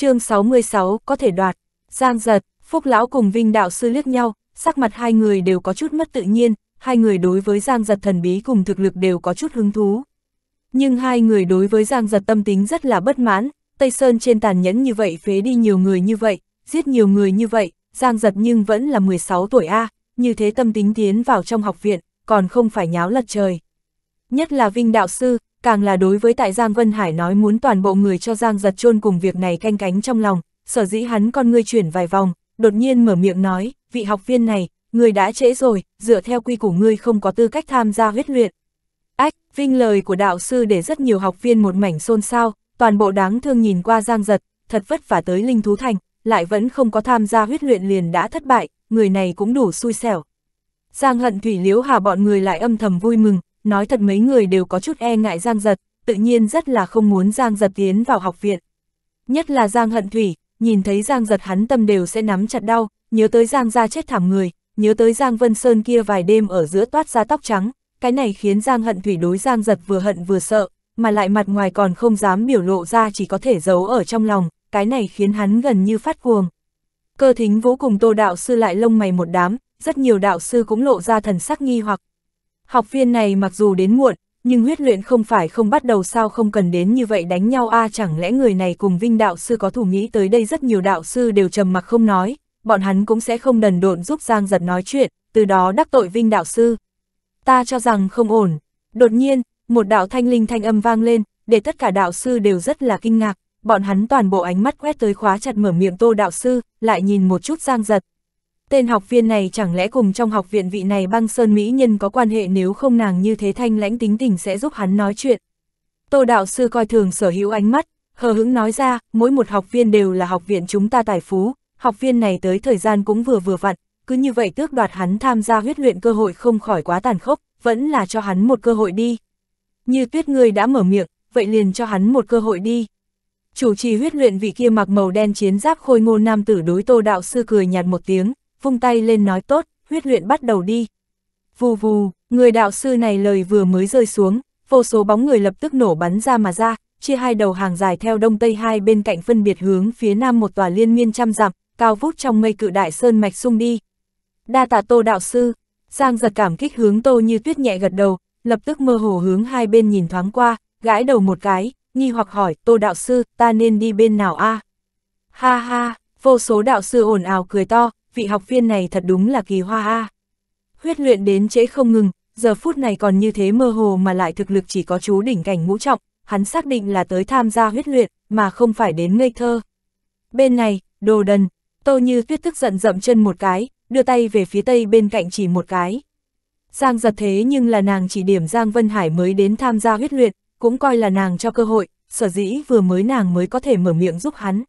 chương 66 có thể đoạt, Giang Giật, Phúc Lão cùng Vinh Đạo Sư liếc nhau, sắc mặt hai người đều có chút mất tự nhiên, hai người đối với Giang Giật thần bí cùng thực lực đều có chút hứng thú. Nhưng hai người đối với Giang Giật tâm tính rất là bất mãn, Tây Sơn trên tàn nhẫn như vậy phế đi nhiều người như vậy, giết nhiều người như vậy, Giang Giật nhưng vẫn là 16 tuổi A, như thế tâm tính tiến vào trong học viện, còn không phải nháo lật trời nhất là Vinh Đạo Sư, càng là đối với tại Giang Vân Hải nói muốn toàn bộ người cho Giang giật chôn cùng việc này canh cánh trong lòng, sở dĩ hắn con ngươi chuyển vài vòng, đột nhiên mở miệng nói, vị học viên này, người đã trễ rồi, dựa theo quy củ ngươi không có tư cách tham gia huyết luyện. Ách, Vinh lời của đạo sư để rất nhiều học viên một mảnh xôn xao, toàn bộ đáng thương nhìn qua Giang giật, thật vất vả tới Linh Thú Thành, lại vẫn không có tham gia huyết luyện liền đã thất bại, người này cũng đủ xui xẻo. Giang hận thủy liếu hà bọn người lại âm thầm vui mừng, nói thật mấy người đều có chút e ngại Giang Giật, tự nhiên rất là không muốn Giang Giật tiến vào học viện. Nhất là Giang Hận Thủy, nhìn thấy Giang Giật hắn tâm đều sẽ nắm chặt đau, nhớ tới Giang ra chết thảm người, nhớ tới Giang Vân Sơn kia vài đêm ở giữa toát ra tóc trắng, cái này khiến Giang Hận Thủy đối Giang Giật vừa hận vừa sợ, mà lại mặt ngoài còn không dám biểu lộ ra chỉ có thể giấu ở trong lòng, cái này khiến hắn gần như phát cuồng. Cơ thính vũ cùng tô đạo sư lại lông mày một đám, rất nhiều đạo sư cũng lộ ra thần sắc nghi hoặc Học viên này mặc dù đến muộn, nhưng huyết luyện không phải không bắt đầu sao không cần đến như vậy đánh nhau a à, chẳng lẽ người này cùng vinh đạo sư có thủ nghĩ tới đây rất nhiều đạo sư đều trầm mặc không nói, bọn hắn cũng sẽ không đần độn giúp Giang giật nói chuyện, từ đó đắc tội vinh đạo sư. Ta cho rằng không ổn. Đột nhiên, một đạo thanh linh thanh âm vang lên, để tất cả đạo sư đều rất là kinh ngạc, bọn hắn toàn bộ ánh mắt quét tới khóa chặt mở miệng tô đạo sư, lại nhìn một chút Giang giật, tên học viên này chẳng lẽ cùng trong học viện vị này băng sơn mỹ nhân có quan hệ nếu không nàng như thế thanh lãnh tính tình sẽ giúp hắn nói chuyện. Tô đạo sư coi thường sở hữu ánh mắt, hờ hững nói ra, mỗi một học viên đều là học viện chúng ta tài phú, học viên này tới thời gian cũng vừa vừa vặn, cứ như vậy tước đoạt hắn tham gia huyết luyện cơ hội không khỏi quá tàn khốc, vẫn là cho hắn một cơ hội đi. Như tuyết người đã mở miệng, vậy liền cho hắn một cơ hội đi. Chủ trì huyết luyện vị kia mặc màu đen chiến giáp khôi ngô nam tử đối tô đạo sư cười nhạt một tiếng, vung tay lên nói tốt, huyết luyện bắt đầu đi. Vù vù, người đạo sư này lời vừa mới rơi xuống, vô số bóng người lập tức nổ bắn ra mà ra, chia hai đầu hàng dài theo đông tây hai bên cạnh phân biệt hướng phía nam một tòa liên miên trăm dặm, cao vút trong mây cự đại sơn mạch sung đi. Đa tạ tô đạo sư, Giang giật cảm kích hướng tô như tuyết nhẹ gật đầu, lập tức mơ hồ hướng hai bên nhìn thoáng qua, gãi đầu một cái, nghi hoặc hỏi, tô đạo sư, ta nên đi bên nào a à? Ha ha, vô số đạo sư ồn ào cười to, vị học viên này thật đúng là kỳ hoa a. Huyết luyện đến trễ không ngừng, giờ phút này còn như thế mơ hồ mà lại thực lực chỉ có chú đỉnh cảnh ngũ trọng, hắn xác định là tới tham gia huyết luyện, mà không phải đến ngây thơ. Bên này, đồ đần, tô như tuyết tức giận dậm chân một cái, đưa tay về phía tây bên cạnh chỉ một cái. Giang giật thế nhưng là nàng chỉ điểm Giang Vân Hải mới đến tham gia huyết luyện, cũng coi là nàng cho cơ hội, sở dĩ vừa mới nàng mới có thể mở miệng giúp hắn.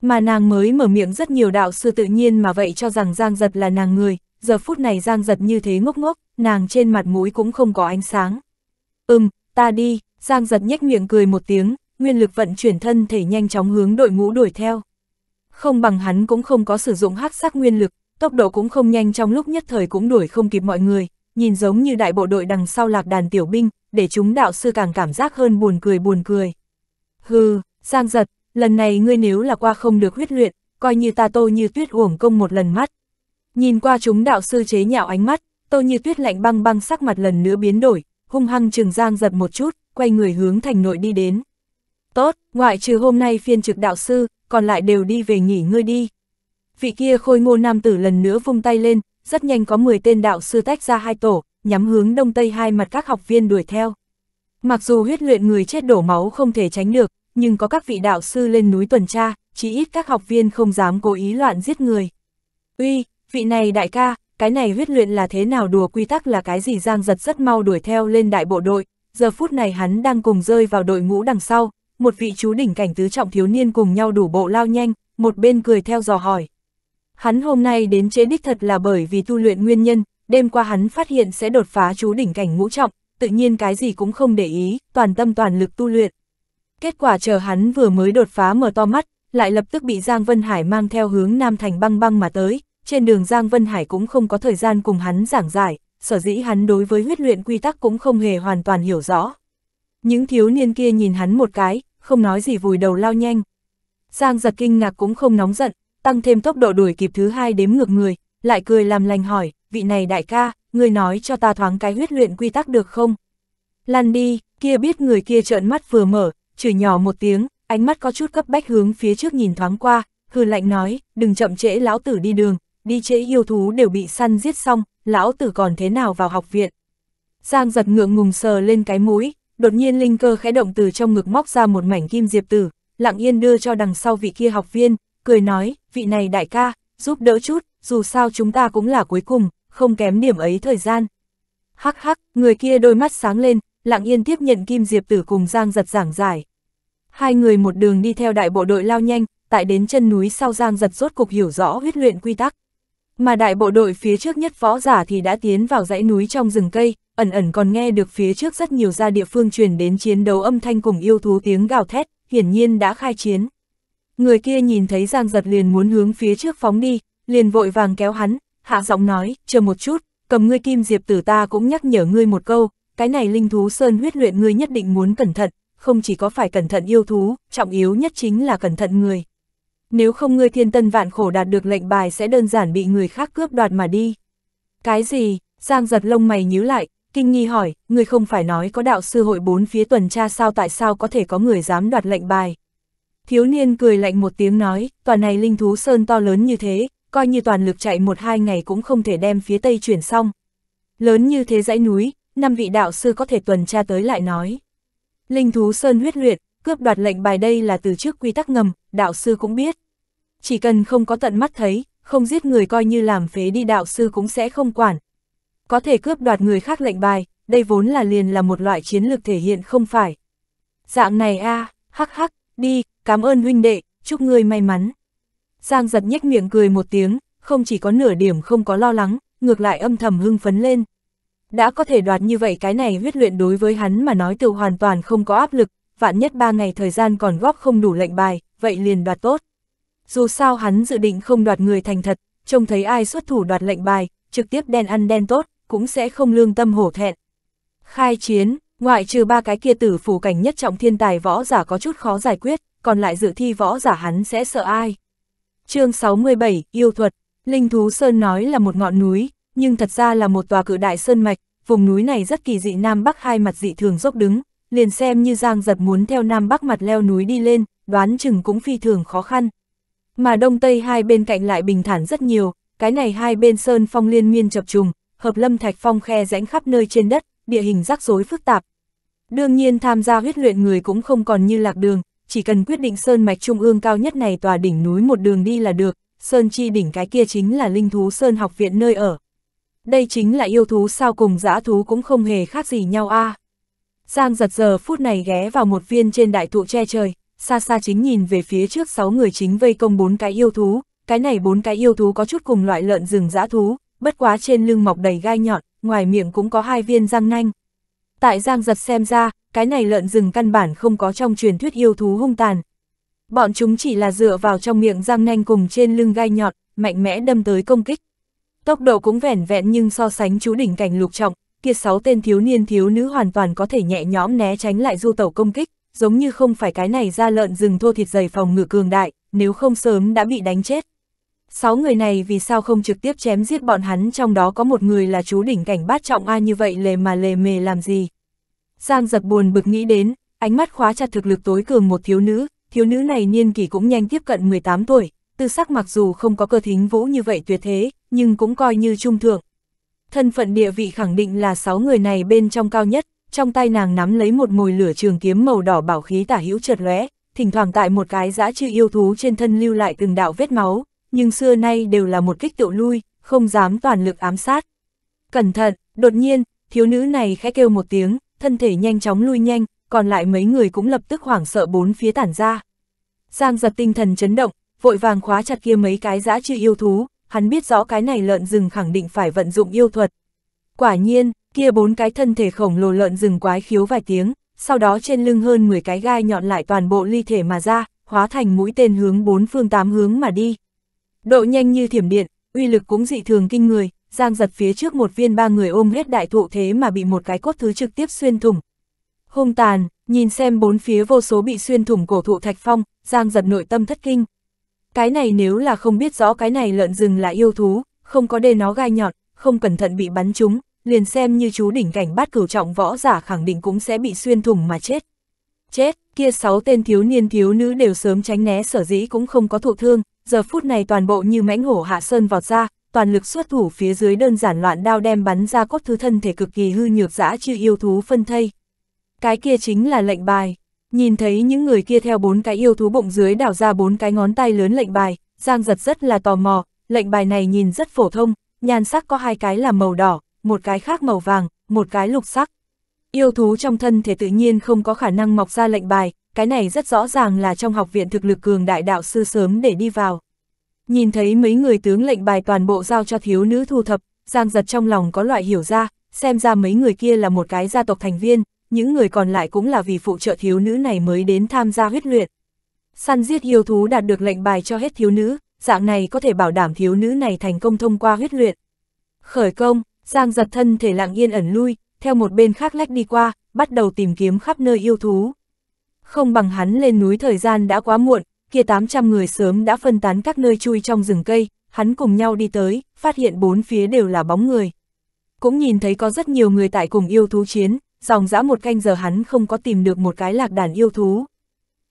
Mà nàng mới mở miệng rất nhiều đạo sư tự nhiên mà vậy cho rằng Giang Giật là nàng người, giờ phút này Giang Giật như thế ngốc ngốc, nàng trên mặt mũi cũng không có ánh sáng. Ừm, ta đi, Giang Giật nhếch miệng cười một tiếng, nguyên lực vận chuyển thân thể nhanh chóng hướng đội ngũ đuổi theo. Không bằng hắn cũng không có sử dụng hắc sắc nguyên lực, tốc độ cũng không nhanh trong lúc nhất thời cũng đuổi không kịp mọi người, nhìn giống như đại bộ đội đằng sau lạc đàn tiểu binh, để chúng đạo sư càng cảm giác hơn buồn cười buồn cười. Hừ, Giang Giật, lần này ngươi nếu là qua không được huyết luyện, coi như ta tô như tuyết uổng công một lần mắt. Nhìn qua chúng đạo sư chế nhạo ánh mắt, tô như tuyết lạnh băng băng sắc mặt lần nữa biến đổi, hung hăng trường giang giật một chút, quay người hướng thành nội đi đến. Tốt, ngoại trừ hôm nay phiên trực đạo sư, còn lại đều đi về nghỉ ngươi đi. Vị kia khôi ngô nam tử lần nữa vung tay lên, rất nhanh có 10 tên đạo sư tách ra hai tổ, nhắm hướng đông tây hai mặt các học viên đuổi theo. Mặc dù huyết luyện người chết đổ máu không thể tránh được, nhưng có các vị đạo sư lên núi tuần tra, chỉ ít các học viên không dám cố ý loạn giết người. Uy, vị này đại ca, cái này huyết luyện là thế nào đùa quy tắc là cái gì Giang giật rất mau đuổi theo lên đại bộ đội, giờ phút này hắn đang cùng rơi vào đội ngũ đằng sau, một vị chú đỉnh cảnh tứ trọng thiếu niên cùng nhau đủ bộ lao nhanh, một bên cười theo dò hỏi. Hắn hôm nay đến chế đích thật là bởi vì tu luyện nguyên nhân, đêm qua hắn phát hiện sẽ đột phá chú đỉnh cảnh ngũ trọng, tự nhiên cái gì cũng không để ý, toàn tâm toàn lực tu luyện. Kết quả chờ hắn vừa mới đột phá mở to mắt, lại lập tức bị Giang Vân Hải mang theo hướng Nam Thành băng băng mà tới, trên đường Giang Vân Hải cũng không có thời gian cùng hắn giảng giải, sở dĩ hắn đối với huyết luyện quy tắc cũng không hề hoàn toàn hiểu rõ. Những thiếu niên kia nhìn hắn một cái, không nói gì vùi đầu lao nhanh. Giang giật kinh ngạc cũng không nóng giận, tăng thêm tốc độ đuổi kịp thứ hai đếm ngược người, lại cười làm lành hỏi, vị này đại ca, ngươi nói cho ta thoáng cái huyết luyện quy tắc được không? Lan đi, kia biết người kia trợn mắt vừa mở, chửi nhỏ một tiếng, ánh mắt có chút cấp bách hướng phía trước nhìn thoáng qua, hư lạnh nói, đừng chậm trễ lão tử đi đường, đi trễ yêu thú đều bị săn giết xong, lão tử còn thế nào vào học viện. Giang giật ngượng ngùng sờ lên cái mũi, đột nhiên linh cơ khẽ động từ trong ngực móc ra một mảnh kim diệp tử, lặng yên đưa cho đằng sau vị kia học viên, cười nói, vị này đại ca, giúp đỡ chút, dù sao chúng ta cũng là cuối cùng, không kém điểm ấy thời gian. Hắc hắc, người kia đôi mắt sáng lên, lặng yên tiếp nhận kim diệp tử cùng Giang giật giảng giải. Hai người một đường đi theo đại bộ đội lao nhanh, tại đến chân núi sau Giang giật rốt cục hiểu rõ huyết luyện quy tắc. Mà đại bộ đội phía trước nhất võ giả thì đã tiến vào dãy núi trong rừng cây, ẩn ẩn còn nghe được phía trước rất nhiều gia địa phương truyền đến chiến đấu âm thanh cùng yêu thú tiếng gào thét, hiển nhiên đã khai chiến. Người kia nhìn thấy Giang giật liền muốn hướng phía trước phóng đi, liền vội vàng kéo hắn, hạ giọng nói, chờ một chút, cầm ngươi kim diệp tử ta cũng nhắc nhở ngươi một câu, cái này linh thú sơn huyết luyện ngươi nhất định muốn cẩn thận, không chỉ có phải cẩn thận yêu thú, trọng yếu nhất chính là cẩn thận người. Nếu không ngươi thiên tân vạn khổ đạt được lệnh bài sẽ đơn giản bị người khác cướp đoạt mà đi. Cái gì? Giang giật lông mày nhíu lại, kinh nghi hỏi, người không phải nói có đạo sư hội bốn phía tuần tra sao tại sao có thể có người dám đoạt lệnh bài. Thiếu niên cười lạnh một tiếng nói, tòa này linh thú sơn to lớn như thế, coi như toàn lực chạy một hai ngày cũng không thể đem phía tây chuyển xong. Lớn như thế dãy núi, năm vị đạo sư có thể tuần tra tới lại nói. Linh thú sơn huyết luyện, cướp đoạt lệnh bài đây là từ trước quy tắc ngầm, đạo sư cũng biết. Chỉ cần không có tận mắt thấy, không giết người coi như làm phế đi đạo sư cũng sẽ không quản. Có thể cướp đoạt người khác lệnh bài, đây vốn là liền là một loại chiến lược thể hiện không phải. Dạng này a à, hắc hắc, đi, cảm ơn huynh đệ, chúc ngươi may mắn. Giang giật nhếch miệng cười một tiếng, không chỉ có nửa điểm không có lo lắng, ngược lại âm thầm hưng phấn lên, đã có thể đoạt như vậy cái này huyết luyện đối với hắn mà nói tự hoàn toàn không có áp lực, vạn nhất ba ngày thời gian còn góp không đủ lệnh bài, vậy liền đoạt tốt. Dù sao hắn dự định không đoạt người thành thật, trông thấy ai xuất thủ đoạt lệnh bài, trực tiếp đen ăn đen tốt, cũng sẽ không lương tâm hổ thẹn. Khai chiến, ngoại trừ ba cái kia tử phủ cảnh nhất trọng thiên tài võ giả có chút khó giải quyết, còn lại dự thi võ giả hắn sẽ sợ ai. chương 67, Yêu Thuật, Linh Thú Sơn nói là một ngọn núi, nhưng thật ra là một tòa cự đại sơn mạch, vùng núi này rất kỳ dị Nam Bắc hai mặt dị thường dốc đứng, liền xem như Giang giật muốn theo Nam Bắc mặt leo núi đi lên, đoán chừng cũng phi thường khó khăn. Mà Đông Tây hai bên cạnh lại bình thản rất nhiều, cái này hai bên sơn phong liên miên chập trùng, hợp lâm thạch phong khe rãnh khắp nơi trên đất, địa hình rắc rối phức tạp. Đương nhiên tham gia huyết luyện người cũng không còn như lạc đường, chỉ cần quyết định sơn mạch trung ương cao nhất này tòa đỉnh núi một đường đi là được, sơn chi đỉnh cái kia chính là linh thú sơn học viện nơi ở, đây chính là yêu thú sao cùng dã thú cũng không hề khác gì nhau a. À. Giang giật giờ phút này ghé vào một viên trên đại thụ che trời, xa xa chính nhìn về phía trước sáu người chính vây công bốn cái yêu thú, cái này bốn cái yêu thú có chút cùng loại lợn rừng dã thú, bất quá trên lưng mọc đầy gai nhọn, ngoài miệng cũng có hai viên răng nanh. Tại Giang giật xem ra, cái này lợn rừng căn bản không có trong truyền thuyết yêu thú hung tàn. Bọn chúng chỉ là dựa vào trong miệng răng nanh cùng trên lưng gai nhọn, mạnh mẽ đâm tới công kích. Tốc độ cũng vẻn vẹn nhưng so sánh chú đỉnh cảnh lục trọng, kia sáu tên thiếu niên thiếu nữ hoàn toàn có thể nhẹ nhõm né tránh lại du tẩu công kích, giống như không phải cái này ra lợn rừng thô thịt dày phòng ngự cường đại, nếu không sớm đã bị đánh chết. Sáu người này vì sao không trực tiếp chém giết bọn hắn trong đó có một người là chú đỉnh cảnh bát trọng A như vậy lề mà lề mề làm gì. Giang giật buồn bực nghĩ đến, ánh mắt khóa chặt thực lực tối cường một thiếu nữ, thiếu nữ này niên kỷ cũng nhanh tiếp cận 18 tuổi, tư sắc mặc dù không có cơ thính vũ như vậy tuyệt thế, nhưng cũng coi như trung thượng. Thân phận địa vị khẳng định là sáu người này bên trong cao nhất, trong tay nàng nắm lấy một mồi lửa trường kiếm màu đỏ bảo khí tả hữu trượt lóe, thỉnh thoảng tại một cái giã chư yêu thú trên thân lưu lại từng đạo vết máu, nhưng xưa nay đều là một kích tự lui, không dám toàn lực ám sát. Cẩn thận, đột nhiên, thiếu nữ này khẽ kêu một tiếng, thân thể nhanh chóng lui nhanh, còn lại mấy người cũng lập tức hoảng sợ bốn phía tản ra. Giang giật tinh thần chấn động, vội vàng khóa chặt kia mấy cái giã chư yêu thú, hắn biết rõ cái này lợn rừng khẳng định phải vận dụng yêu thuật. Quả nhiên, kia bốn cái thân thể khổng lồ lợn rừng quái khiếu vài tiếng, sau đó trên lưng hơn 10 cái gai nhọn lại toàn bộ ly thể mà ra, hóa thành mũi tên hướng bốn phương tám hướng mà đi. Độ nhanh như thiểm điện, uy lực cũng dị thường kinh người, giang giật phía trước một viên ba người ôm hết đại thụ thế mà bị một cái cốt thứ trực tiếp xuyên thủng. Hung tàn, nhìn xem bốn phía vô số bị xuyên thủng cổ thụ thạch phong, giang giật nội tâm thất kinh, cái này nếu là không biết rõ cái này lợn rừng là yêu thú, không có đê nó gai nhọn, không cẩn thận bị bắn trúng, liền xem như chú đỉnh cảnh bát cửu trọng võ giả khẳng định cũng sẽ bị xuyên thủng mà chết. Chết, kia sáu tên thiếu niên thiếu nữ đều sớm tránh né sở dĩ cũng không có thụ thương, giờ phút này toàn bộ như mãnh hổ hạ sơn vọt ra, toàn lực xuất thủ phía dưới đơn giản loạn đao đem bắn ra cốt thứ thân thể cực kỳ hư nhược dã chư yêu thú phân thây. Cái kia chính là lệnh bài. Nhìn thấy những người kia theo bốn cái yêu thú bụng dưới đảo ra bốn cái ngón tay lớn lệnh bài, Giang giật rất là tò mò, lệnh bài này nhìn rất phổ thông, nhan sắc có hai cái là màu đỏ, một cái khác màu vàng, một cái lục sắc. Yêu thú trong thân thể tự nhiên không có khả năng mọc ra lệnh bài, cái này rất rõ ràng là trong học viện thực lực cường đại đạo sư sớm để đi vào. Nhìn thấy mấy người tướng lệnh bài toàn bộ giao cho thiếu nữ thu thập, Giang giật trong lòng có loại hiểu ra, xem ra mấy người kia là một cái gia tộc thành viên, những người còn lại cũng là vì phụ trợ thiếu nữ này mới đến tham gia huyết luyện. Săn giết yêu thú đạt được lệnh bài cho hết thiếu nữ, dạng này có thể bảo đảm thiếu nữ này thành công thông qua huyết luyện. Khởi công, Giang giật thân thể lặng yên ẩn lui, theo một bên khác lách đi qua, bắt đầu tìm kiếm khắp nơi yêu thú. Không bằng hắn lên núi thời gian đã quá muộn, kia 800 người sớm đã phân tán các nơi chui trong rừng cây, hắn cùng nhau đi tới, phát hiện bốn phía đều là bóng người. Cũng nhìn thấy có rất nhiều người tại cùng yêu thú chiến, dòng dã một canh giờ hắn không có tìm được một cái lạc đàn yêu thú.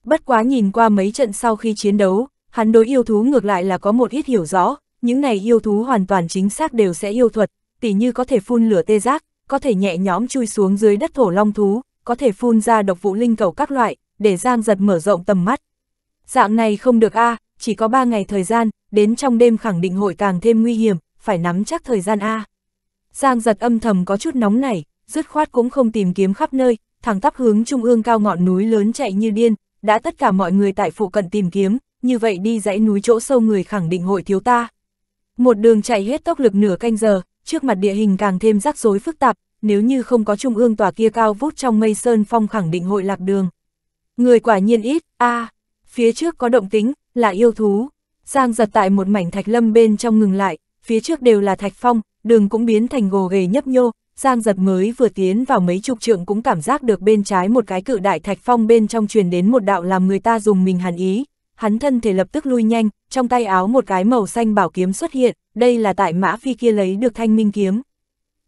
Bất quá nhìn qua mấy trận sau khi chiến đấu, hắn đối yêu thú ngược lại là có một ít hiểu rõ, những này yêu thú hoàn toàn chính xác đều sẽ yêu thuật, tỉ như có thể phun lửa tê giác, có thể nhẹ nhóm chui xuống dưới đất thổ long thú, có thể phun ra độc vụ linh cầu các loại, để Giang giật mở rộng tầm mắt. Dạng này không được a à, chỉ có 3 ngày thời gian, đến trong đêm khẳng định hội càng thêm nguy hiểm, phải nắm chắc thời gian a à. Giang giật âm thầm có chút nóng nảy, dứt khoát cũng không tìm kiếm khắp nơi, thẳng tắp hướng trung ương cao ngọn núi lớn chạy như điên, đã tất cả mọi người tại phụ cận tìm kiếm, như vậy đi dãy núi chỗ sâu người khẳng định hội thiếu ta. Một đường chạy hết tốc lực nửa canh giờ, trước mặt địa hình càng thêm rắc rối phức tạp, nếu như không có trung ương tòa kia cao vút trong mây sơn phong khẳng định hội lạc đường. Người quả nhiên ít, a phía trước có động tính, là yêu thú. Giang giật tại một mảnh thạch lâm bên trong ngừng lại, phía trước đều là thạch phong, đường cũng biến thành gồ ghề nhấp nhô, Giang giật mới vừa tiến vào mấy chục trượng cũng cảm giác được bên trái một cái cự đại thạch phong bên trong truyền đến một đạo làm người ta dùng mình hàn ý. Hắn thân thể lập tức lui nhanh, trong tay áo một cái màu xanh bảo kiếm xuất hiện, đây là tại mã phi kia lấy được thanh minh kiếm.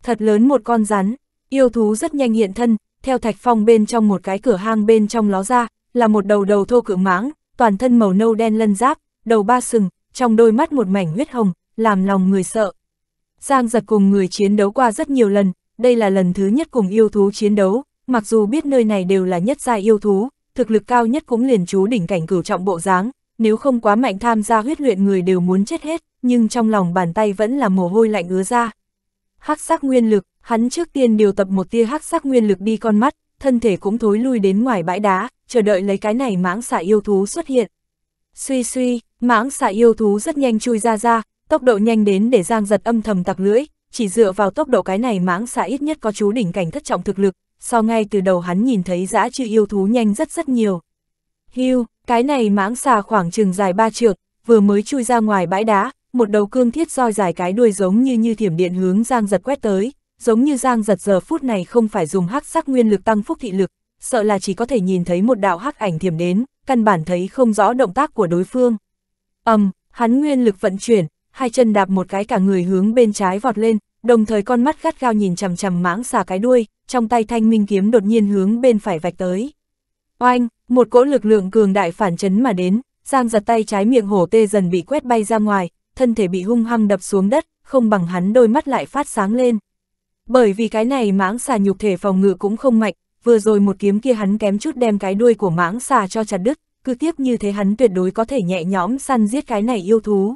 Thật lớn một con rắn, yêu thú rất nhanh hiện thân, theo thạch phong bên trong một cái cửa hang bên trong ló ra, là một đầu đầu thô cự mãng, toàn thân màu nâu đen lân giáp, đầu ba sừng, trong đôi mắt một mảnh huyết hồng, làm lòng người sợ. Giang giật cùng người chiến đấu qua rất nhiều lần, đây là lần thứ nhất cùng yêu thú chiến đấu, mặc dù biết nơi này đều là nhất gia yêu thú, thực lực cao nhất cũng liền chú đỉnh cảnh cửu trọng bộ dáng, nếu không quá mạnh tham gia huyết luyện người đều muốn chết hết, nhưng trong lòng bàn tay vẫn là mồ hôi lạnh ứa ra. Hắc sắc nguyên lực, hắn trước tiên điều tập một tia hắc sắc nguyên lực đi con mắt, thân thể cũng thối lui đến ngoài bãi đá, chờ đợi lấy cái này mãng xạ yêu thú xuất hiện. Suy suy, mãng xạ yêu thú rất nhanh chui ra ra, tốc độ nhanh đến để Giang giật âm thầm tặc lưỡi, chỉ dựa vào tốc độ cái này mãng xà ít nhất có chú đỉnh cảnh thất trọng thực lực, so ngay từ đầu hắn nhìn thấy dã chư yêu thú nhanh rất rất nhiều. Hưu, cái này mãng xà khoảng chừng dài ba trượng, vừa mới chui ra ngoài bãi đá, một đầu cương thiết roi dài cái đuôi giống như như thiểm điện hướng Giang giật quét tới, giống như Giang giật giờ phút này không phải dùng hắc sắc nguyên lực tăng phúc thị lực, sợ là chỉ có thể nhìn thấy một đạo hắc ảnh thiểm đến, căn bản thấy không rõ động tác của đối phương. Ầm, um, hắn nguyên lực vận chuyển, hai chân đạp một cái cả người hướng bên trái vọt lên, đồng thời con mắt gắt gao nhìn chằm chằm mãng xà cái đuôi, trong tay thanh minh kiếm đột nhiên hướng bên phải vạch tới. Oanh, một cỗ lực lượng cường đại phản chấn mà đến, Giang giật tay trái miệng hổ tê dần bị quét bay ra ngoài, thân thể bị hung hăng đập xuống đất, không bằng hắn đôi mắt lại phát sáng lên. Bởi vì cái này mãng xà nhục thể phòng ngự cũng không mạnh, vừa rồi một kiếm kia hắn kém chút đem cái đuôi của mãng xà cho chặt đứt, cứ tiếp như thế hắn tuyệt đối có thể nhẹ nhõm săn giết cái này yêu thú.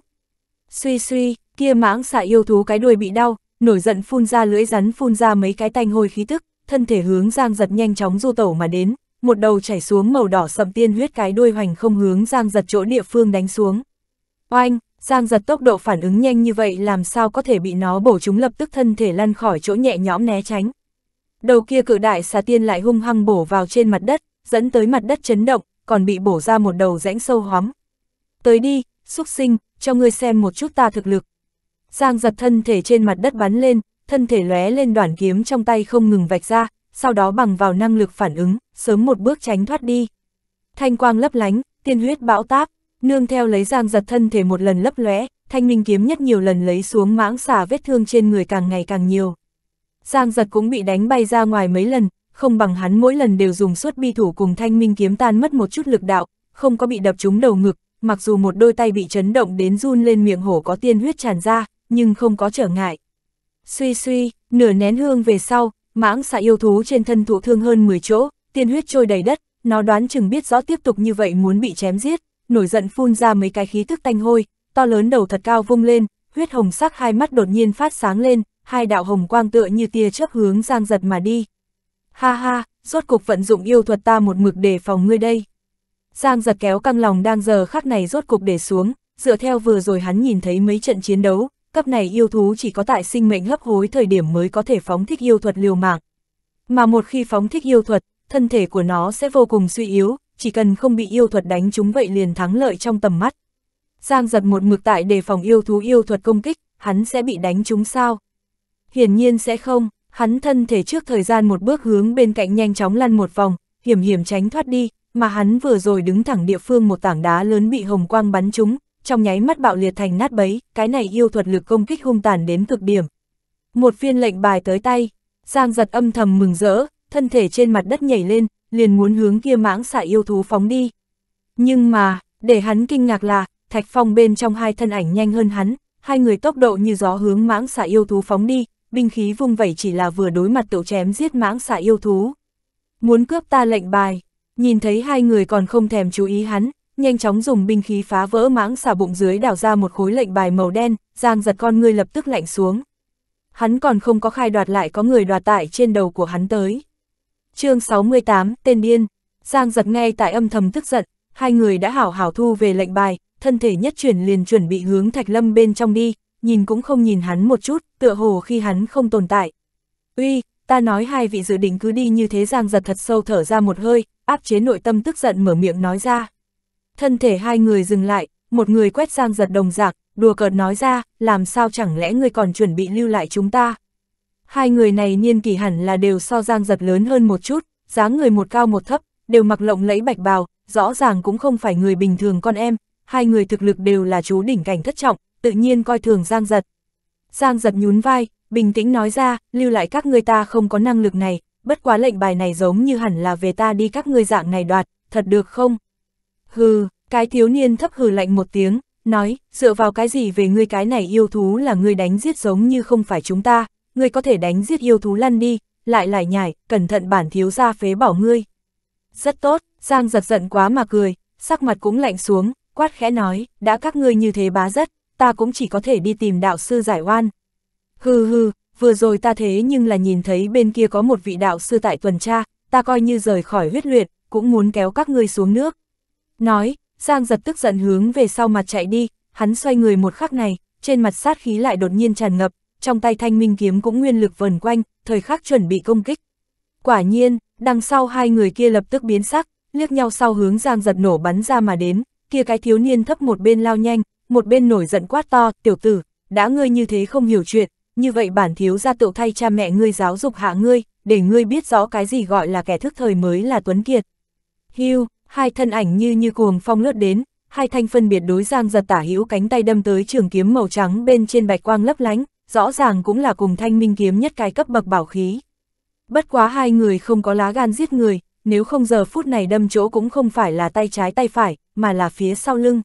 Suy suy, kia mãng xạ yêu thú cái đuôi bị đau, nổi giận phun ra lưỡi rắn phun ra mấy cái tanh hôi khí tức, thân thể hướng Giang Giật nhanh chóng du tẩu mà đến, một đầu chảy xuống màu đỏ sầm tiên huyết cái đuôi hoành không hướng Giang Giật chỗ địa phương đánh xuống. Oanh, Giang Giật tốc độ phản ứng nhanh như vậy làm sao có thể bị nó bổ chúng lập tức thân thể lăn khỏi chỗ nhẹ nhõm né tránh. Đầu kia cự đại xà tiên lại hung hăng bổ vào trên mặt đất, dẫn tới mặt đất chấn động, còn bị bổ ra một đầu rãnh sâu hóm. Tới đi, xúc sinh, cho ngươi xem một chút ta thực lực. Giang giật thân thể trên mặt đất bắn lên, thân thể lóe lên đoạn kiếm trong tay không ngừng vạch ra, sau đó bằng vào năng lực phản ứng, sớm một bước tránh thoát đi. Thanh quang lấp lánh, tiên huyết bão táp, nương theo lấy giang giật thân thể một lần lấp lóe, thanh minh kiếm nhất nhiều lần lấy xuống mãng xả vết thương trên người càng ngày càng nhiều. Giang giật cũng bị đánh bay ra ngoài mấy lần, không bằng hắn mỗi lần đều dùng suốt bi thủ cùng thanh minh kiếm tan mất một chút lực đạo, không có bị đập trúng đầu ngực, mặc dù một đôi tay bị chấn động đến run lên miệng hổ có tiên huyết tràn ra, nhưng không có trở ngại. Suy suy, nửa nén hương về sau, mãng xạ yêu thú trên thân thụ thương hơn 10 chỗ, tiên huyết trôi đầy đất, nó đoán chừng biết rõ tiếp tục như vậy muốn bị chém giết, nổi giận phun ra mấy cái khí thức tanh hôi, to lớn đầu thật cao vung lên, huyết hồng sắc hai mắt đột nhiên phát sáng lên, hai đạo hồng quang tựa như tia chớp hướng giang giật mà đi. Ha ha, rốt cục vận dụng yêu thuật ta một mực để phòng ngươi đây. Giang giật kéo căng lòng đang giờ khắc này rốt cục để xuống, dựa theo vừa rồi hắn nhìn thấy mấy trận chiến đấu, cấp này yêu thú chỉ có tại sinh mệnh hấp hối thời điểm mới có thể phóng thích yêu thuật liều mạng. Mà một khi phóng thích yêu thuật, thân thể của nó sẽ vô cùng suy yếu, chỉ cần không bị yêu thuật đánh chúng vậy liền thắng lợi trong tầm mắt. Giang giật một mực tại đề phòng yêu thú yêu thuật công kích, hắn sẽ bị đánh chúng sao? Hiển nhiên sẽ không, hắn thân thể trước thời gian một bước hướng bên cạnh nhanh chóng lăn một vòng, hiểm hiểm tránh thoát đi, mà hắn vừa rồi đứng thẳng địa phương một tảng đá lớn bị hồng quang bắn trúng, trong nháy mắt bạo liệt thành nát bấy, cái này yêu thuật lực công kích hung tàn đến cực điểm. Một phiên lệnh bài tới tay, Giang giật âm thầm mừng rỡ, thân thể trên mặt đất nhảy lên, liền muốn hướng kia mãng xạ yêu thú phóng đi. Nhưng mà, để hắn kinh ngạc là, Thạch Phong bên trong hai thân ảnh nhanh hơn hắn, hai người tốc độ như gió hướng mãng xạ yêu thú phóng đi, binh khí vung vẩy chỉ là vừa đối mặt tiểu chém giết mãng xạ yêu thú. Muốn cướp ta lệnh bài, Nhìn thấy hai người còn không thèm chú ý hắn, nhanh chóng dùng binh khí phá vỡ mãng xà bụng dưới đảo ra một khối lệnh bài màu đen, giang giật con người lập tức lạnh xuống. Hắn còn không có khai đoạt lại có người đoạt tại trên đầu của hắn tới. chương 68, tên điên, giang giật ngay tại âm thầm tức giận, hai người đã hảo hảo thu về lệnh bài, thân thể nhất chuyển liền chuẩn bị hướng thạch lâm bên trong đi, nhìn cũng không nhìn hắn một chút, tựa hồ khi hắn không tồn tại. Uy, ta nói hai vị dự định cứ đi như thế giang giật thật sâu thở ra một hơi, áp chế nội tâm tức giận mở miệng nói ra. Thân thể hai người dừng lại, một người quét sang giật đồng giạc, đùa cợt nói ra, làm sao chẳng lẽ ngươi còn chuẩn bị lưu lại chúng ta. Hai người này niên kỷ hẳn là đều so giang giật lớn hơn một chút, dáng người một cao một thấp, đều mặc lộng lẫy bạch bào, rõ ràng cũng không phải người bình thường con em, hai người thực lực đều là chú đỉnh cảnh thất trọng, tự nhiên coi thường giang giật. Giang giật nhún vai, bình tĩnh nói ra, lưu lại các ngươi ta không có năng lực này, bất quá lệnh bài này giống như hẳn là về ta đi các ngươi dạng này đoạt, thật được không? Hừ, cái thiếu niên thấp hừ lạnh một tiếng, nói, dựa vào cái gì về ngươi cái này yêu thú là ngươi đánh giết giống như không phải chúng ta, ngươi có thể đánh giết yêu thú lăn đi, lại lại nhải, cẩn thận bản thiếu gia phế bảo ngươi. Rất tốt, Giang giật giận quá mà cười, sắc mặt cũng lạnh xuống, quát khẽ nói, đã các ngươi như thế bá rất, ta cũng chỉ có thể đi tìm đạo sư giải oan. Hừ hừ, vừa rồi ta thế nhưng là nhìn thấy bên kia có một vị đạo sư tại tuần tra, ta coi như rời khỏi huyết luyện, cũng muốn kéo các ngươi xuống nước. Nói, Giang giật tức giận hướng về sau mặt chạy đi, hắn xoay người một khắc này, trên mặt sát khí lại đột nhiên tràn ngập, trong tay thanh minh kiếm cũng nguyên lực vần quanh, thời khắc chuẩn bị công kích. Quả nhiên, đằng sau hai người kia lập tức biến sắc, liếc nhau sau hướng Giang giật nổ bắn ra mà đến, kia cái thiếu niên thấp một bên lao nhanh, một bên nổi giận quát to, tiểu tử, đã ngươi như thế không hiểu chuyện, như vậy bản thiếu gia tự thay cha mẹ ngươi giáo dục hạ ngươi, để ngươi biết rõ cái gì gọi là kẻ thức thời mới là tuấn kiệt. Hưu, hai thân ảnh như như cuồng phong lướt đến, hai thanh phân biệt đối giang giật tả hữu cánh tay đâm tới trường kiếm màu trắng bên trên bạch quang lấp lánh, rõ ràng cũng là cùng thanh minh kiếm nhất cái cấp bậc bảo khí. Bất quá hai người không có lá gan giết người, nếu không giờ phút này đâm chỗ cũng không phải là tay trái tay phải, mà là phía sau lưng.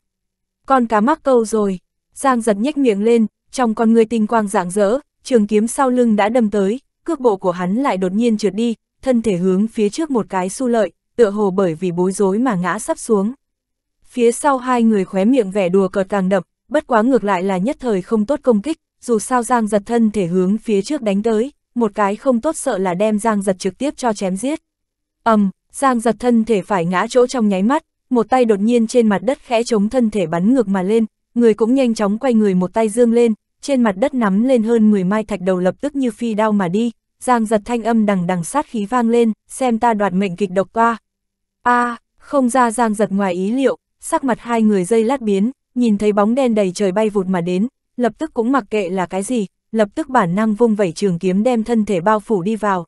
Con cá mắc câu rồi, Giang giật nhếch miệng lên, trong con người tinh quang rạng rỡ, trường kiếm sau lưng đã đâm tới, cước bộ của hắn lại đột nhiên trượt đi, thân thể hướng phía trước một cái su lợi, tựa hồ bởi vì bối rối mà ngã sắp xuống. Phía sau hai người khóe miệng vẻ đùa cợt càng đậm, bất quá ngược lại là nhất thời không tốt công kích, dù sao Giang giật thân thể hướng phía trước đánh tới, một cái không tốt sợ là đem Giang giật trực tiếp cho chém giết. ầm, Giang giật thân thể phải ngã chỗ trong nháy mắt, một tay đột nhiên trên mặt đất khẽ chống thân thể bắn ngược mà lên, người cũng nhanh chóng quay người một tay dương lên, trên mặt đất nắm lên hơn 10 mai thạch đầu lập tức như phi đao mà đi, giang giật thanh âm đằng đằng sát khí vang lên, xem ta đoạt mệnh kịch độc qua. a à, không ra giang giật ngoài ý liệu, sắc mặt hai người dây lát biến, nhìn thấy bóng đen đầy trời bay vụt mà đến, lập tức cũng mặc kệ là cái gì, lập tức bản năng vung vẩy trường kiếm đem thân thể bao phủ đi vào.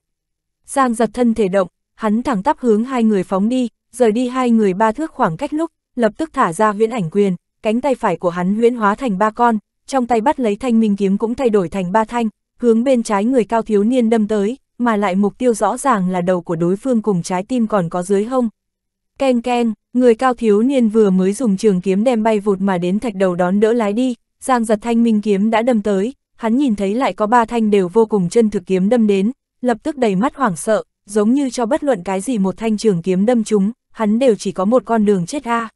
Giang giật thân thể động, hắn thẳng tắp hướng hai người phóng đi, rời đi hai người ba thước khoảng cách lúc, lập tức thả ra huyễn ảnh quyền, cánh tay phải của hắn huyễn hóa thành ba con, trong tay bắt lấy thanh minh kiếm cũng thay đổi thành ba thanh, hướng bên trái người cao thiếu niên đâm tới, mà lại mục tiêu rõ ràng là đầu của đối phương cùng trái tim còn có dưới hông. Ken ken, người cao thiếu niên vừa mới dùng trường kiếm đem bay vụt mà đến thạch đầu đón đỡ lái đi, giang giật thanh minh kiếm đã đâm tới, hắn nhìn thấy lại có ba thanh đều vô cùng chân thực kiếm đâm đến, lập tức đầy mắt hoảng sợ, giống như cho bất luận cái gì một thanh trường kiếm đâm chúng, hắn đều chỉ có một con đường chết a.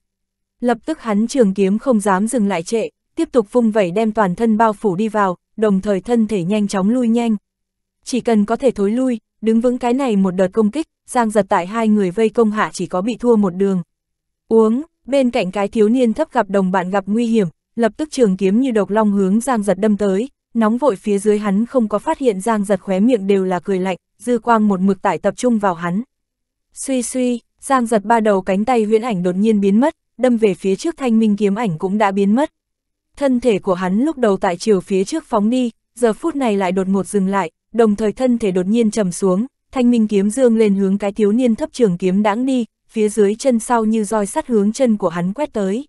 Lập tức hắn trường kiếm không dám dừng lại trệ, tiếp tục vung vẩy đem toàn thân bao phủ đi vào, đồng thời thân thể nhanh chóng lui nhanh. Chỉ cần có thể thối lui, đứng vững cái này một đợt công kích, Giang giật tại hai người vây công hạ chỉ có bị thua một đường. Uống, bên cạnh cái thiếu niên thấp gặp đồng bạn gặp nguy hiểm, lập tức trường kiếm như độc long hướng Giang giật đâm tới, nóng vội phía dưới hắn không có phát hiện Giang giật khóe miệng đều là cười lạnh, dư quang một mực tại tập trung vào hắn. Suy suy, Giang giật ba đầu cánh tay huyễn ảnh đột nhiên biến mất, đâm về phía trước thanh minh kiếm ảnh cũng đã biến mất, thân thể của hắn lúc đầu tại chiều phía trước phóng đi, giờ phút này lại đột ngột dừng lại, đồng thời thân thể đột nhiên trầm xuống, thanh minh kiếm dương lên hướng cái thiếu niên thấp trường kiếm đãng đi, phía dưới chân sau như roi sắt hướng chân của hắn quét tới.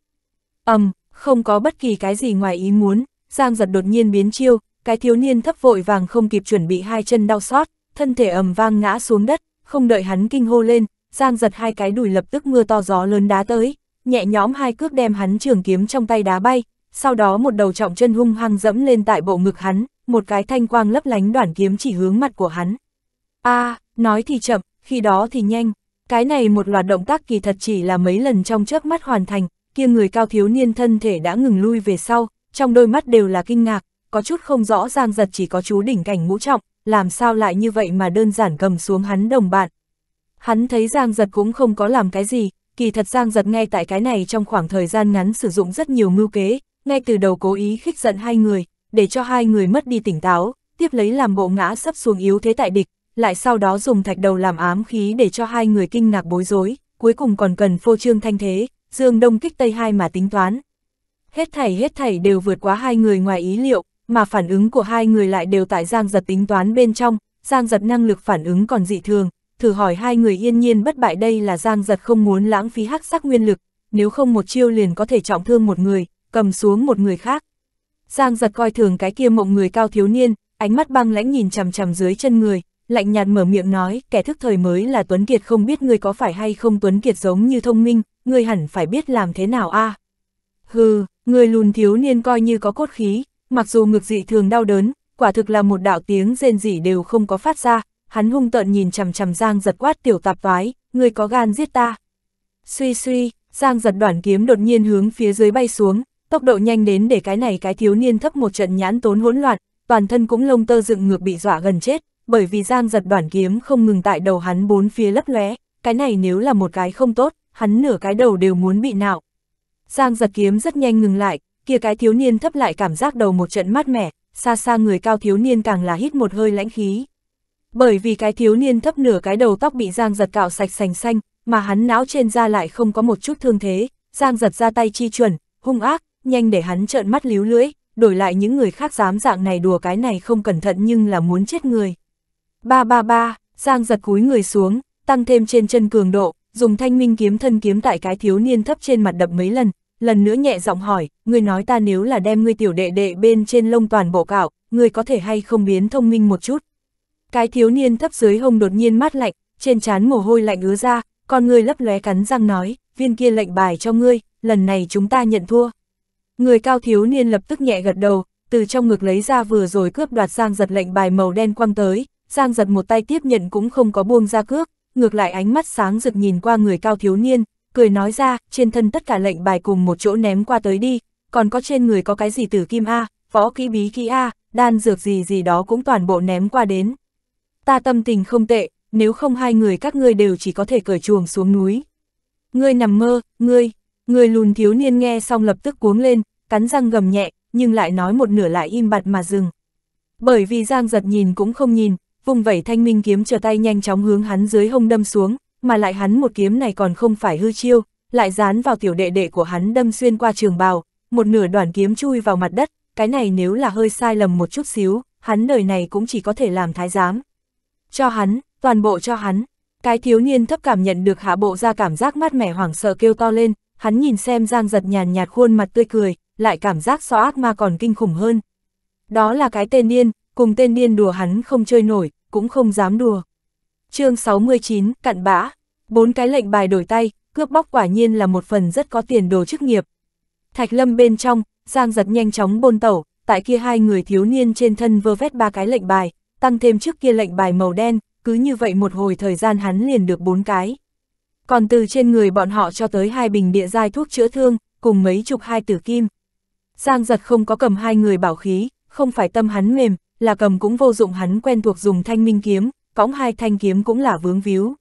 ầm, um, không có bất kỳ cái gì ngoài ý muốn, Giang giật đột nhiên biến chiêu, cái thiếu niên thấp vội vàng không kịp chuẩn bị hai chân đau xót, thân thể ầm vang ngã xuống đất, không đợi hắn kinh hô lên, Giang giật hai cái đùi lập tức mưa to gió lớn đá tới, nhẹ nhõm hai cước đem hắn trường kiếm trong tay đá bay, sau đó một đầu trọng chân hung hăng dẫm lên tại bộ ngực hắn, một cái thanh quang lấp lánh đoạn kiếm chỉ hướng mặt của hắn. a à, nói thì chậm, khi đó thì nhanh, cái này một loạt động tác kỳ thật chỉ là mấy lần trong trước mắt hoàn thành, kia người cao thiếu niên thân thể đã ngừng lui về sau, trong đôi mắt đều là kinh ngạc, có chút không rõ ràng giật chỉ có chú đỉnh cảnh ngũ trọng, làm sao lại như vậy mà đơn giản cầm xuống hắn đồng bạn. Hắn thấy Giang Giật cũng không có làm cái gì, kỳ thật Giang Giật ngay tại cái này trong khoảng thời gian ngắn sử dụng rất nhiều mưu kế, ngay từ đầu cố ý khích giận hai người, để cho hai người mất đi tỉnh táo, tiếp lấy làm bộ ngã sắp xuống yếu thế tại địch, lại sau đó dùng thạch đầu làm ám khí để cho hai người kinh ngạc bối rối, cuối cùng còn cần phô trương thanh thế, dương đông kích tây hai mà tính toán. Hết thảy hết thảy đều vượt quá hai người ngoài ý liệu, mà phản ứng của hai người lại đều tại giang giật tính toán bên trong, giang giật năng lực phản ứng còn dị thường, thử hỏi hai người yên nhiên bất bại đây là giang giật không muốn lãng phí hắc sắc nguyên lực, nếu không một chiêu liền có thể trọng thương một người, cầm xuống một người khác. Giang giật coi thường cái kia mộng người cao thiếu niên, ánh mắt băng lãnh nhìn chằm chằm dưới chân người, lạnh nhạt mở miệng nói, kẻ thức thời mới là Tuấn Kiệt không biết người có phải hay không Tuấn Kiệt giống như thông minh, người hẳn phải biết làm thế nào a. À? Hừ, người lùn thiếu niên coi như có cốt khí, mặc dù ngực dị thường đau đớn, quả thực là một đạo tiếng rên rỉ đều không có phát ra, hắn hung tợn nhìn chằm chằm Giang giật quát tiểu tạp vái, người có gan giết ta. Suy suy, Giang giật đoạn kiếm đột nhiên hướng phía dưới bay xuống, tốc độ nhanh đến để cái này cái thiếu niên thấp một trận nhãn tốn hỗn loạn, toàn thân cũng lông tơ dựng ngược bị dọa gần chết, bởi vì giang giật đoản kiếm không ngừng tại đầu hắn bốn phía lấp lóe, cái này nếu là một cái không tốt, hắn nửa cái đầu đều muốn bị nạo. Giang giật kiếm rất nhanh ngừng lại, kia cái thiếu niên thấp lại cảm giác đầu một trận mát mẻ, xa xa người cao thiếu niên càng là hít một hơi lãnh khí. Bởi vì cái thiếu niên thấp nửa cái đầu tóc bị Giang giật cạo sạch sành xanh, mà hắn não trên da lại không có một chút thương thế, Giang giật ra tay chi chuẩn, hung ác, nhanh để hắn trợn mắt líu lưỡi, đổi lại những người khác dám dạng này đùa cái này không cẩn thận nhưng là muốn chết người. Ba ba ba, Giang giật cúi người xuống, tăng thêm trên chân cường độ, dùng thanh minh kiếm thân kiếm tại cái thiếu niên thấp trên mặt đập mấy lần, lần nữa nhẹ giọng hỏi, người nói ta nếu là đem ngươi tiểu đệ đệ bên trên lông toàn bộ cạo, người có thể hay không biến thông minh một chút. Cái thiếu niên thấp dưới hông đột nhiên mát lạnh, trên trán mồ hôi lạnh ứa ra, con người lấp lóe cắn răng nói, viên kia lệnh bài cho ngươi, lần này chúng ta nhận thua. Người cao thiếu niên lập tức nhẹ gật đầu, từ trong ngực lấy ra vừa rồi cướp đoạt Giang giật lệnh bài màu đen quăng tới, Giang giật một tay tiếp nhận cũng không có buông ra cước, ngược lại ánh mắt sáng rực nhìn qua người cao thiếu niên, cười nói ra, trên thân tất cả lệnh bài cùng một chỗ ném qua tới đi, còn có trên người có cái gì tử kim A, võ kỹ bí kỹ A, đan dược gì gì đó cũng toàn bộ ném qua đến. Ta tâm tình không tệ, nếu không hai người các ngươi đều chỉ có thể cởi chuồng xuống núi. Ngươi nằm mơ, ngươi, Người lùn thiếu niên nghe xong lập tức cuống lên, cắn răng gầm nhẹ, nhưng lại nói một nửa lại im bặt mà dừng. Bởi vì Giang giật nhìn cũng không nhìn, vùng vẩy thanh minh kiếm trở tay nhanh chóng hướng hắn dưới hông đâm xuống, mà lại hắn một kiếm này còn không phải hư chiêu, lại dán vào tiểu đệ đệ của hắn đâm xuyên qua trường bào, một nửa đoạn kiếm chui vào mặt đất, cái này nếu là hơi sai lầm một chút xíu, hắn đời này cũng chỉ có thể làm thái giám. Cho hắn, toàn bộ cho hắn, cái thiếu niên thấp cảm nhận được hạ bộ ra cảm giác mát mẻ hoảng sợ kêu to lên, hắn nhìn xem Giang giật nhàn nhạt khuôn mặt tươi cười, lại cảm giác so ác ma còn kinh khủng hơn. Đó là cái tên điên, cùng tên điên đùa hắn không chơi nổi, cũng không dám đùa. chương 69, cặn bã, bốn cái lệnh bài đổi tay, cướp bóc quả nhiên là một phần rất có tiền đồ chức nghiệp. Thạch lâm bên trong, Giang giật nhanh chóng bôn tẩu, tại kia hai người thiếu niên trên thân vơ vét ba cái lệnh bài, tăng thêm trước kia lệnh bài màu đen, cứ như vậy một hồi thời gian hắn liền được bốn cái còn từ trên người bọn họ cho tới hai bình địa giai thuốc chữa thương, cùng mấy chục hai tử kim. Giang giật không có cầm hai người bảo khí, không phải tâm hắn mềm, là cầm cũng vô dụng hắn quen thuộc dùng thanh minh kiếm, cõng hai thanh kiếm cũng là vướng víu.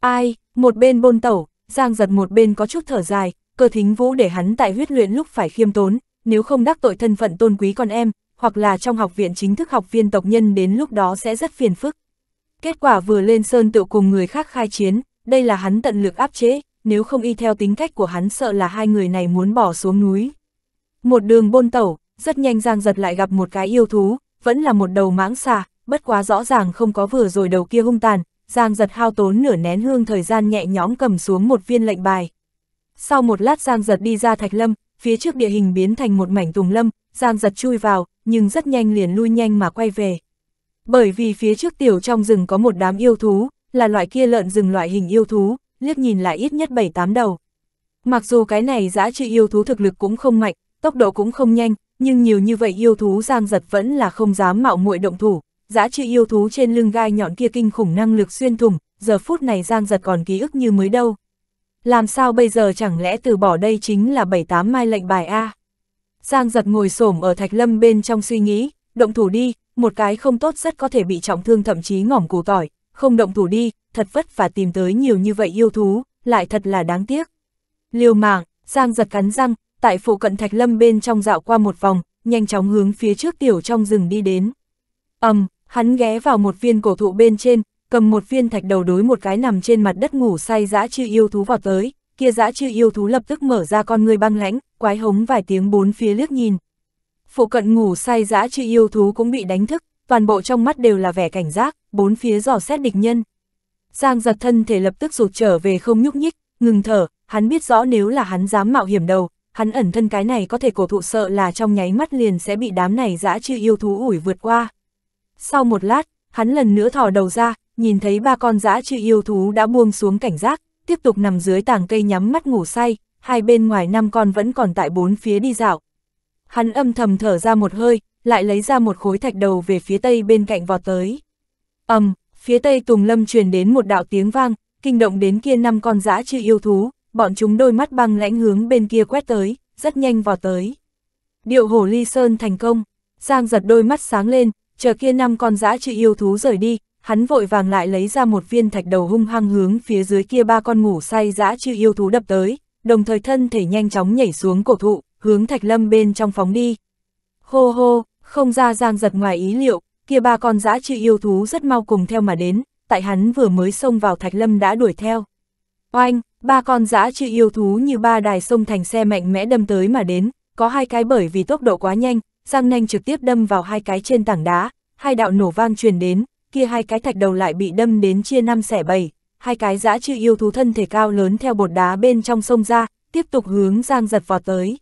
Ai, một bên bôn tẩu, Giang giật một bên có chút thở dài, cơ thính vũ để hắn tại huyết luyện lúc phải khiêm tốn, nếu không đắc tội thân phận tôn quý con em, hoặc là trong học viện chính thức học viên tộc nhân đến lúc đó sẽ rất phiền phức. Kết quả vừa lên sơn tự cùng người khác khai chiến, đây là hắn tận lực áp chế, nếu không y theo tính cách của hắn sợ là hai người này muốn bỏ xuống núi. Một đường bôn tẩu, rất nhanh Giang Giật lại gặp một cái yêu thú, vẫn là một đầu mãng xà, bất quá rõ ràng không có vừa rồi đầu kia hung tàn, Giang Giật hao tốn nửa nén hương thời gian nhẹ nhõm cầm xuống một viên lệnh bài. Sau một lát Giang Giật đi ra thạch lâm, phía trước địa hình biến thành một mảnh tùng lâm, Giang Giật chui vào, nhưng rất nhanh liền lui nhanh mà quay về. Bởi vì phía trước tiểu trong rừng có một đám yêu thú, là loại kia lợn rừng loại hình yêu thú, liếc nhìn lại ít nhất 7-8 đầu. Mặc dù cái này giã trị yêu thú thực lực cũng không mạnh, tốc độ cũng không nhanh, nhưng nhiều như vậy yêu thú giang giật vẫn là không dám mạo muội động thủ. Giã trị yêu thú trên lưng gai nhọn kia kinh khủng năng lực xuyên thủng, giờ phút này giang giật còn ký ức như mới đâu. Làm sao bây giờ chẳng lẽ từ bỏ đây chính là 7-8 mai lệnh bài A? Giang giật ngồi xổm ở thạch lâm bên trong suy nghĩ, động thủ đi, một cái không tốt rất có thể bị trọng thương thậm chí ngỏm củ tỏi, không động thủ đi, thật vất và tìm tới nhiều như vậy yêu thú, lại thật là đáng tiếc. Liều mạng, Giang giật cắn răng, tại phụ cận Thạch Lâm bên trong dạo qua một vòng, nhanh chóng hướng phía trước tiểu trong rừng đi đến. ầm, um, hắn ghé vào một viên cổ thụ bên trên, cầm một viên thạch đầu đối một cái nằm trên mặt đất ngủ say dã chư yêu thú vào tới, kia dã chư yêu thú lập tức mở ra con người băng lãnh, quái hống vài tiếng bốn phía liếc nhìn. Phụ cận ngủ say dã chư yêu thú cũng bị đánh thức, toàn bộ trong mắt đều là vẻ cảnh giác, bốn phía dò xét địch nhân. Giang giật thân thể lập tức rụt trở về không nhúc nhích, ngừng thở, hắn biết rõ nếu là hắn dám mạo hiểm đầu, hắn ẩn thân cái này có thể cổ thụ sợ là trong nháy mắt liền sẽ bị đám này dã chư yêu thú ủi vượt qua. Sau một lát, hắn lần nữa thò đầu ra, nhìn thấy ba con dã chư yêu thú đã buông xuống cảnh giác, tiếp tục nằm dưới tàng cây nhắm mắt ngủ say, hai bên ngoài năm con vẫn còn tại bốn phía đi dạo. Hắn âm thầm thở ra một hơi, lại lấy ra một khối thạch đầu về phía tây bên cạnh vọt tới ầm, um, phía tây Tùng Lâm truyền đến một đạo tiếng vang, kinh động đến kia năm con dã chư yêu thú, bọn chúng đôi mắt băng lãnh hướng bên kia quét tới, rất nhanh vào tới. Điệu hổ ly sơn thành công, Giang giật đôi mắt sáng lên, chờ kia năm con dã chư yêu thú rời đi, hắn vội vàng lại lấy ra một viên thạch đầu hung hăng hướng phía dưới kia ba con ngủ say dã chư yêu thú đập tới, đồng thời thân thể nhanh chóng nhảy xuống cổ thụ, hướng thạch lâm bên trong phóng đi. Hô hô, không ra Giang giật ngoài ý liệu, kia ba con dã chư yêu thú rất mau cùng theo mà đến, tại hắn vừa mới xông vào Thạch Lâm đã đuổi theo. Oanh, ba con dã chư yêu thú như ba đài sông thành xe mạnh mẽ đâm tới mà đến, có hai cái bởi vì tốc độ quá nhanh, răng nanh trực tiếp đâm vào hai cái trên tảng đá, hai đạo nổ vang truyền đến, kia hai cái thạch đầu lại bị đâm đến chia năm xẻ bảy, hai cái dã chư yêu thú thân thể cao lớn theo bột đá bên trong sông ra, tiếp tục hướng Giang Giật vọt tới.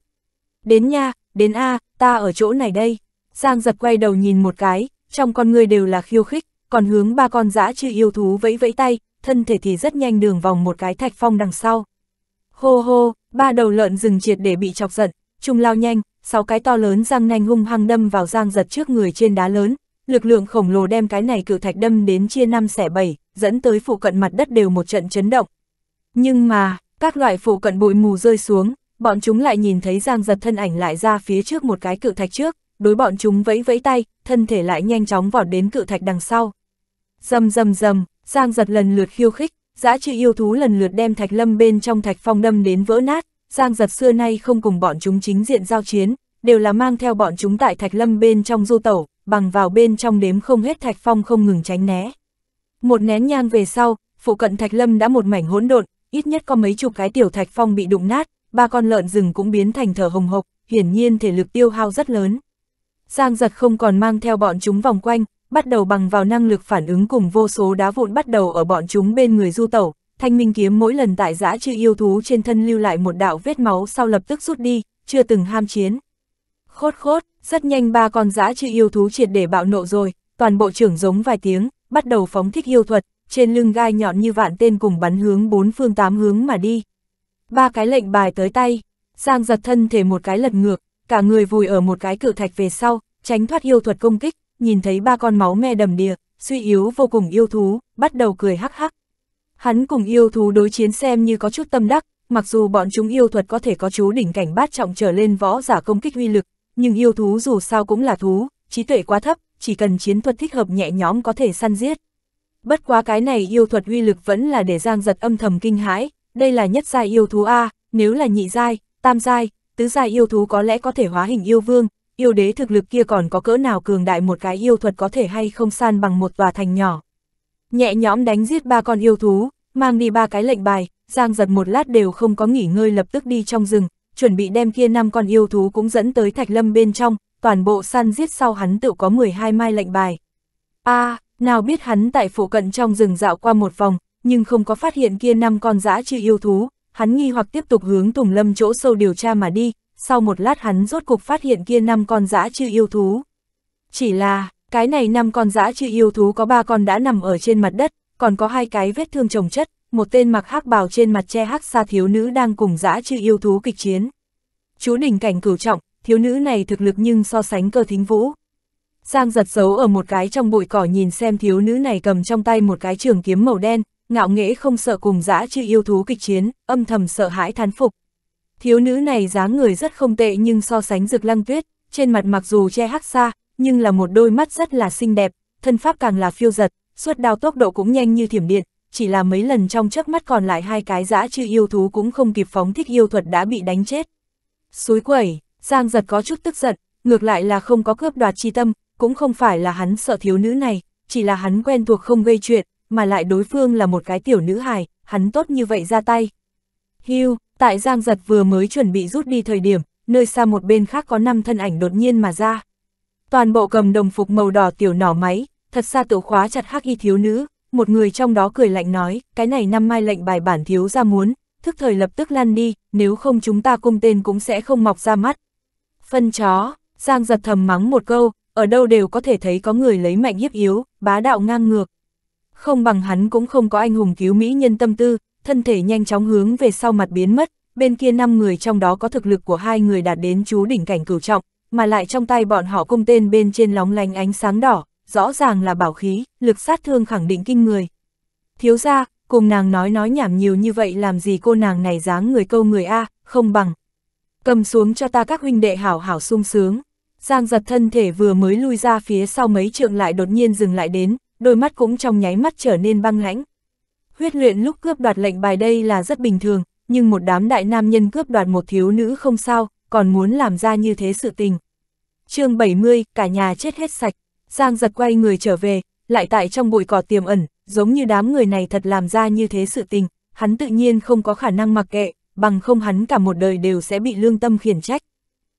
Đến nha, đến a, ta ở chỗ này đây. Giang Giật quay đầu nhìn một cái, trong con người đều là khiêu khích, còn hướng ba con dã chư yêu thú vẫy vẫy tay, thân thể thì rất nhanh đường vòng một cái thạch phong đằng sau. Hô hô, ba đầu lợn rừng triệt để bị chọc giận, trung lao nhanh, sáu cái to lớn răng nanh hung hăng đâm vào giang giật trước người trên đá lớn, lực lượng khổng lồ đem cái này cự thạch đâm đến chia năm xẻ bảy, dẫn tới phụ cận mặt đất đều một trận chấn động. Nhưng mà, các loại phụ cận bụi mù rơi xuống, bọn chúng lại nhìn thấy giang giật thân ảnh lại ra phía trước một cái cự thạch trước, đối bọn chúng vẫy vẫy tay, thân thể lại nhanh chóng vọt đến cự thạch đằng sau. Dầm dầm dầm, Giang giật lần lượt khiêu khích, giã trừ yêu thú lần lượt đem thạch lâm bên trong thạch phong đâm đến vỡ nát, Giang giật xưa nay không cùng bọn chúng chính diện giao chiến, đều là mang theo bọn chúng tại thạch lâm bên trong du tẩu, bằng vào bên trong đếm không hết thạch phong không ngừng tránh né. Một nén nhang về sau, phụ cận thạch lâm đã một mảnh hỗn độn, ít nhất có mấy chục cái tiểu thạch phong bị đụng nát, ba con lợn rừng cũng biến thành thở hồng hộc, hiển nhiên thể lực tiêu hao rất lớn. Giang giật không còn mang theo bọn chúng vòng quanh, bắt đầu bằng vào năng lực phản ứng cùng vô số đá vụn bắt đầu ở bọn chúng bên người du tẩu. Thanh minh kiếm mỗi lần tại giã chư yêu thú trên thân lưu lại một đạo vết máu sau lập tức rút đi, chưa từng ham chiến. Khốt khốt, rất nhanh ba con giã chư yêu thú triệt để bạo nộ rồi, toàn bộ trưởng giống vài tiếng, bắt đầu phóng thích yêu thuật, trên lưng gai nhọn như vạn tên cùng bắn hướng bốn phương tám hướng mà đi. Ba cái lệnh bài tới tay, Giang giật thân thể một cái lật ngược, cả người vùi ở một cái cự thạch về sau, tránh thoát yêu thuật công kích, nhìn thấy ba con máu me đầm đìa, suy yếu vô cùng yêu thú, bắt đầu cười hắc hắc. Hắn cùng yêu thú đối chiến xem như có chút tâm đắc, mặc dù bọn chúng yêu thuật có thể có chú đỉnh cảnh bát trọng trở lên võ giả công kích uy lực, nhưng yêu thú dù sao cũng là thú, trí tuệ quá thấp, chỉ cần chiến thuật thích hợp nhẹ nhõm có thể săn giết. Bất quá cái này yêu thuật uy lực vẫn là để Giang giật âm thầm kinh hãi, đây là nhất giai yêu thú A, nếu là nhị giai, tam giai, tứ gia yêu thú có lẽ có thể hóa hình yêu vương, yêu đế thực lực kia còn có cỡ nào cường đại một cái yêu thuật có thể hay không san bằng một tòa thành nhỏ. Nhẹ nhõm đánh giết ba con yêu thú, mang đi ba cái lệnh bài, Giang giật một lát đều không có nghỉ ngơi lập tức đi trong rừng, chuẩn bị đem kia năm con yêu thú cũng dẫn tới thạch lâm bên trong, toàn bộ săn giết sau hắn tự có 12 mai lệnh bài. a à, nào biết hắn tại phụ cận trong rừng dạo qua một vòng, nhưng không có phát hiện kia năm con dã chư yêu thú, hắn nghi hoặc tiếp tục hướng Tùng Lâm chỗ sâu điều tra mà đi, sau một lát hắn rốt cục phát hiện kia năm con dã chư yêu thú. Chỉ là, cái này năm con dã chư yêu thú có ba con đã nằm ở trên mặt đất, còn có hai cái vết thương trồng chất, một tên mặc hắc bào trên mặt che hắc xa thiếu nữ đang cùng dã chư yêu thú kịch chiến. Chú đỉnh cảnh cửu trọng, thiếu nữ này thực lực nhưng so sánh cơ thính vũ. Giang giật giấu ở một cái trong bụi cỏ nhìn xem thiếu nữ này cầm trong tay một cái trường kiếm màu đen, ngạo nghễ không sợ cùng dã chư yêu thú kịch chiến, âm thầm sợ hãi thán phục. Thiếu nữ này dáng người rất không tệ nhưng so sánh rực lăng tuyết, trên mặt mặc dù che hắc xa, nhưng là một đôi mắt rất là xinh đẹp, thân pháp càng là phiêu giật, suốt đao tốc độ cũng nhanh như thiểm điện, chỉ là mấy lần trong chớp mắt còn lại hai cái dã chư yêu thú cũng không kịp phóng thích yêu thuật đã bị đánh chết. Suối quẩy, Giang giật có chút tức giận, ngược lại là không có cướp đoạt chi tâm, cũng không phải là hắn sợ thiếu nữ này, chỉ là hắn quen thuộc không gây chuyện, mà lại đối phương là một cái tiểu nữ hài, hắn tốt như vậy ra tay. Hưu, tại Giang Giật vừa mới chuẩn bị rút đi thời điểm, nơi xa một bên khác có năm thân ảnh đột nhiên mà ra. Toàn bộ cầm đồng phục màu đỏ tiểu nỏ máy, thật xa tự khóa chặt hắc y thiếu nữ, một người trong đó cười lạnh nói, cái này năm mai lệnh bài bản thiếu ra muốn, thức thời lập tức lăn đi, nếu không chúng ta cung tên cũng sẽ không mọc ra mắt. Phân chó, Giang giật thầm mắng một câu, ở đâu đều có thể thấy có người lấy mạnh hiếp yếu, bá đạo ngang ngược, không bằng hắn cũng không có anh hùng cứu mỹ nhân tâm tư, thân thể nhanh chóng hướng về sau mặt biến mất, bên kia năm người trong đó có thực lực của hai người đạt đến chú đỉnh cảnh cửu trọng, mà lại trong tay bọn họ cung tên bên trên lóng lánh ánh sáng đỏ, rõ ràng là bảo khí, lực sát thương khẳng định kinh người. Thiếu ra, cùng nàng nói nói nhảm nhiều như vậy làm gì cô nàng này dáng người câu người A, không bằng. Cầm xuống cho ta các huynh đệ hảo hảo sung sướng. Giang giật thân thể vừa mới lui ra phía sau mấy trượng lại đột nhiên dừng lại đến, đôi mắt cũng trong nháy mắt trở nên băng lãnh. Huyết luyện lúc cướp đoạt lệnh bài đây là rất bình thường, nhưng một đám đại nam nhân cướp đoạt một thiếu nữ không sao, còn muốn làm ra như thế sự tình. chương 70, cả nhà chết hết sạch, Giang giật quay người trở về, lại tại trong bụi cỏ tiềm ẩn, giống như đám người này thật làm ra như thế sự tình, hắn tự nhiên không có khả năng mặc kệ, bằng không hắn cả một đời đều sẽ bị lương tâm khiển trách.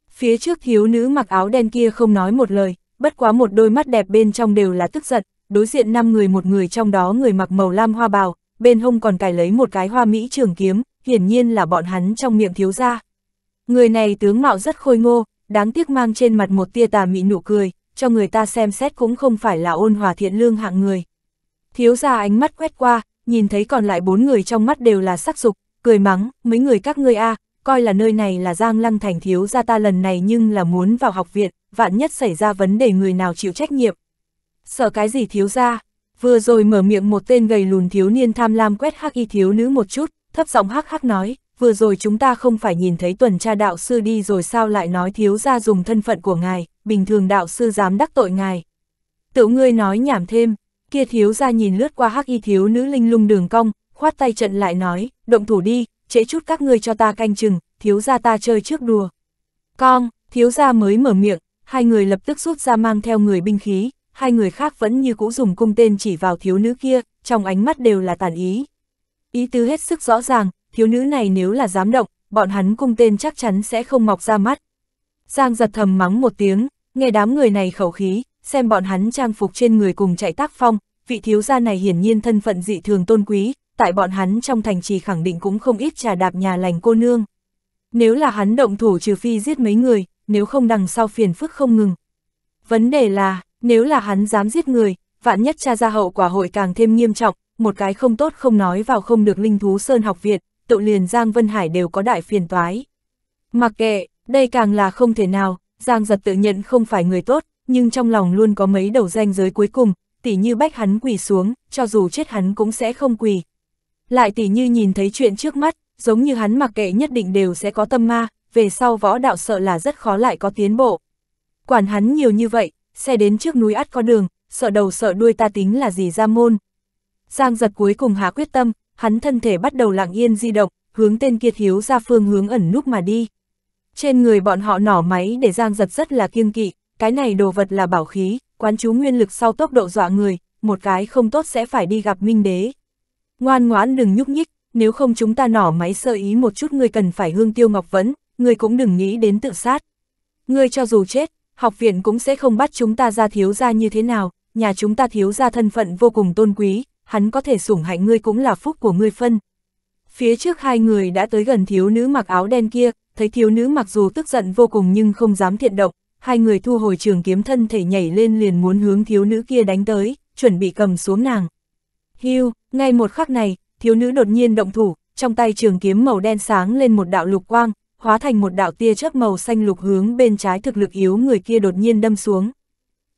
Phía trước thiếu nữ mặc áo đen kia không nói một lời, bất quá một đôi mắt đẹp bên trong đều là tức giận, đối diện năm người một người trong đó người mặc màu lam hoa bào, bên hông còn cài lấy một cái hoa mỹ trường kiếm, hiển nhiên là bọn hắn trong miệng thiếu gia. Người này tướng mạo rất khôi ngô, đáng tiếc mang trên mặt một tia tà mị nụ cười, cho người ta xem xét cũng không phải là ôn hòa thiện lương hạng người. Thiếu gia ánh mắt quét qua, nhìn thấy còn lại bốn người trong mắt đều là sắc dục, cười mắng, mấy người các ngươi a, coi là nơi này là Giang Lăng Thành thiếu gia ta lần này nhưng là muốn vào học viện, vạn nhất xảy ra vấn đề người nào chịu trách nhiệm, sợ cái gì thiếu ra, vừa rồi mở miệng một tên gầy lùn thiếu niên tham lam quét hắc y thiếu nữ một chút, thấp giọng hắc hắc nói, vừa rồi chúng ta không phải nhìn thấy tuần tra đạo sư đi rồi sao lại nói thiếu ra dùng thân phận của ngài, bình thường đạo sư dám đắc tội ngài. Tự ngươi nói nhảm thêm, kia thiếu ra nhìn lướt qua hắc y thiếu nữ linh lung đường cong, khoát tay trận lại nói, động thủ đi, trễ chút các ngươi cho ta canh chừng, thiếu ra ta chơi trước đùa. Con, thiếu ra mới mở miệng, hai người lập tức rút ra mang theo người binh khí, hai người khác vẫn như cũ dùng cung tên chỉ vào thiếu nữ kia, trong ánh mắt đều là tàn ý. Ý tứ hết sức rõ ràng, thiếu nữ này nếu là dám động, bọn hắn cung tên chắc chắn sẽ không mọc ra mắt. Giang giật thầm mắng một tiếng, nghe đám người này khẩu khí, xem bọn hắn trang phục trên người cùng chạy tác phong, vị thiếu gia này hiển nhiên thân phận dị thường tôn quý, tại bọn hắn trong thành trì khẳng định cũng không ít trà đạp nhà lành cô nương. Nếu là hắn động thủ trừ phi giết mấy người, nếu không đằng sau phiền phức không ngừng. Vấn đề là, nếu là hắn dám giết người, vạn nhất cha gia hậu quả hội càng thêm nghiêm trọng, một cái không tốt không nói vào không được linh thú Sơn học Việt, tự liền Giang Vân Hải đều có đại phiền toái. Mặc kệ, đây càng là không thể nào, Giang giật tự nhận không phải người tốt, nhưng trong lòng luôn có mấy đầu danh giới cuối cùng, tỉ như bách hắn quỳ xuống, cho dù chết hắn cũng sẽ không quỳ. Lại tỉ như nhìn thấy chuyện trước mắt, giống như hắn mặc kệ nhất định đều sẽ có tâm ma, về sau võ đạo sợ là rất khó lại có tiến bộ. Quản hắn nhiều như vậy, xe đến trước núi ắt có đường, sợ đầu sợ đuôi ta tính là gì ra môn. Giang giật cuối cùng hạ quyết tâm, hắn thân thể bắt đầu lặng yên di động, hướng tên kiệt hiếu ra phương hướng ẩn núp mà đi. Trên người bọn họ nỏ máy để giang giật rất là kiêng kỵ, cái này đồ vật là bảo khí, quán chú nguyên lực sau tốc độ dọa người, một cái không tốt sẽ phải đi gặp minh đế. Ngoan ngoãn đừng nhúc nhích, nếu không chúng ta nỏ máy sơ ý một chút người cần phải hương tiêu ngọc vẫn người cũng đừng nghĩ đến tự sát. Người cho dù chết, học viện cũng sẽ không bắt chúng ta ra thiếu ra như thế nào, nhà chúng ta thiếu ra thân phận vô cùng tôn quý, hắn có thể sủng hạnh ngươi cũng là phúc của ngươi phân. Phía trước hai người đã tới gần thiếu nữ mặc áo đen kia, thấy thiếu nữ mặc dù tức giận vô cùng nhưng không dám thiện động, hai người thu hồi trường kiếm thân thể nhảy lên liền muốn hướng thiếu nữ kia đánh tới, chuẩn bị cầm xuống nàng. Hưu, ngay một khắc này, thiếu nữ đột nhiên động thủ, trong tay trường kiếm màu đen sáng lên một đạo lục quang, hóa thành một đạo tia chớp màu xanh lục hướng bên trái thực lực yếu người kia đột nhiên đâm xuống.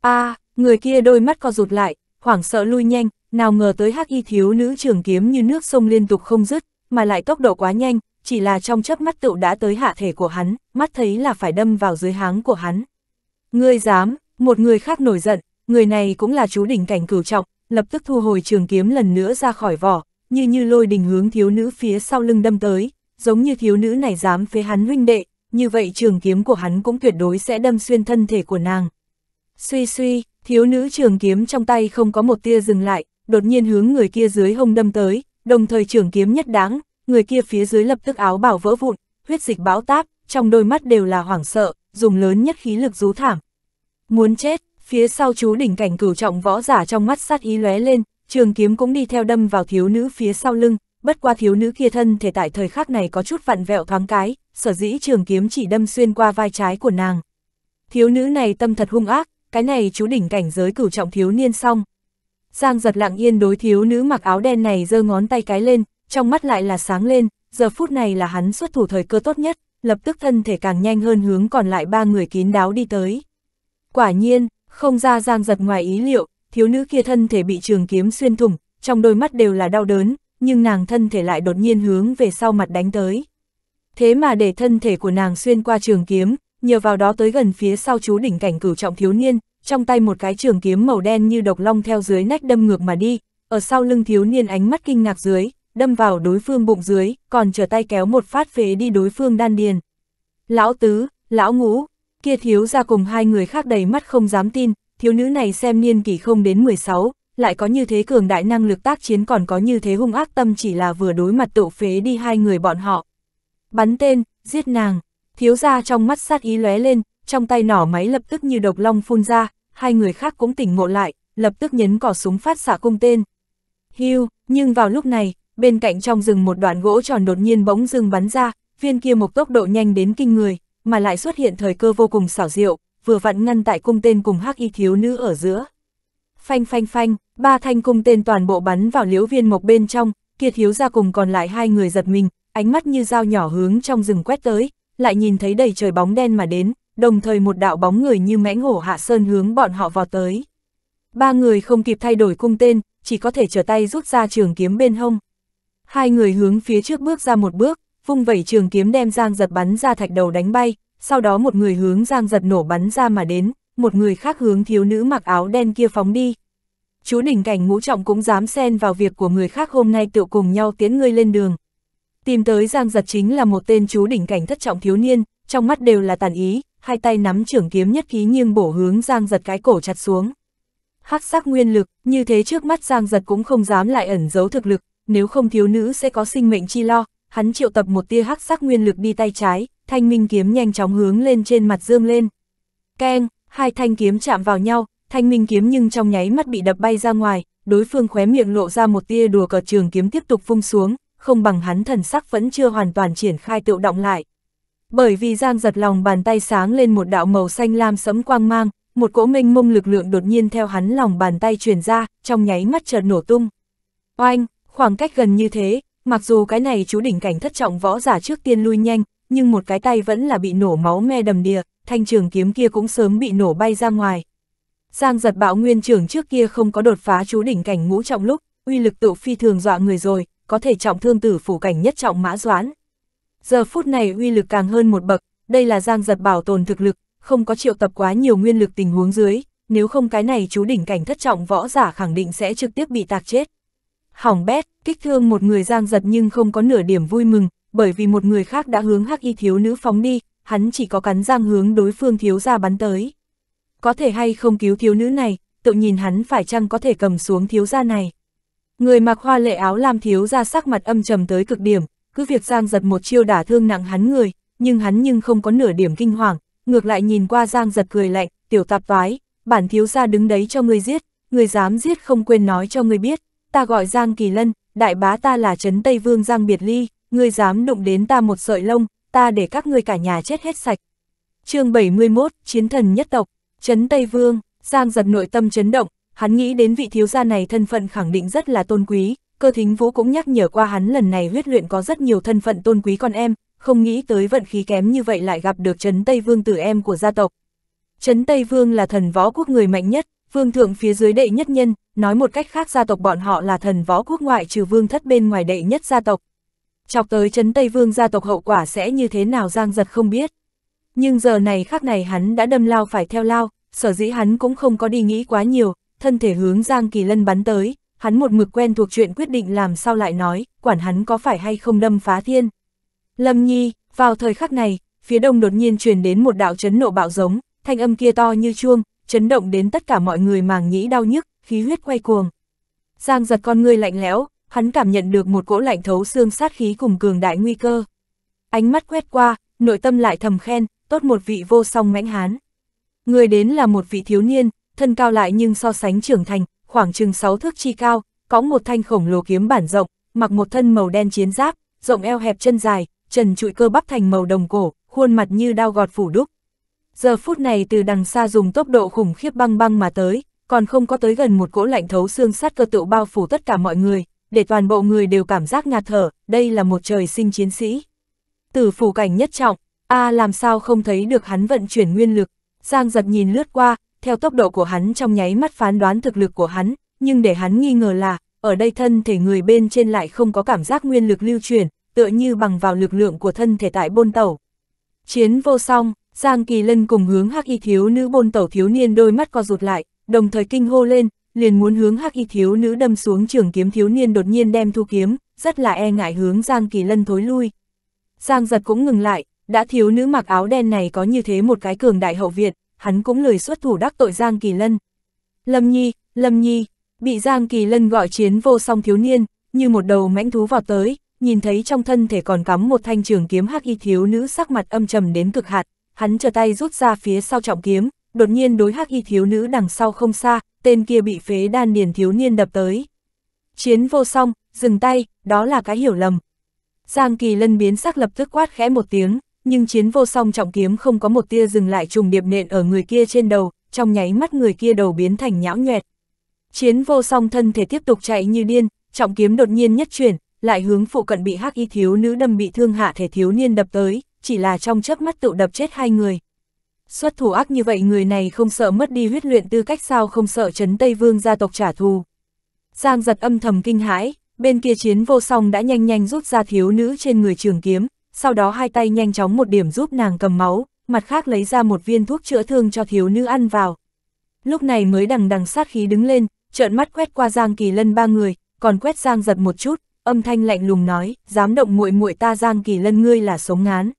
a à, người kia đôi mắt co rụt lại, hoảng sợ lui nhanh, nào ngờ tới hắc y thiếu nữ trường kiếm như nước sông liên tục không dứt, mà lại tốc độ quá nhanh, chỉ là trong chớp mắt tựu đã tới hạ thể của hắn, mắt thấy là phải đâm vào dưới háng của hắn. Ngươi dám, một người khác nổi giận, người này cũng là chú đỉnh cảnh cửu trọng, lập tức thu hồi trường kiếm lần nữa ra khỏi vỏ, như như lôi đình hướng thiếu nữ phía sau lưng đâm tới, giống như thiếu nữ này dám phế hắn huynh đệ, như vậy trường kiếm của hắn cũng tuyệt đối sẽ đâm xuyên thân thể của nàng. Suy suy, thiếu nữ trường kiếm trong tay không có một tia dừng lại, đột nhiên hướng người kia dưới hông đâm tới, đồng thời trường kiếm nhất đáng, người kia phía dưới lập tức áo bảo vỡ vụn, huyết dịch bão táp, trong đôi mắt đều là hoảng sợ, dùng lớn nhất khí lực rú thảm. Muốn chết, phía sau chú đỉnh cảnh cửu trọng võ giả trong mắt sát ý lóe lên, trường kiếm cũng đi theo đâm vào thiếu nữ phía sau lưng, bất qua thiếu nữ kia thân thể tại thời khắc này có chút vặn vẹo thoáng cái, sở dĩ trường kiếm chỉ đâm xuyên qua vai trái của nàng. Thiếu nữ này tâm thật hung ác, cái này chú đỉnh cảnh giới cửu trọng thiếu niên xong. Giang giật lặng yên đối thiếu nữ mặc áo đen này giơ ngón tay cái lên, trong mắt lại là sáng lên, giờ phút này là hắn xuất thủ thời cơ tốt nhất, lập tức thân thể càng nhanh hơn hướng còn lại ba người kín đáo đi tới. Quả nhiên, không ra giang giật ngoài ý liệu, thiếu nữ kia thân thể bị trường kiếm xuyên thủng, trong đôi mắt đều là đau đớn, nhưng nàng thân thể lại đột nhiên hướng về sau mặt đánh tới. Thế mà để thân thể của nàng xuyên qua trường kiếm, nhờ vào đó tới gần phía sau chú đỉnh cảnh cửu trọng thiếu niên, trong tay một cái trường kiếm màu đen như độc long theo dưới nách đâm ngược mà đi, ở sau lưng thiếu niên ánh mắt kinh ngạc dưới, đâm vào đối phương bụng dưới, còn trở tay kéo một phát phế đi đối phương đan điền. Lão tứ, lão ngũ, kia thiếu ra cùng hai người khác đầy mắt không dám tin, thiếu nữ này xem niên kỷ không đến 16, lại có như thế cường đại năng lực tác chiến còn có như thế hung ác tâm chỉ là vừa đối mặt tự phế đi hai người bọn họ. Bắn tên, giết nàng, thiếu ra trong mắt sát ý lóe lên, trong tay nỏ máy lập tức như độc long phun ra, hai người khác cũng tỉnh ngộ lại, lập tức nhấn cỏ súng phát xạ cung tên. Hưu, nhưng vào lúc này, bên cạnh trong rừng một đoạn gỗ tròn đột nhiên bỗng dưng bắn ra, viên kia một tốc độ nhanh đến kinh người, mà lại xuất hiện thời cơ vô cùng xảo diệu, vừa vặn ngăn tại cung tên cùng hắc y thiếu nữ ở giữa phanh phanh phanh, ba thanh cung tên toàn bộ bắn vào liễu viên mộc bên trong, Kiệt Hiếu ra cùng còn lại hai người giật mình, ánh mắt như dao nhỏ hướng trong rừng quét tới, lại nhìn thấy đầy trời bóng đen mà đến, đồng thời một đạo bóng người như mãnh hổ hạ sơn hướng bọn họ vào tới. Ba người không kịp thay đổi cung tên, chỉ có thể trở tay rút ra trường kiếm bên hông. Hai người hướng phía trước bước ra một bước, vung vẩy trường kiếm đem Giang giật bắn ra thạch đầu đánh bay, sau đó một người hướng Giang giật nổ bắn ra mà đến, một người khác hướng thiếu nữ mặc áo đen kia phóng đi. Chú đỉnh cảnh ngũ trọng cũng dám xen vào việc của người khác hôm nay tựu cùng nhau tiến ngươi lên đường. Tìm tới Giang Giật chính là một tên chú đỉnh cảnh thất trọng thiếu niên, trong mắt đều là tàn ý, hai tay nắm trưởng kiếm nhất khí nghiêng bổ hướng Giang Giật cái cổ chặt xuống. Hắc sắc nguyên lực, như thế trước mắt Giang Giật cũng không dám lại ẩn giấu thực lực, nếu không thiếu nữ sẽ có sinh mệnh chi lo, hắn triệu tập một tia hắc sắc nguyên lực đi tay trái, thanh minh kiếm nhanh chóng hướng lên trên mặt dương lên. Keng, Hai thanh kiếm chạm vào nhau, thanh minh kiếm nhưng trong nháy mắt bị đập bay ra ngoài, đối phương khóe miệng lộ ra một tia đùa cờ trường kiếm tiếp tục phung xuống, không bằng hắn thần sắc vẫn chưa hoàn toàn triển khai tự động lại. Bởi vì Giang giật lòng bàn tay sáng lên một đạo màu xanh lam sẫm quang mang, một cỗ minh mông lực lượng đột nhiên theo hắn lòng bàn tay truyền ra, trong nháy mắt chợt nổ tung. Oanh, khoảng cách gần như thế, mặc dù cái này chú đỉnh cảnh thất trọng võ giả trước tiên lui nhanh, nhưng một cái tay vẫn là bị nổ máu me đầm đìa, thanh trường kiếm kia cũng sớm bị nổ bay ra ngoài. Giang giật bạo nguyên trưởng trước kia không có đột phá chú đỉnh cảnh ngũ trọng lúc, uy lực tự phi thường dọa người rồi, có thể trọng thương tử phủ cảnh nhất trọng mã doãn. Giờ phút này uy lực càng hơn một bậc, đây là giang giật bảo tồn thực lực, không có triệu tập quá nhiều nguyên lực tình huống dưới, nếu không cái này chú đỉnh cảnh thất trọng võ giả khẳng định sẽ trực tiếp bị tạc chết. Hỏng bét, kích thương một người giang giật nhưng không có nửa điểm vui mừng, bởi vì một người khác đã hướng hắc y thiếu nữ phóng đi, hắn chỉ có cắn răng hướng đối phương thiếu ra bắn tới. Có thể hay không cứu thiếu nữ này, tự nhìn hắn phải chăng có thể cầm xuống thiếu gia này. Người mặc hoa lệ áo làm thiếu gia sắc mặt âm trầm tới cực điểm, cứ việc Giang giật một chiêu đả thương nặng hắn người, nhưng hắn nhưng không có nửa điểm kinh hoàng, ngược lại nhìn qua Giang giật cười lạnh, tiểu tạp toái, bản thiếu gia đứng đấy cho người giết, người dám giết không quên nói cho người biết, ta gọi Giang Kỳ Lân, đại bá ta là Trấn Tây Vương Giang Biệt Ly, người dám đụng đến ta một sợi lông, ta để các ngươi cả nhà chết hết sạch. chương 71, Chiến thần nhất tộc, Trấn Tây Vương, Giang giật nội tâm chấn động, hắn nghĩ đến vị thiếu gia này thân phận khẳng định rất là tôn quý, cơ thính vũ cũng nhắc nhở qua hắn lần này huyết luyện có rất nhiều thân phận tôn quý con em, không nghĩ tới vận khí kém như vậy lại gặp được Trấn Tây Vương tử em của gia tộc. Trấn Tây Vương là thần võ quốc người mạnh nhất, vương thượng phía dưới đệ nhất nhân, nói một cách khác gia tộc bọn họ là thần võ quốc ngoại trừ vương thất bên ngoài đệ nhất gia tộc, chọc tới chấn Tây Vương gia tộc hậu quả sẽ như thế nào Giang Giật không biết. Nhưng giờ này khắc này hắn đã đâm lao phải theo lao, sở dĩ hắn cũng không có đi nghĩ quá nhiều, thân thể hướng Giang Kỳ Lân bắn tới, hắn một mực quen thuộc chuyện quyết định làm sao lại nói, quản hắn có phải hay không đâm phá thiên. Lâm Nhi, vào thời khắc này, phía đông đột nhiên truyền đến một đạo chấn nộ bạo giống, thanh âm kia to như chuông, chấn động đến tất cả mọi người màng nhĩ đau nhức, khí huyết quay cuồng. Giang giật con người lạnh lẽo, hắn cảm nhận được một cỗ lạnh thấu xương sát khí cùng cường đại nguy cơ. Ánh mắt quét qua, nội tâm lại thầm khen, tốt một vị vô song mãnh hán. Người đến là một vị thiếu niên, thân cao lại nhưng so sánh trưởng thành, khoảng chừng 6 thước chi cao, có một thanh khổng lồ kiếm bản rộng, mặc một thân màu đen chiến giáp, rộng eo hẹp chân dài, trần trụi cơ bắp thành màu đồng cổ, khuôn mặt như đao gọt phủ đúc. Giờ phút này từ đằng xa dùng tốc độ khủng khiếp băng băng mà tới, còn không có tới gần một cỗ lạnh thấu xương sát cơ tựu bao phủ tất cả mọi người, để toàn bộ người đều cảm giác ngạt thở, đây là một trời sinh chiến sĩ. Tử phủ cảnh nhất trọng, a à làm sao không thấy được hắn vận chuyển nguyên lực, Giang giật nhìn lướt qua, theo tốc độ của hắn trong nháy mắt phán đoán thực lực của hắn, nhưng để hắn nghi ngờ là, ở đây thân thể người bên trên lại không có cảm giác nguyên lực lưu truyền, tựa như bằng vào lực lượng của thân thể tại bôn tẩu. Chiến vô song, Giang Kỳ Lân cùng hướng hắc y thiếu nữ bôn tẩu thiếu niên đôi mắt co rụt lại, đồng thời kinh hô lên, liền muốn hướng hắc y thiếu nữ đâm xuống trường kiếm thiếu niên đột nhiên đem thu kiếm, rất là e ngại hướng Giang Kỳ Lân thối lui. Giang giật cũng ngừng lại, đã thiếu nữ mặc áo đen này có như thế một cái cường đại hậu viện, hắn cũng lười xuất thủ đắc tội Giang Kỳ Lân. Lâm Nhi, Lâm Nhi, bị Giang Kỳ Lân gọi chiến vô song thiếu niên, như một đầu mãnh thú vào tới, nhìn thấy trong thân thể còn cắm một thanh trường kiếm hắc y thiếu nữ sắc mặt âm trầm đến cực hạt, hắn trở tay rút ra phía sau trọng kiếm, đột nhiên đối hắc y thiếu nữ đằng sau không xa, tên kia bị phế đan điền thiếu niên đập tới. Chiến vô song, dừng tay, đó là cái hiểu lầm. Giang kỳ lân biến sắc lập tức quát khẽ một tiếng, nhưng chiến vô song trọng kiếm không có một tia dừng lại trùng điệp nện ở người kia trên đầu, trong nháy mắt người kia đầu biến thành nhão nhoẹt. Chiến vô song thân thể tiếp tục chạy như điên, trọng kiếm đột nhiên nhất chuyển, lại hướng phụ cận bị hắc y thiếu nữ đâm bị thương hạ thể thiếu niên đập tới, chỉ là trong chớp mắt tự đập chết hai người xuất thủ ác như vậy người này không sợ mất đi huyết luyện tư cách sao không sợ chấn Tây Vương gia tộc trả thù. Giang giật âm thầm kinh hãi, bên kia chiến vô song đã nhanh nhanh rút ra thiếu nữ trên người trường kiếm, sau đó hai tay nhanh chóng một điểm giúp nàng cầm máu, mặt khác lấy ra một viên thuốc chữa thương cho thiếu nữ ăn vào. Lúc này mới đằng đằng sát khí đứng lên, trợn mắt quét qua Giang Kỳ Lân ba người, còn quét Giang giật một chút, âm thanh lạnh lùng nói, dám động muội muội ta Giang Kỳ Lân ngươi là sống ngán.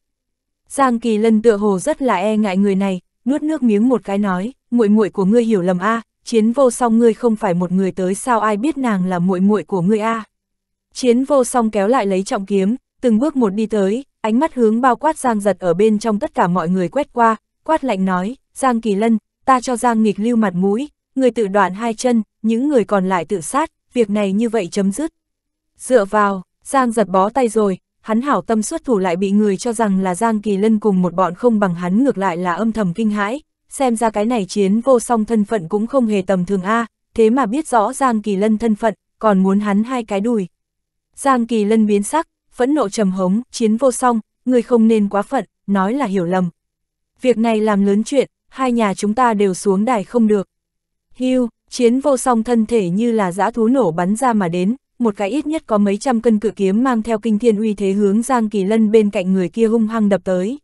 Giang Kỳ Lân tựa hồ rất là e ngại người này, nuốt nước miếng một cái nói, muội muội của ngươi hiểu lầm a, chiến vô song ngươi không phải một người tới sao ai biết nàng là muội muội của ngươi a. Chiến vô song kéo lại lấy trọng kiếm, từng bước một đi tới, ánh mắt hướng bao quát Giang giật ở bên trong tất cả mọi người quét qua, quát lạnh nói, Giang Kỳ Lân, ta cho Giang nghịch lưu mặt mũi, người tự đoạn hai chân, những người còn lại tự sát, việc này như vậy chấm dứt. Dựa vào, Giang giật bó tay rồi, hắn hảo tâm xuất thủ lại bị người cho rằng là Giang Kỳ Lân cùng một bọn không bằng hắn ngược lại là âm thầm kinh hãi, xem ra cái này chiến vô song thân phận cũng không hề tầm thường A, à, thế mà biết rõ Giang Kỳ Lân thân phận, còn muốn hắn hai cái đùi. Giang Kỳ Lân biến sắc, phẫn nộ trầm hống, chiến vô song, người không nên quá phận, nói là hiểu lầm. Việc này làm lớn chuyện, hai nhà chúng ta đều xuống đài không được. Hưu, chiến vô song thân thể như là dã thú nổ bắn ra mà đến, một cái ít nhất có mấy trăm cân cự kiếm mang theo kinh thiên uy thế hướng Giang Kỳ Lân bên cạnh người kia hung hăng đập tới.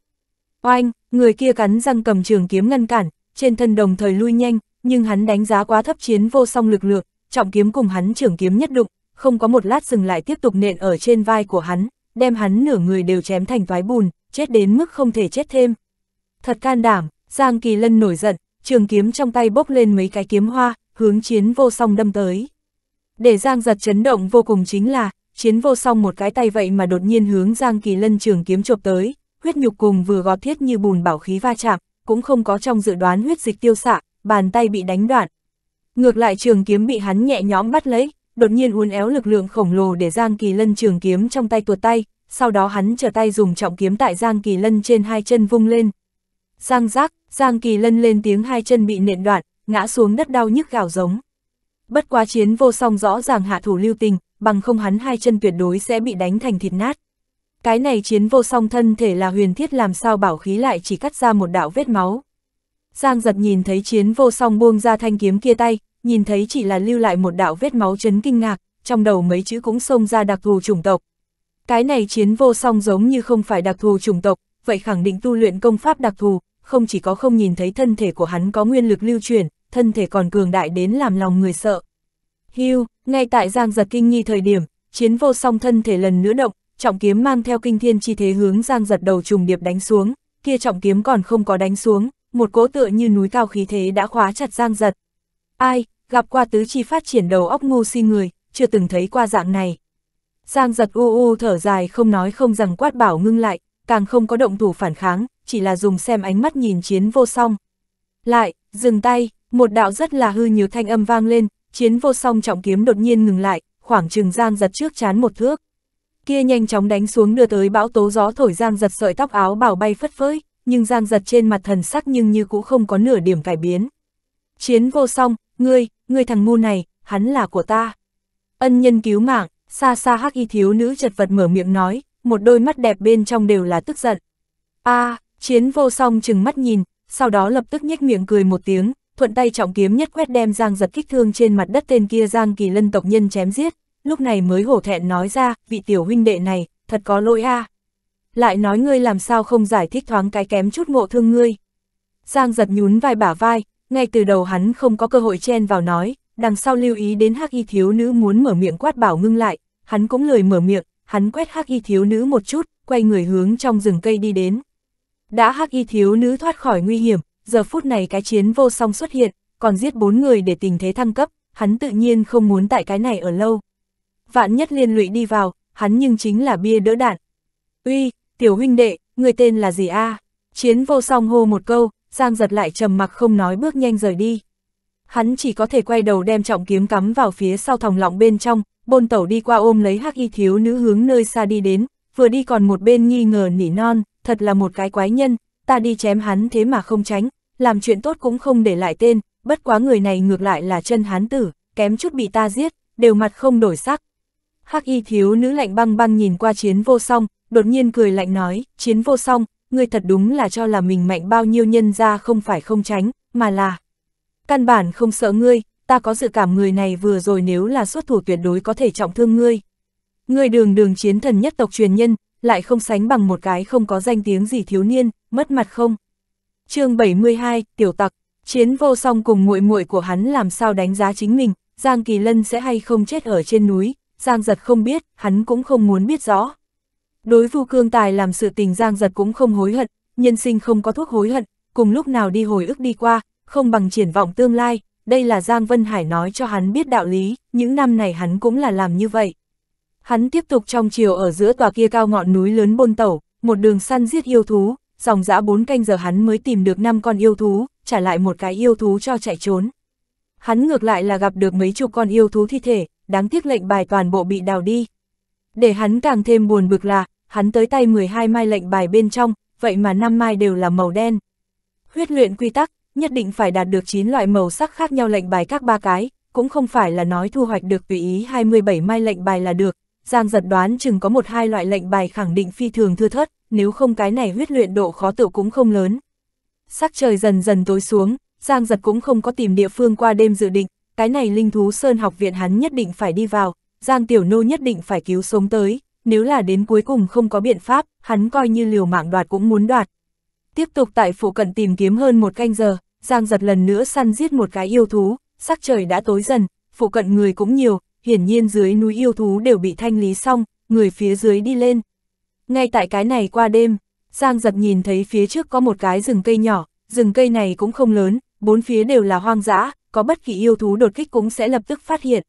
Oanh, người kia cắn răng cầm trường kiếm ngăn cản, trên thân đồng thời lui nhanh, nhưng hắn đánh giá quá thấp chiến vô song lực lượng, trọng kiếm cùng hắn trường kiếm nhất đụng, không có một lát dừng lại tiếp tục nện ở trên vai của hắn, đem hắn nửa người đều chém thành toái bùn, chết đến mức không thể chết thêm. Thật can đảm, Giang Kỳ Lân nổi giận, trường kiếm trong tay bốc lên mấy cái kiếm hoa, hướng chiến vô song đâm tới. Để Giang giật chấn động vô cùng chính là, chiến vô song một cái tay vậy mà đột nhiên hướng Giang Kỳ Lân trường kiếm chộp tới, huyết nhục cùng vừa gọt thiết như bùn bảo khí va chạm, cũng không có trong dự đoán huyết dịch tiêu xạ, bàn tay bị đánh đoạn. Ngược lại trường kiếm bị hắn nhẹ nhõm bắt lấy, đột nhiên uốn éo lực lượng khổng lồ để Giang Kỳ Lân trường kiếm trong tay tuột tay, sau đó hắn trở tay dùng trọng kiếm tại Giang Kỳ Lân trên hai chân vung lên. Giang giác, Giang Kỳ Lân lên tiếng hai chân bị nện đoạn, ngã xuống đất đau nhức gào giống bất quá chiến vô song rõ ràng hạ thủ lưu tình, bằng không hắn hai chân tuyệt đối sẽ bị đánh thành thịt nát. Cái này chiến vô song thân thể là huyền thiết làm sao bảo khí lại chỉ cắt ra một đạo vết máu. Giang giật nhìn thấy chiến vô song buông ra thanh kiếm kia tay, nhìn thấy chỉ là lưu lại một đạo vết máu chấn kinh ngạc, trong đầu mấy chữ cũng xông ra đặc thù chủng tộc. Cái này chiến vô song giống như không phải đặc thù chủng tộc, vậy khẳng định tu luyện công pháp đặc thù, không chỉ có không nhìn thấy thân thể của hắn có nguyên lực lưu truyền, thân thể còn cường đại đến làm lòng người sợ. Hưu, ngay tại Giang Giật kinh nghi thời điểm, chiến vô song thân thể lần nữa động, trọng kiếm mang theo kinh thiên chi thế hướng Giang Giật đầu trùng điệp đánh xuống, kia trọng kiếm còn không có đánh xuống, một cỗ tựa như núi cao khí thế đã khóa chặt Giang Giật. Ai, gặp qua tứ chi phát triển đầu óc ngu si người, chưa từng thấy qua dạng này. Giang Giật u u thở dài không nói không rằng quát bảo ngưng lại, càng không có động thủ phản kháng, chỉ là dùng xem ánh mắt nhìn chiến vô song. Lại, dừng tay, một đạo rất là hư nhiều thanh âm vang lên, chiến vô song trọng kiếm đột nhiên ngừng lại, khoảng trừng giang giật trước chán một thước. Kia nhanh chóng đánh xuống đưa tới bão tố gió thổi giang giật sợi tóc áo bảo bay phất phới, nhưng giang giật trên mặt thần sắc nhưng như cũ không có nửa điểm cải biến. Chiến vô song, ngươi, ngươi thằng ngu này, hắn là của ta. Ân nhân cứu mạng, xa xa hắc y thiếu nữ chật vật mở miệng nói, một đôi mắt đẹp bên trong đều là tức giận. a à, chiến vô song chừng mắt nhìn, sau đó lập tức nhếch miệng cười một tiếng, thuận tay trọng kiếm nhất quét đem Giang giật kích thương trên mặt đất tên kia Giang kỳ lân tộc nhân chém giết, lúc này mới hổ thẹn nói ra, vị tiểu huynh đệ này, thật có lỗi a à. Lại nói ngươi làm sao không giải thích thoáng cái kém chút ngộ thương ngươi. Giang giật nhún vai bả vai, ngay từ đầu hắn không có cơ hội chen vào nói, đằng sau lưu ý đến hắc y thiếu nữ muốn mở miệng quát bảo ngưng lại, hắn cũng lười mở miệng, hắn quét hắc y thiếu nữ một chút, quay người hướng trong rừng cây đi đến. Đã hắc y thiếu nữ thoát khỏi nguy hiểm, giờ phút này cái chiến vô song xuất hiện, còn giết bốn người để tình thế thăng cấp, hắn tự nhiên không muốn tại cái này ở lâu. Vạn nhất liên lụy đi vào, hắn nhưng chính là bia đỡ đạn. Uy, tiểu huynh đệ, người tên là gì a Chiến vô song hô một câu, Giang giật lại trầm mặc không nói bước nhanh rời đi. Hắn chỉ có thể quay đầu đem trọng kiếm cắm vào phía sau thòng lọng bên trong, bôn tẩu đi qua ôm lấy hắc y thiếu nữ hướng nơi xa đi đến, vừa đi còn một bên nghi ngờ nỉ non, thật là một cái quái nhân, ta đi chém hắn thế mà không tránh, làm chuyện tốt cũng không để lại tên, bất quá người này ngược lại là chân hán tử, kém chút bị ta giết, đều mặt không đổi sắc. Hắc y thiếu nữ lạnh băng băng nhìn qua chiến vô song, đột nhiên cười lạnh nói, chiến vô song, ngươi thật đúng là cho là mình mạnh bao nhiêu nhân ra không phải không tránh, mà là... Căn bản không sợ ngươi, ta có dự cảm người này vừa rồi nếu là xuất thủ tuyệt đối có thể trọng thương ngươi. Ngươi đường đường chiến thần nhất tộc truyền nhân, lại không sánh bằng một cái không có danh tiếng gì thiếu niên, mất mặt không? chương 72, tiểu tặc, chiến vô song cùng muội muội của hắn làm sao đánh giá chính mình, Giang Kỳ Lân sẽ hay không chết ở trên núi, Giang Giật không biết, hắn cũng không muốn biết rõ. Đối Vu Cương Tài làm sự tình Giang Giật cũng không hối hận, nhân sinh không có thuốc hối hận, cùng lúc nào đi hồi ức đi qua, không bằng triển vọng tương lai, đây là Giang Vân Hải nói cho hắn biết đạo lý, những năm này hắn cũng là làm như vậy. Hắn tiếp tục trong chiều ở giữa tòa kia cao ngọn núi lớn bôn tẩu, một đường săn giết yêu thú, dòng dã bốn canh giờ hắn mới tìm được năm con yêu thú, trả lại một cái yêu thú cho chạy trốn. Hắn ngược lại là gặp được mấy chục con yêu thú thi thể, đáng tiếc lệnh bài toàn bộ bị đào đi. Để hắn càng thêm buồn bực là, hắn tới tay 12 mai lệnh bài bên trong, vậy mà năm mai đều là màu đen. Huyết luyện quy tắc, nhất định phải đạt được 9 loại màu sắc khác nhau lệnh bài các ba cái, cũng không phải là nói thu hoạch được tùy ý 27 mai lệnh bài là được. Giang giật đoán chừng có một hai loại lệnh bài khẳng định phi thường thưa thớt, nếu không cái này huyết luyện độ khó tự cũng không lớn. Sắc trời dần dần tối xuống, Giang giật cũng không có tìm địa phương qua đêm dự định, cái này linh thú sơn học viện hắn nhất định phải đi vào, Giang Tiểu Nô nhất định phải cứu sống tới, nếu là đến cuối cùng không có biện pháp, hắn coi như liều mạng đoạt cũng muốn đoạt. Tiếp tục tại phụ cận tìm kiếm hơn một canh giờ, Giang giật lần nữa săn giết một cái yêu thú, sắc trời đã tối dần, phụ cận người cũng nhiều, hiển nhiên dưới núi yêu thú đều bị thanh lý xong, người phía dưới đi lên, ngay tại cái này qua đêm, Giang giật nhìn thấy phía trước có một cái rừng cây nhỏ, rừng cây này cũng không lớn, bốn phía đều là hoang dã, có bất kỳ yêu thú đột kích cũng sẽ lập tức phát hiện.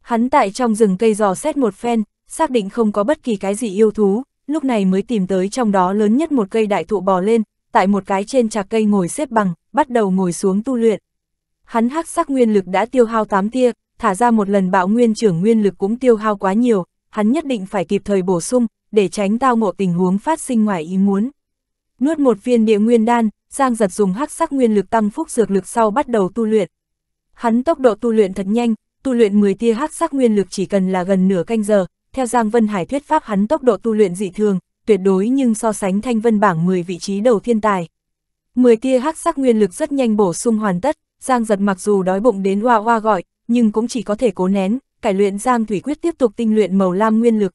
Hắn tại trong rừng cây dò xét một phen, xác định không có bất kỳ cái gì yêu thú, lúc này mới tìm tới trong đó lớn nhất một cây đại thụ bò lên, tại một cái trên trạc cây ngồi xếp bằng, bắt đầu ngồi xuống tu luyện. Hắn hắc sắc nguyên lực đã tiêu hao tám tia, thả ra một lần bạo nguyên trưởng nguyên lực cũng tiêu hao quá nhiều, hắn nhất định phải kịp thời bổ sung, để tránh tao ngộ tình huống phát sinh ngoài ý muốn. Nuốt một viên địa nguyên đan, Giang giật dùng hắc sắc nguyên lực tăng phúc dược lực sau bắt đầu tu luyện. Hắn tốc độ tu luyện thật nhanh, tu luyện 10 tia hắc sắc nguyên lực chỉ cần là gần nửa canh giờ, theo Giang Vân Hải thuyết pháp hắn tốc độ tu luyện dị thường, tuyệt đối nhưng so sánh thanh vân bảng 10 vị trí đầu thiên tài. 10 tia hắc sắc nguyên lực rất nhanh bổ sung hoàn tất, Giang giật mặc dù đói bụng đến oa oa gọi, nhưng cũng chỉ có thể cố nén, cải luyện Giang Thủy Quyết tiếp tục tinh luyện màu lam nguyên lực,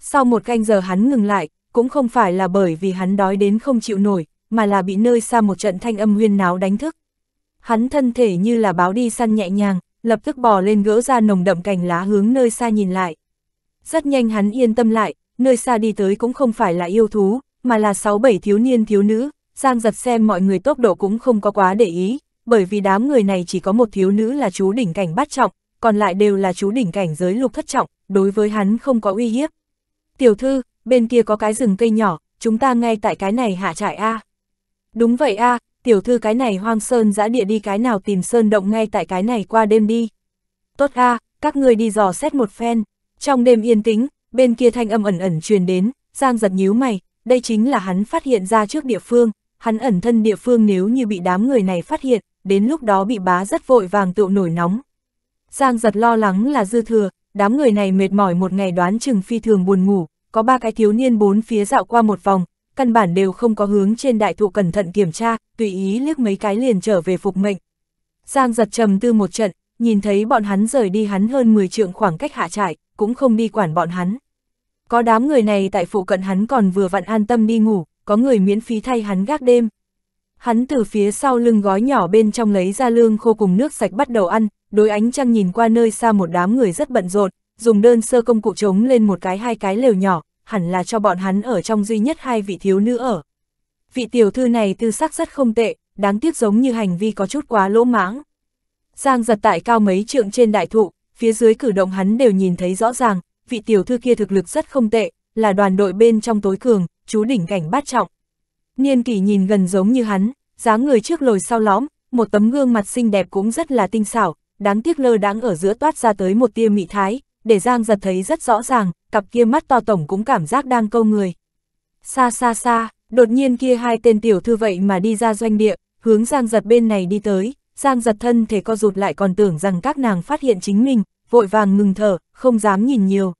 sau một canh giờ hắn ngừng lại, cũng không phải là bởi vì hắn đói đến không chịu nổi, mà là bị nơi xa một trận thanh âm huyên náo đánh thức. Hắn thân thể như là báo đi săn nhẹ nhàng, lập tức bò lên gỡ ra nồng đậm cành lá hướng nơi xa nhìn lại. Rất nhanh hắn yên tâm lại, nơi xa đi tới cũng không phải là yêu thú, mà là sáu bảy thiếu niên thiếu nữ, Giang giật xem mọi người tốc độ cũng không có quá để ý, bởi vì đám người này chỉ có một thiếu nữ là chú đỉnh cảnh bắt trọng, còn lại đều là chú đỉnh cảnh giới lục thất trọng, đối với hắn không có uy hiếp. Tiểu thư, bên kia có cái rừng cây nhỏ, chúng ta ngay tại cái này hạ trại A. Đúng vậy A, tiểu thư cái này hoang sơn giã địa đi cái nào tìm sơn động ngay tại cái này qua đêm đi. Tốt A, các người đi dò xét một phen. Trong đêm yên tĩnh, bên kia thanh âm ẩn ẩn truyền đến, Giang giật nhíu mày, đây chính là hắn phát hiện ra trước địa phương, hắn ẩn thân địa phương nếu như bị đám người này phát hiện, đến lúc đó bị bá rất vội vàng tựu nổi nóng. Giang giật lo lắng là dư thừa, đám người này mệt mỏi một ngày đoán chừng phi thường buồn ngủ, có ba cái thiếu niên bốn phía dạo qua một vòng, căn bản đều không có hướng trên đại thụ cẩn thận kiểm tra, tùy ý liếc mấy cái liền trở về phục mệnh. Giang giật trầm tư một trận, nhìn thấy bọn hắn rời đi hắn hơn 10 trượng khoảng cách hạ trại, cũng không đi quản bọn hắn. Có đám người này tại phụ cận hắn còn vừa vặn an tâm đi ngủ, có người miễn phí thay hắn gác đêm. Hắn từ phía sau lưng gói nhỏ bên trong lấy ra lương khô cùng nước sạch bắt đầu ăn, đối ánh trăng nhìn qua nơi xa một đám người rất bận rộn, dùng đơn sơ công cụ trống lên một cái hai cái lều nhỏ, hẳn là cho bọn hắn ở trong duy nhất hai vị thiếu nữ ở. Vị tiểu thư này tư sắc rất không tệ, đáng tiếc giống như hành vi có chút quá lỗ mãng. Giang giật tại cao mấy trượng trên đại thụ, phía dưới cử động hắn đều nhìn thấy rõ ràng, vị tiểu thư kia thực lực rất không tệ, là đoàn đội bên trong tối cường, chú đỉnh cảnh bát trọng. Niên kỷ nhìn gần giống như hắn, dáng người trước lồi sau lõm, một tấm gương mặt xinh đẹp cũng rất là tinh xảo, đáng tiếc lơ đáng ở giữa toát ra tới một tia mị thái, để Giang giật thấy rất rõ ràng, cặp kia mắt to tổng cũng cảm giác đang câu người. Xa xa xa, đột nhiên kia hai tên tiểu thư vậy mà đi ra doanh địa, hướng Giang giật bên này đi tới, Giang giật thân thể co rụt lại còn tưởng rằng các nàng phát hiện chính mình, vội vàng ngừng thở, không dám nhìn nhiều.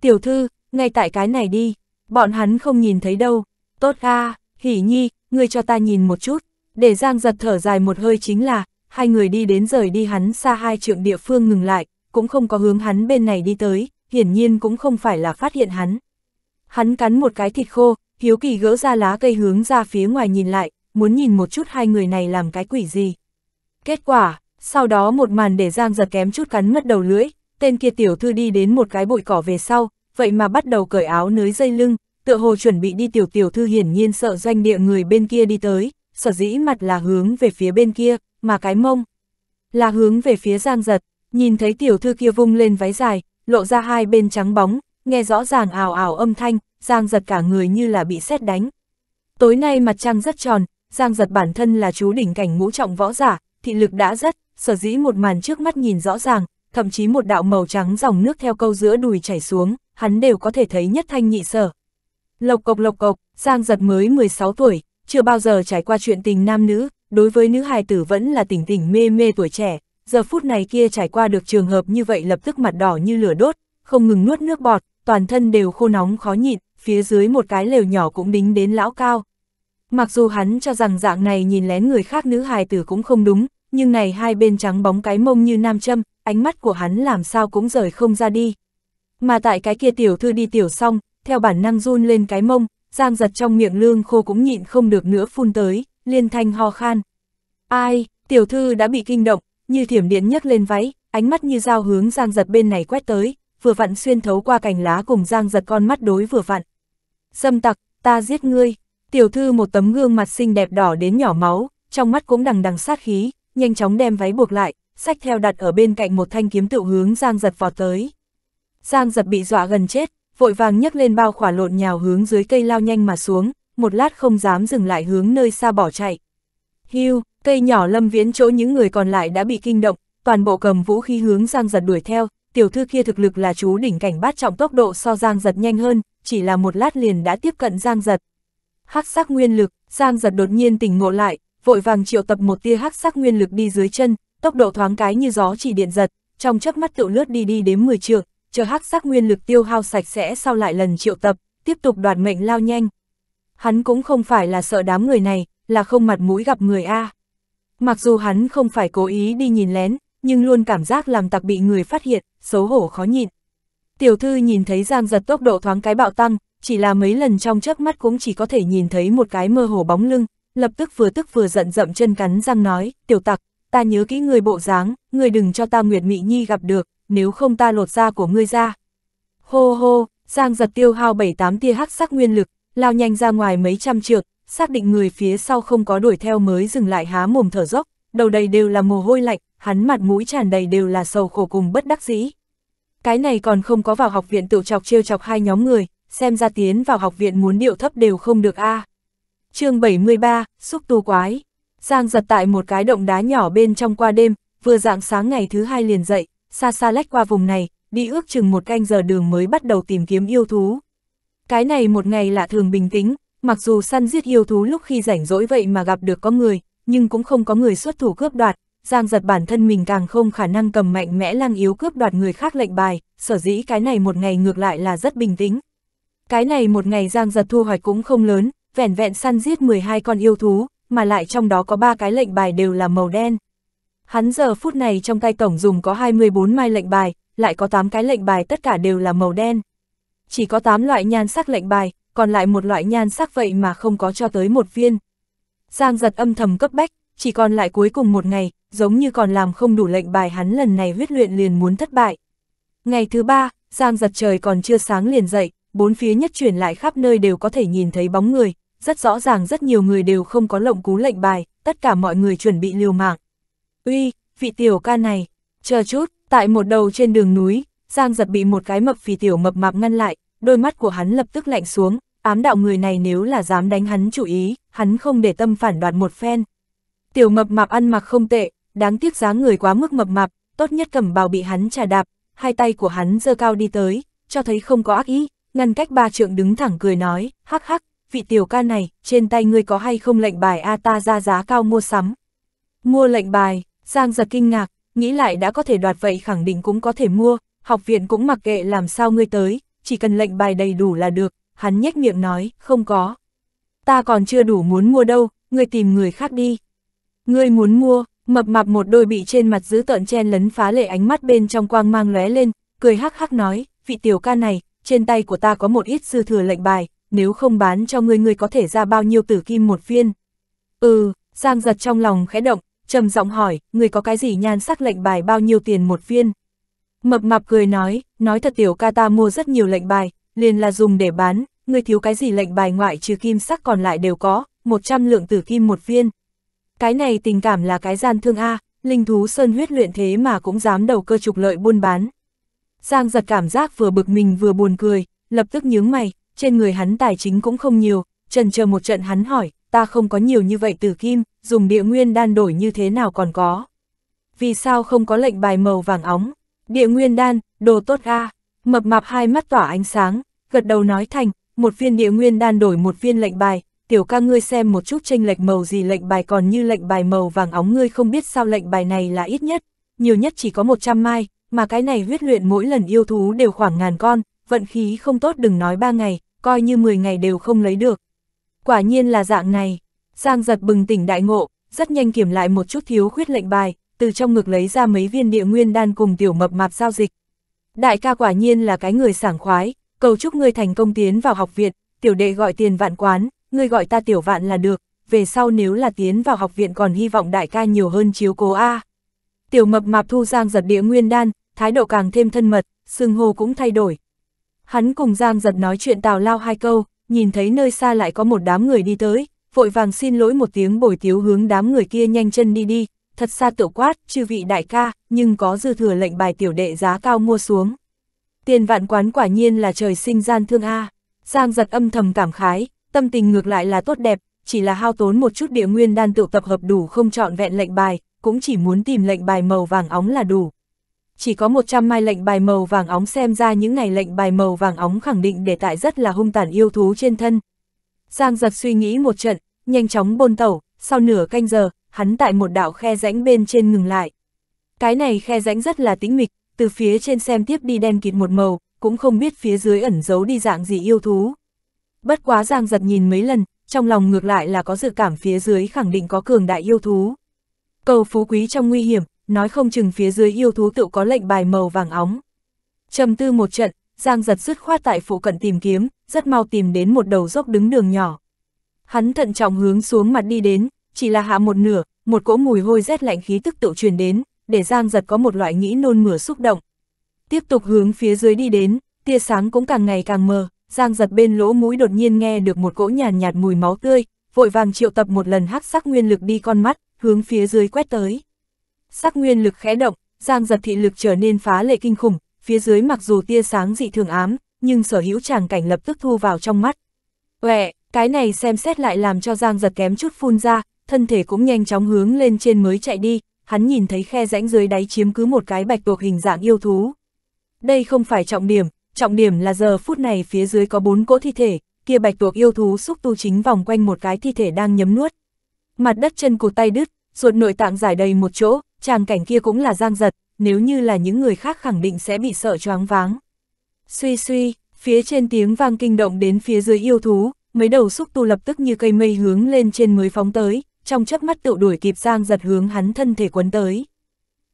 Tiểu thư, ngay tại cái này đi, bọn hắn không nhìn thấy đâu, tốt a hỉ nhi, ngươi cho ta nhìn một chút, để Giang giật thở dài một hơi chính là, hai người đi đến rời đi hắn xa hai trượng địa phương ngừng lại, cũng không có hướng hắn bên này đi tới, hiển nhiên cũng không phải là phát hiện hắn. Hắn cắn một cái thịt khô, hiếu kỳ gỡ ra lá cây hướng ra phía ngoài nhìn lại, muốn nhìn một chút hai người này làm cái quỷ gì. Kết quả, sau đó một màn để Giang giật kém chút cắn mất đầu lưỡi, tên kia tiểu thư đi đến một cái bụi cỏ về sau, vậy mà bắt đầu cởi áo nới dây lưng, tựa hồ chuẩn bị đi tiểu tiểu thư hiển nhiên sợ doanh địa người bên kia đi tới, sở dĩ mặt là hướng về phía bên kia, mà cái mông là hướng về phía giang giật, nhìn thấy tiểu thư kia vung lên váy dài, lộ ra hai bên trắng bóng, nghe rõ ràng ảo ảo âm thanh, giang giật cả người như là bị xét đánh. Tối nay mặt trăng rất tròn, giang giật bản thân là chú đỉnh cảnh ngũ trọng võ giả, thị lực đã rất, sở dĩ một màn trước mắt nhìn rõ ràng, thậm chí một đạo màu trắng dòng nước theo câu giữa đùi chảy xuống, hắn đều có thể thấy nhất thanh nhị sở. Lộc cộc lộc cộc, Giang Giật mới 16 tuổi, chưa bao giờ trải qua chuyện tình nam nữ, đối với nữ hài tử vẫn là tỉnh tỉnh mê mê tuổi trẻ, giờ phút này kia trải qua được trường hợp như vậy lập tức mặt đỏ như lửa đốt, không ngừng nuốt nước bọt, toàn thân đều khô nóng khó nhịn, phía dưới một cái lều nhỏ cũng đính đến lão cao. Mặc dù hắn cho rằng dạng này nhìn lén người khác nữ hài tử cũng không đúng, nhưng này hai bên trắng bóng cái mông như nam châm, ánh mắt của hắn làm sao cũng rời không ra đi. Mà tại cái kia tiểu thư đi tiểu xong, theo bản năng run lên cái mông, Giang giật trong miệng lương khô cũng nhịn không được nữa phun tới, liên thanh ho khan. Ai, tiểu thư đã bị kinh động, như thiểm điện nhấc lên váy, ánh mắt như dao hướng giang giật bên này quét tới, vừa vặn xuyên thấu qua cành lá cùng giang giật con mắt đối vừa vặn. Dâm tặc, ta giết ngươi, tiểu thư một tấm gương mặt xinh đẹp đỏ đến nhỏ máu, trong mắt cũng đằng đằng sát khí, nhanh chóng đem váy buộc lại, sách theo đặt ở bên cạnh một thanh kiếm tự hướng giang giật vọt tới. Giang giật bị dọa gần chết, vội vàng nhấc lên bao khỏa lộn nhào hướng dưới cây lao nhanh mà xuống, một lát không dám dừng lại hướng nơi xa bỏ chạy. Hưu, cây nhỏ lâm viễn chỗ những người còn lại đã bị kinh động, toàn bộ cầm vũ khí hướng Giang Giật đuổi theo, tiểu thư kia thực lực là chú đỉnh cảnh bát trọng tốc độ so Giang Giật nhanh hơn, chỉ là một lát liền đã tiếp cận Giang Giật. Hắc sắc nguyên lực, Giang Giật đột nhiên tỉnh ngộ lại, vội vàng triệu tập một tia hắc sắc nguyên lực đi dưới chân, tốc độ thoáng cái như gió chỉ điện giật, trong chớp mắt tựu lướt đi đi đến 10 trượng, chờ hắc sắc nguyên lực tiêu hao sạch sẽ sau lại lần triệu tập, tiếp tục đoạt mệnh lao nhanh. Hắn cũng không phải là sợ đám người này, là không mặt mũi gặp người A. Mặc dù hắn không phải cố ý đi nhìn lén, nhưng luôn cảm giác làm tặc bị người phát hiện, xấu hổ khó nhịn. Tiểu thư nhìn thấy Giang giật tốc độ thoáng cái bạo tăng, chỉ là mấy lần trong chớp mắt cũng chỉ có thể nhìn thấy một cái mơ hồ bóng lưng, lập tức vừa tức vừa giận dậm chân cắn răng nói, tiểu tặc, ta nhớ kỹ người bộ dáng, người đừng cho ta Nguyệt Mị Nhi gặp được, nếu không ta lột da của ngươi ra. Hô hô, Giang giật tiêu hao 7-8 tia hắc sắc nguyên lực, lao nhanh ra ngoài mấy trăm trượng, xác định người phía sau không có đuổi theo mới dừng lại há mồm thở dốc, đầu đầy đều là mồ hôi lạnh, hắn mặt mũi tràn đầy đều là sầu khổ cùng bất đắc dĩ. Cái này còn không có vào học viện tự chọc trêu chọc hai nhóm người, xem ra tiến vào học viện muốn điệu thấp đều không được a. À. Chương 73, xúc tu quái. Giang giật tại một cái động đá nhỏ bên trong qua đêm, vừa dạng sáng ngày thứ hai liền dậy, xa xa lách qua vùng này, đi ước chừng một canh giờ đường mới bắt đầu tìm kiếm yêu thú. Cái này một ngày lạ thường bình tĩnh, mặc dù săn giết yêu thú lúc khi rảnh rỗi vậy mà gặp được có người, nhưng cũng không có người xuất thủ cướp đoạt, Giang giật bản thân mình càng không khả năng cầm mạnh mẽ lang yếu cướp đoạt người khác lệnh bài, sở dĩ cái này một ngày ngược lại là rất bình tĩnh. Cái này một ngày Giang giật thu hoạch cũng không lớn, vẻn vẹn săn giết 12 con yêu thú, mà lại trong đó có ba cái lệnh bài đều là màu đen, Hắn giờ phút này trong tay tổng dùng có 24 mai lệnh bài, lại có 8 cái lệnh bài tất cả đều là màu đen. Chỉ có 8 loại nhan sắc lệnh bài, còn lại một loại nhan sắc vậy mà không có cho tới một viên. Giang giật âm thầm cấp bách, chỉ còn lại cuối cùng một ngày, giống như còn làm không đủ lệnh bài hắn lần này huyết luyện liền muốn thất bại. Ngày thứ ba, Giang giật trời còn chưa sáng liền dậy, bốn phía nhất chuyển lại khắp nơi đều có thể nhìn thấy bóng người, rất rõ ràng rất nhiều người đều không có lộng cú lệnh bài, tất cả mọi người chuẩn bị liều mạng uy, vị tiểu ca này, chờ chút, tại một đầu trên đường núi, Giang giật bị một cái mập phì tiểu mập mạp ngăn lại, đôi mắt của hắn lập tức lạnh xuống, ám đạo người này nếu là dám đánh hắn chủ ý, hắn không để tâm phản đoạt một phen. Tiểu mập mạp ăn mặc không tệ, đáng tiếc giá người quá mức mập mạp, tốt nhất cầm bào bị hắn trà đạp, hai tay của hắn giơ cao đi tới, cho thấy không có ác ý, ngăn cách ba trượng đứng thẳng cười nói, hắc hắc, vị tiểu ca này, trên tay ngươi có hay không lệnh bài A ta ra giá cao mua sắm. Mua lệnh bài, Giang giật kinh ngạc, nghĩ lại đã có thể đoạt vậy khẳng định cũng có thể mua, học viện cũng mặc kệ làm sao ngươi tới, chỉ cần lệnh bài đầy đủ là được, hắn nhếch miệng nói, không có. Ta còn chưa đủ muốn mua đâu, ngươi tìm người khác đi. Ngươi muốn mua, mập mạp một đôi bị trên mặt giữ tợn chen lấn phá lệ ánh mắt bên trong quang mang lóe lên, cười hắc hắc nói, vị tiểu ca này, trên tay của ta có một ít dư thừa lệnh bài, nếu không bán cho ngươi ngươi có thể ra bao nhiêu tử kim một viên. Ừ, Giang giật trong lòng khẽ động, trầm giọng hỏi, người có cái gì nhan sắc lệnh bài bao nhiêu tiền một viên? Mập mập cười nói, nói thật tiểu ca ta mua rất nhiều lệnh bài, liền là dùng để bán, người thiếu cái gì lệnh bài ngoại trừ kim sắc còn lại đều có, 100 lượng tử kim một viên. Cái này tình cảm là cái gian thương A, linh thú sơn huyết luyện thế mà cũng dám đầu cơ trục lợi buôn bán. Giang giật cảm giác vừa bực mình vừa buồn cười, lập tức nhướng mày, trên người hắn tài chính cũng không nhiều, trần chờ một trận hắn hỏi, ta không có nhiều như vậy từ kim, dùng địa nguyên đan đổi như thế nào còn có. Vì sao không có lệnh bài màu vàng óng? Địa nguyên đan, đồ tốt ga. Mập mạp hai mắt tỏa ánh sáng, gật đầu nói thành, một viên địa nguyên đan đổi một viên lệnh bài, tiểu ca ngươi xem một chút tranh lệch màu gì lệnh bài còn như lệnh bài màu vàng óng ngươi không biết sao lệnh bài này là ít nhất, nhiều nhất chỉ có 100 mai, mà cái này huyết luyện mỗi lần yêu thú đều khoảng ngàn con, vận khí không tốt đừng nói ba ngày, coi như 10 ngày đều không lấy được, Quả nhiên là dạng này. Giang giật bừng tỉnh đại ngộ, rất nhanh kiểm lại một chút thiếu khuyết lệnh bài, từ trong ngực lấy ra mấy viên địa nguyên đan cùng tiểu mập mạp giao dịch. Đại ca quả nhiên là cái người sảng khoái, cầu chúc ngươi thành công tiến vào học viện, tiểu đệ gọi tiền vạn quán, ngươi gọi ta tiểu vạn là được, về sau nếu là tiến vào học viện còn hy vọng đại ca nhiều hơn chiếu cố A. Tiểu mập mạp thu Giang giật địa nguyên đan, thái độ càng thêm thân mật, sưng hô cũng thay đổi. Hắn cùng Giang giật nói chuyện tào lao hai câu, nhìn thấy nơi xa lại có một đám người đi tới, vội vàng xin lỗi một tiếng bồi tiếu hướng đám người kia nhanh chân đi đi, thật xa tiểu quát, chư vị đại ca, nhưng có dư thừa lệnh bài tiểu đệ giá cao mua xuống. Tiền vạn quán quả nhiên là trời sinh gian thương A, Giang giật âm thầm cảm khái, tâm tình ngược lại là tốt đẹp, chỉ là hao tốn một chút địa nguyên đan tự tập hợp đủ không chọn vẹn lệnh bài, cũng chỉ muốn tìm lệnh bài màu vàng óng là đủ chỉ có 100 mai lệnh bài màu vàng óng xem ra những ngày lệnh bài màu vàng óng khẳng định để tại rất là hung tàn yêu thú trên thân. Giang giật suy nghĩ một trận, nhanh chóng bôn tẩu, sau nửa canh giờ, hắn tại một đạo khe rãnh bên trên ngừng lại. Cái này khe rãnh rất là tĩnh mịch, từ phía trên xem tiếp đi đen kịt một màu, cũng không biết phía dưới ẩn giấu đi dạng gì yêu thú. Bất quá Giang giật nhìn mấy lần, trong lòng ngược lại là có dự cảm phía dưới khẳng định có cường đại yêu thú. Cầu phú quý trong nguy hiểm, nói không chừng phía dưới yêu thú tự có lệnh bài màu vàng óng. trầm tư một trận, Giang giật dứt khoát tại phụ cận tìm kiếm, rất mau tìm đến một đầu dốc đứng đường nhỏ. Hắn thận trọng hướng xuống mặt đi đến, chỉ là hạ một nửa, một cỗ mùi hôi rét lạnh khí tức tự truyền đến, để Giang giật có một loại nghĩ nôn mửa xúc động. Tiếp tục hướng phía dưới đi đến, tia sáng cũng càng ngày càng mờ, Giang giật bên lỗ mũi đột nhiên nghe được một cỗ nhàn nhạt, nhạt mùi máu tươi, vội vàng triệu tập một lần hắc sắc nguyên lực đi con mắt, hướng phía dưới quét tới. Sắc nguyên lực khẽ động, Giang giật thị lực trở nên phá lệ kinh khủng, phía dưới mặc dù tia sáng dị thường ám, nhưng sở hữu tràng cảnh lập tức thu vào trong mắt. Quẹ, cái này xem xét lại làm cho Giang giật kém chút phun ra, thân thể cũng nhanh chóng hướng lên trên mới chạy đi, hắn nhìn thấy khe rãnh dưới đáy chiếm cứ một cái bạch tuộc hình dạng yêu thú. Đây không phải trọng điểm, trọng điểm là giờ phút này phía dưới có bốn cỗ thi thể, kia bạch tuộc yêu thú xúc tu chính vòng quanh một cái thi thể đang nhấm nuốt. Mặt đất chân cụt tay đứt, ruột nội tạng giải đầy một chỗ, Tràng cảnh kia cũng là giang giật, nếu như là những người khác khẳng định sẽ bị sợ choáng váng. Suy suy, phía trên tiếng vang kinh động đến phía dưới yêu thú, mấy đầu xúc tu lập tức như cây mây hướng lên trên mới phóng tới, trong chớp mắt tự đuổi kịp Giang giật hướng hắn thân thể quấn tới.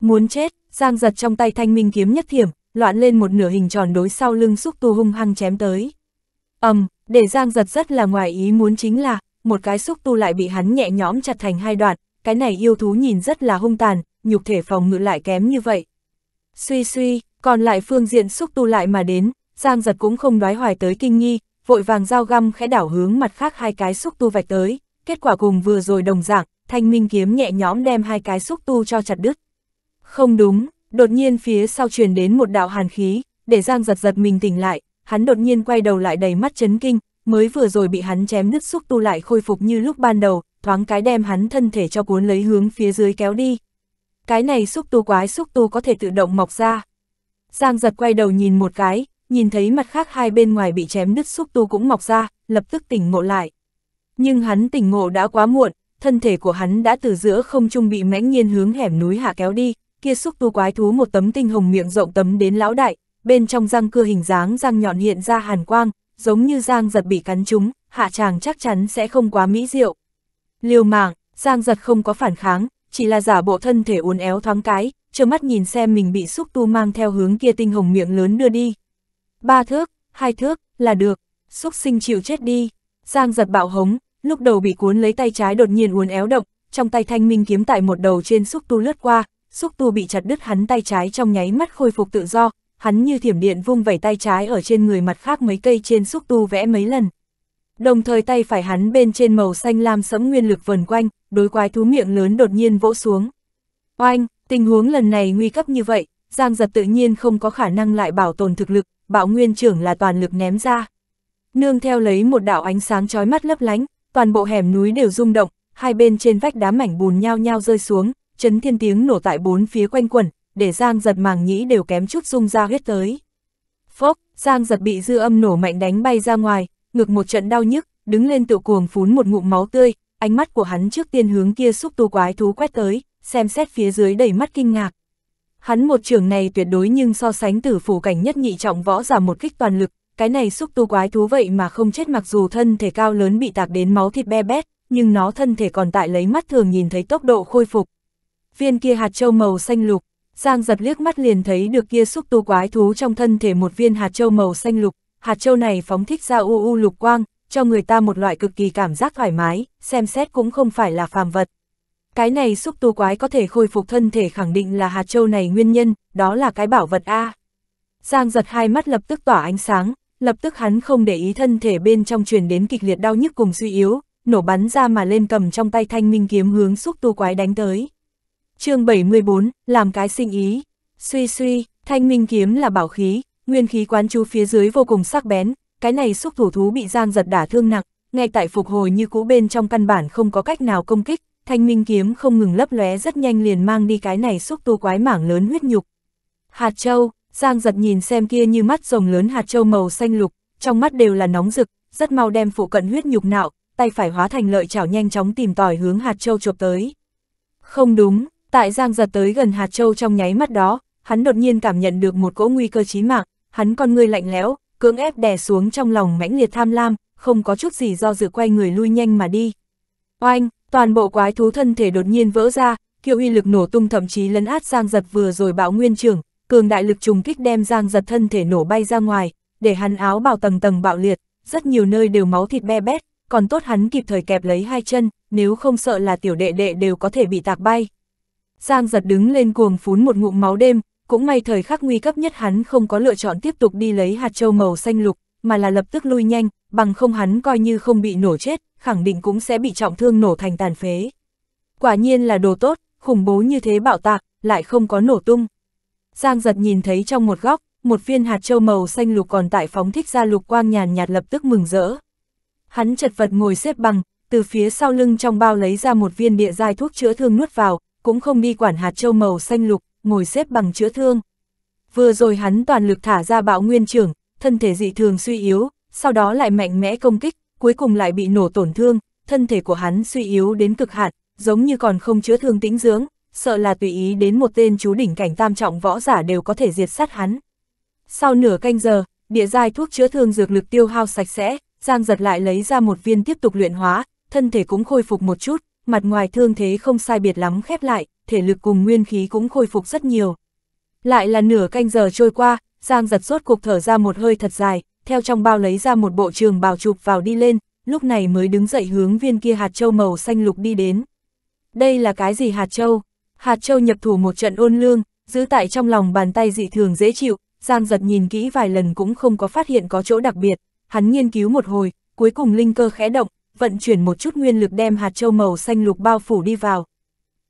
Muốn chết, Giang giật trong tay thanh minh kiếm nhất thiểm, loạn lên một nửa hình tròn đối sau lưng xúc tu hung hăng chém tới. ầm, um, để Giang giật rất là ngoài ý muốn chính là, một cái xúc tu lại bị hắn nhẹ nhõm chặt thành hai đoạn, cái này yêu thú nhìn rất là hung tàn, nhục thể phòng ngự lại kém như vậy. Suy suy, còn lại phương diện xúc tu lại mà đến, Giang giật cũng không đoái hoài tới kinh nghi, vội vàng dao găm khẽ đảo hướng mặt khác hai cái xúc tu vạch tới, kết quả cùng vừa rồi đồng dạng, thanh minh kiếm nhẹ nhõm đem hai cái xúc tu cho chặt đứt. Không đúng, đột nhiên phía sau truyền đến một đạo hàn khí, để Giang giật giật mình tỉnh lại, hắn đột nhiên quay đầu lại đầy mắt chấn kinh, mới vừa rồi bị hắn chém nứt xúc tu lại khôi phục như lúc ban đầu, thoáng cái đem hắn thân thể cho cuốn lấy hướng phía dưới kéo đi, cái này xúc tu quái xúc tu có thể tự động mọc ra. Giang giật quay đầu nhìn một cái, nhìn thấy mặt khác hai bên ngoài bị chém đứt xúc tu cũng mọc ra, lập tức tỉnh ngộ lại. Nhưng hắn tỉnh ngộ đã quá muộn, thân thể của hắn đã từ giữa không trung bị mãnh nhiên hướng hẻm núi hạ kéo đi, kia xúc tu quái thú một tấm tinh hồng miệng rộng tấm đến lão đại, bên trong răng cưa hình dáng răng nhọn hiện ra hàn quang, giống như giang giật bị cắn chúng hạ chàng chắc chắn sẽ không quá mỹ diệu. Liều mạng, giang giật không có phản kháng, chỉ là giả bộ thân thể uốn éo thoáng cái, trơ mắt nhìn xem mình bị xúc tu mang theo hướng kia tinh hồng miệng lớn đưa đi. Ba thước, hai thước, là được, xúc sinh chịu chết đi. Giang giật bạo hống, lúc đầu bị cuốn lấy tay trái đột nhiên uốn éo động, trong tay thanh minh kiếm tại một đầu trên xúc tu lướt qua, xúc tu bị chặt đứt hắn tay trái trong nháy mắt khôi phục tự do, hắn như thiểm điện vung vẩy tay trái ở trên người mặt khác mấy cây trên xúc tu vẽ mấy lần, đồng thời tay phải hắn bên trên màu xanh lam sẫm nguyên lực vần quanh, đối quái thú miệng lớn đột nhiên vỗ xuống. Oanh, tình huống lần này nguy cấp như vậy, Giang giật tự nhiên không có khả năng lại bảo tồn thực lực, bạo nguyên trưởng là toàn lực ném ra. Nương theo lấy một đạo ánh sáng chói mắt lấp lánh, toàn bộ hẻm núi đều rung động, hai bên trên vách đá mảnh bùn nhao nhao rơi xuống, chấn thiên tiếng nổ tại bốn phía quanh quẩn, để Giang giật màng nhĩ đều kém chút rung ra huyết tới. Phốc, Giang giật bị dư âm nổ mạnh đánh bay ra ngoài, ngực một trận đau nhức, đứng lên tự cuồng phún một ngụm máu tươi, ánh mắt của hắn trước tiên hướng kia xúc tu quái thú quét tới, xem xét phía dưới đầy mắt kinh ngạc. Hắn một trường này tuyệt đối nhưng so sánh tử phủ cảnh nhất nhị trọng võ giả một kích toàn lực, cái này xúc tu quái thú vậy mà không chết mặc dù thân thể cao lớn bị tạc đến máu thịt be bét, nhưng nó thân thể còn tại lấy mắt thường nhìn thấy tốc độ khôi phục. Viên kia hạt châu màu xanh lục, Giang giật liếc mắt liền thấy được kia xúc tu quái thú trong thân thể một viên hạt châu màu xanh lục, hạt châu này phóng thích ra u u lục quang, cho người ta một loại cực kỳ cảm giác thoải mái, xem xét cũng không phải là phàm vật. Cái này xúc tu quái có thể khôi phục thân thể khẳng định là hạt châu này nguyên nhân, đó là cái bảo vật A. Giang giật hai mắt lập tức tỏa ánh sáng, lập tức hắn không để ý thân thể bên trong truyền đến kịch liệt đau nhức cùng suy yếu, nổ bắn ra mà lên cầm trong tay thanh minh kiếm hướng xúc tu quái đánh tới. chương 74, làm cái sinh ý. Suy suy, thanh minh kiếm là bảo khí, Nguyên khí quán chú phía dưới vô cùng sắc bén, cái này xúc thủ thú bị Giang giật đả thương nặng, ngay tại phục hồi như cũ bên trong căn bản không có cách nào công kích, thanh minh kiếm không ngừng lấp lóe rất nhanh liền mang đi cái này xúc tu quái mảng lớn huyết nhục. Hạt châu, Giang giật nhìn xem kia như mắt rồng lớn hạt châu màu xanh lục, trong mắt đều là nóng rực, rất mau đem phụ cận huyết nhục nạo, tay phải hóa thành lợi chảo nhanh chóng tìm tòi hướng hạt châu chụp tới. Không đúng, tại Giang giật tới gần hạt châu trong nháy mắt đó, hắn đột nhiên cảm nhận được một cỗ nguy cơ chí mạng, hắn con người lạnh lẽo, cưỡng ép đè xuống trong lòng mãnh liệt tham lam, không có chút gì do dự quay người lui nhanh mà đi. Oanh, toàn bộ quái thú thân thể đột nhiên vỡ ra, kiệu uy lực nổ tung thậm chí lấn át Giang Giật vừa rồi bạo nguyên trưởng, cường đại lực trùng kích đem Giang Giật thân thể nổ bay ra ngoài, để hắn áo bào tầng tầng bạo liệt, rất nhiều nơi đều máu thịt be bét, còn tốt hắn kịp thời kẹp lấy hai chân, nếu không sợ là tiểu đệ đệ đều có thể bị tạc bay. Giang Giật đứng lên cuồng phún một ngụm máu đêm, cũng may thời khắc nguy cấp nhất hắn không có lựa chọn tiếp tục đi lấy hạt châu màu xanh lục, mà là lập tức lui nhanh, bằng không hắn coi như không bị nổ chết, khẳng định cũng sẽ bị trọng thương nổ thành tàn phế. Quả nhiên là đồ tốt, khủng bố như thế bạo tạc, lại không có nổ tung. Giang giật nhìn thấy trong một góc, một viên hạt châu màu xanh lục còn tại phóng thích ra lục quang nhàn nhạt lập tức mừng rỡ. Hắn chật vật ngồi xếp bằng, từ phía sau lưng trong bao lấy ra một viên địa giai thuốc chữa thương nuốt vào, cũng không đi quản hạt châu màu xanh lục, ngồi xếp bằng chữa thương. Vừa rồi hắn toàn lực thả ra bạo nguyên trưởng, thân thể dị thường suy yếu, sau đó lại mạnh mẽ công kích, cuối cùng lại bị nổ tổn thương, thân thể của hắn suy yếu đến cực hạn, giống như còn không chữa thương tĩnh dưỡng, sợ là tùy ý đến một tên chú đỉnh cảnh tam trọng võ giả đều có thể diệt sát hắn. Sau nửa canh giờ, địa giai thuốc chữa thương dược lực tiêu hao sạch sẽ, Giang giật lại lấy ra một viên tiếp tục luyện hóa, thân thể cũng khôi phục một chút, mặt ngoài thương thế không sai biệt lắm khép lại, thể lực cùng nguyên khí cũng khôi phục rất nhiều. Lại là nửa canh giờ trôi qua, Giang giật sốt cuộc thở ra một hơi thật dài, theo trong bao lấy ra một bộ trường bào chụp vào đi lên, lúc này mới đứng dậy hướng viên kia hạt châu màu xanh lục đi đến. Đây là cái gì hạt châu? Hạt châu nhập thủ một trận ôn lương, giữ tại trong lòng bàn tay dị thường dễ chịu, Giang giật nhìn kỹ vài lần cũng không có phát hiện có chỗ đặc biệt, hắn nghiên cứu một hồi, cuối cùng linh cơ khẽ động, vận chuyển một chút nguyên lực đem hạt châu màu xanh lục bao phủ đi vào.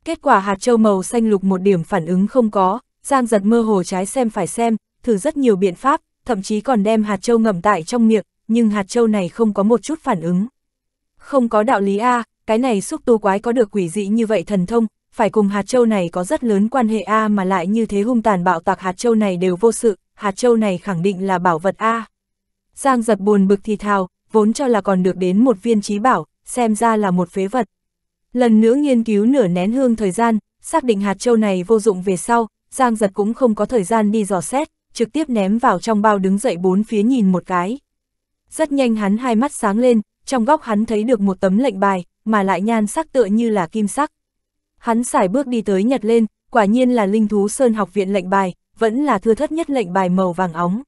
Kết quả hạt châu màu xanh lục một điểm phản ứng không có, Giang giật mơ hồ trái xem phải xem, thử rất nhiều biện pháp, thậm chí còn đem hạt châu ngầm tại trong miệng, nhưng hạt châu này không có một chút phản ứng. Không có đạo lý A, cái này xúc tu quái có được quỷ dị như vậy thần thông, phải cùng hạt châu này có rất lớn quan hệ A mà lại như thế hung tàn bạo tạc hạt châu này đều vô sự, hạt châu này khẳng định là bảo vật A. Giang giật buồn bực thì thào, vốn cho là còn được đến một viên trí bảo, xem ra là một phế vật. Lần nữa nghiên cứu nửa nén hương thời gian, xác định hạt châu này vô dụng về sau, Giang Giật cũng không có thời gian đi dò xét, trực tiếp ném vào trong bao đứng dậy bốn phía nhìn một cái. Rất nhanh hắn hai mắt sáng lên, trong góc hắn thấy được một tấm lệnh bài, mà lại nhan sắc tựa như là kim sắc. Hắn xài bước đi tới nhặt lên, quả nhiên là linh thú sơn học viện lệnh bài, vẫn là thưa thất nhất lệnh bài màu vàng óng.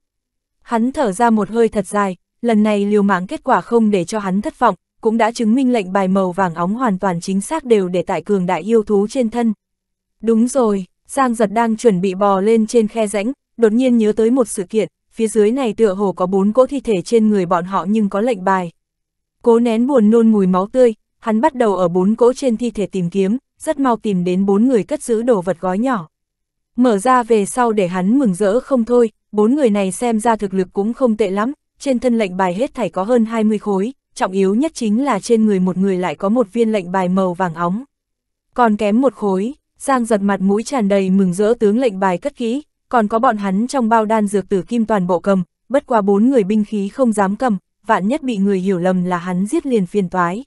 Hắn thở ra một hơi thật dài, lần này liều mạng kết quả không để cho hắn thất vọng, cũng đã chứng minh lệnh bài màu vàng óng hoàn toàn chính xác đều để tại cường đại yêu thú trên thân. Đúng rồi, Giang Giật đang chuẩn bị bò lên trên khe rãnh, đột nhiên nhớ tới một sự kiện, phía dưới này tựa hồ có bốn cỗ thi thể trên người bọn họ nhưng có lệnh bài. Cố nén buồn nôn mùi máu tươi, hắn bắt đầu ở bốn cỗ trên thi thể tìm kiếm, rất mau tìm đến bốn người cất giữ đồ vật gói nhỏ. Mở ra về sau để hắn mừng rỡ không thôi, bốn người này xem ra thực lực cũng không tệ lắm, trên thân lệnh bài hết thảy có hơn 20 khối, trọng yếu nhất chính là trên người một người lại có một viên lệnh bài màu vàng óng. Còn kém một khối, Giang giật mặt mũi tràn đầy mừng rỡ tướng lệnh bài cất kỹ, còn có bọn hắn trong bao đan dược tử kim toàn bộ cầm, bất qua bốn người binh khí không dám cầm, vạn nhất bị người hiểu lầm là hắn giết liền phiền toái.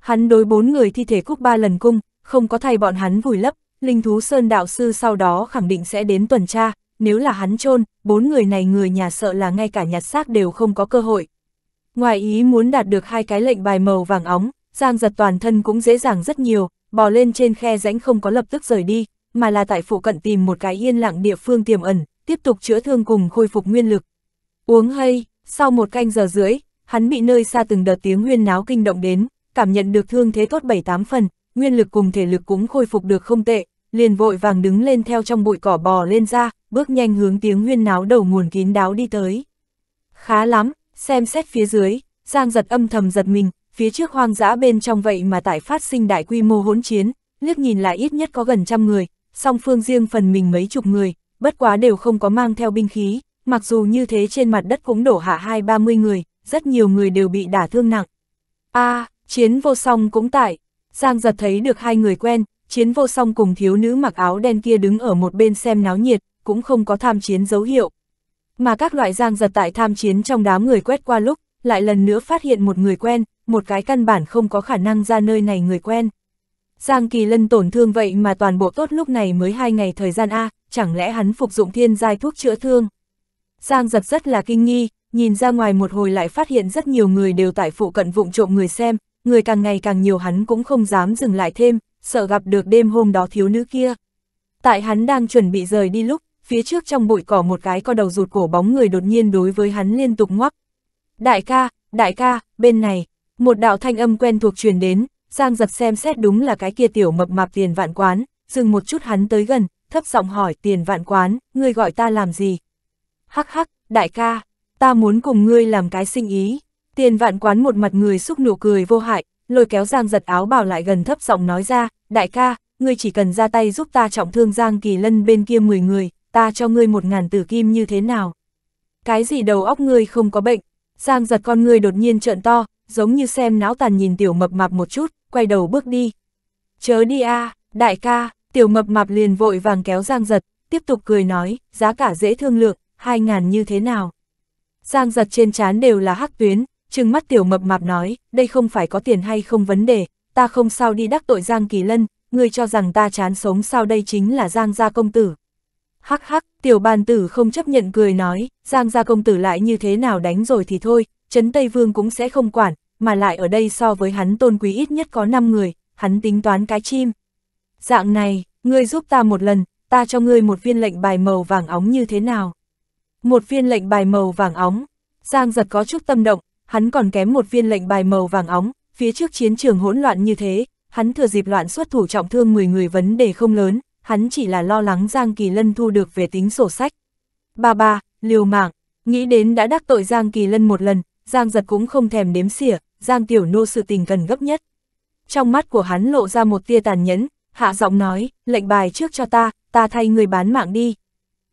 Hắn đối bốn người thi thể cúc ba lần cung, không có thay bọn hắn vùi lấp, linh thú sơn đạo sư sau đó khẳng định sẽ đến tuần tra, nếu là hắn chôn bốn người này người nhà sợ là ngay cả nhặt xác đều không có cơ hội. Ngoài ý muốn đạt được hai cái lệnh bài màu vàng óng, Giang giật toàn thân cũng dễ dàng rất nhiều, bò lên trên khe rãnh không có lập tức rời đi, mà là tại phụ cận tìm một cái yên lặng địa phương tiềm ẩn, tiếp tục chữa thương cùng khôi phục nguyên lực. Uống hay, sau một canh giờ rưỡi, hắn bị nơi xa từng đợt tiếng huyên náo kinh động đến, cảm nhận được thương thế tốt bảy tám phần, nguyên lực cùng thể lực cũng khôi phục được không tệ, liền vội vàng đứng lên theo trong bụi cỏ bò lên ra, bước nhanh hướng tiếng huyên náo đầu nguồn kín đáo đi tới. Khá lắm, xem xét phía dưới, Giang giật âm thầm giật mình, phía trước hoang dã bên trong vậy mà tại phát sinh đại quy mô hỗn chiến, liếc nhìn lại ít nhất có gần trăm người, song phương riêng phần mình mấy chục người, bất quá đều không có mang theo binh khí, mặc dù như thế trên mặt đất cũng đổ hạ hai ba mươi người, rất nhiều người đều bị đả thương nặng. a à, chiến vô song cũng tại, Giang giật thấy được hai người quen, chiến vô song cùng thiếu nữ mặc áo đen kia đứng ở một bên xem náo nhiệt, cũng không có tham chiến dấu hiệu. Mà các loại giang giật tại tham chiến trong đám người quét qua lúc, lại lần nữa phát hiện một người quen, một cái căn bản không có khả năng ra nơi này người quen. Giang Kỳ Lân tổn thương vậy mà toàn bộ tốt lúc này mới hai ngày thời gian A, chẳng lẽ hắn phục dụng thiên giai thuốc chữa thương. Giang giật rất là kinh nghi, nhìn ra ngoài một hồi lại phát hiện rất nhiều người đều tại phụ cận vụng trộm người xem, người càng ngày càng nhiều hắn cũng không dám dừng lại thêm, sợ gặp được đêm hôm đó thiếu nữ kia. Tại hắn đang chuẩn bị rời đi lúc, phía trước trong bụi cỏ một cái co đầu rụt cổ bóng người đột nhiên đối với hắn liên tục ngoắc. Đại ca, đại ca, bên này, một đạo thanh âm quen thuộc truyền đến, Giang giật xem xét đúng là cái kia tiểu mập mạp tiền vạn quán, dừng một chút hắn tới gần, thấp giọng hỏi tiền vạn quán, ngươi gọi ta làm gì? Hắc hắc, đại ca, ta muốn cùng ngươi làm cái sinh ý. Tiền vạn quán một mặt người xúc nụ cười vô hại, lôi kéo Giang giật áo bảo lại gần thấp giọng nói ra, đại ca, ngươi chỉ cần ra tay giúp ta trọng thương Giang Kỳ Lân bên kia 10 người, ta cho ngươi một ngàn tử kim như thế nào? Cái gì đầu óc ngươi không có bệnh? Giang giật con ngươi đột nhiên trợn to, giống như xem não tàn nhìn tiểu mập mạp một chút, quay đầu bước đi. Chớ đi a à, đại ca, tiểu mập mạp liền vội vàng kéo Giang giật, tiếp tục cười nói, giá cả dễ thương lượng, hai ngàn như thế nào? Giang giật trên trán đều là hắc tuyến, trừng mắt tiểu mập mạp nói, đây không phải có tiền hay không vấn đề, ta không sao đi đắc tội Giang Kỳ Lân, ngươi cho rằng ta chán sống sao đây chính là Giang gia công tử, hắc hắc, tiểu bàn tử không chấp nhận cười nói, Giang gia công tử lại như thế nào đánh rồi thì thôi, Trấn Tây Vương cũng sẽ không quản, mà lại ở đây so với hắn tôn quý ít nhất có 5 người, hắn tính toán cái chim. Dạng này, ngươi giúp ta một lần, ta cho ngươi một viên lệnh bài màu vàng óng như thế nào? Một viên lệnh bài màu vàng óng, Giang giật có chút tâm động, hắn còn kém một viên lệnh bài màu vàng óng, phía trước chiến trường hỗn loạn như thế, hắn thừa dịp loạn xuất thủ trọng thương 10 người vấn đề không lớn, hắn chỉ là lo lắng Giang Kỳ Lân thu được về tính sổ sách. Ba ba, liều mạng, nghĩ đến đã đắc tội Giang Kỳ Lân một lần, Giang giật cũng không thèm đếm xỉa, Giang Tiểu Nô sự tình cần gấp nhất. Trong mắt của hắn lộ ra một tia tàn nhẫn, hạ giọng nói, lệnh bài trước cho ta, ta thay người bán mạng đi.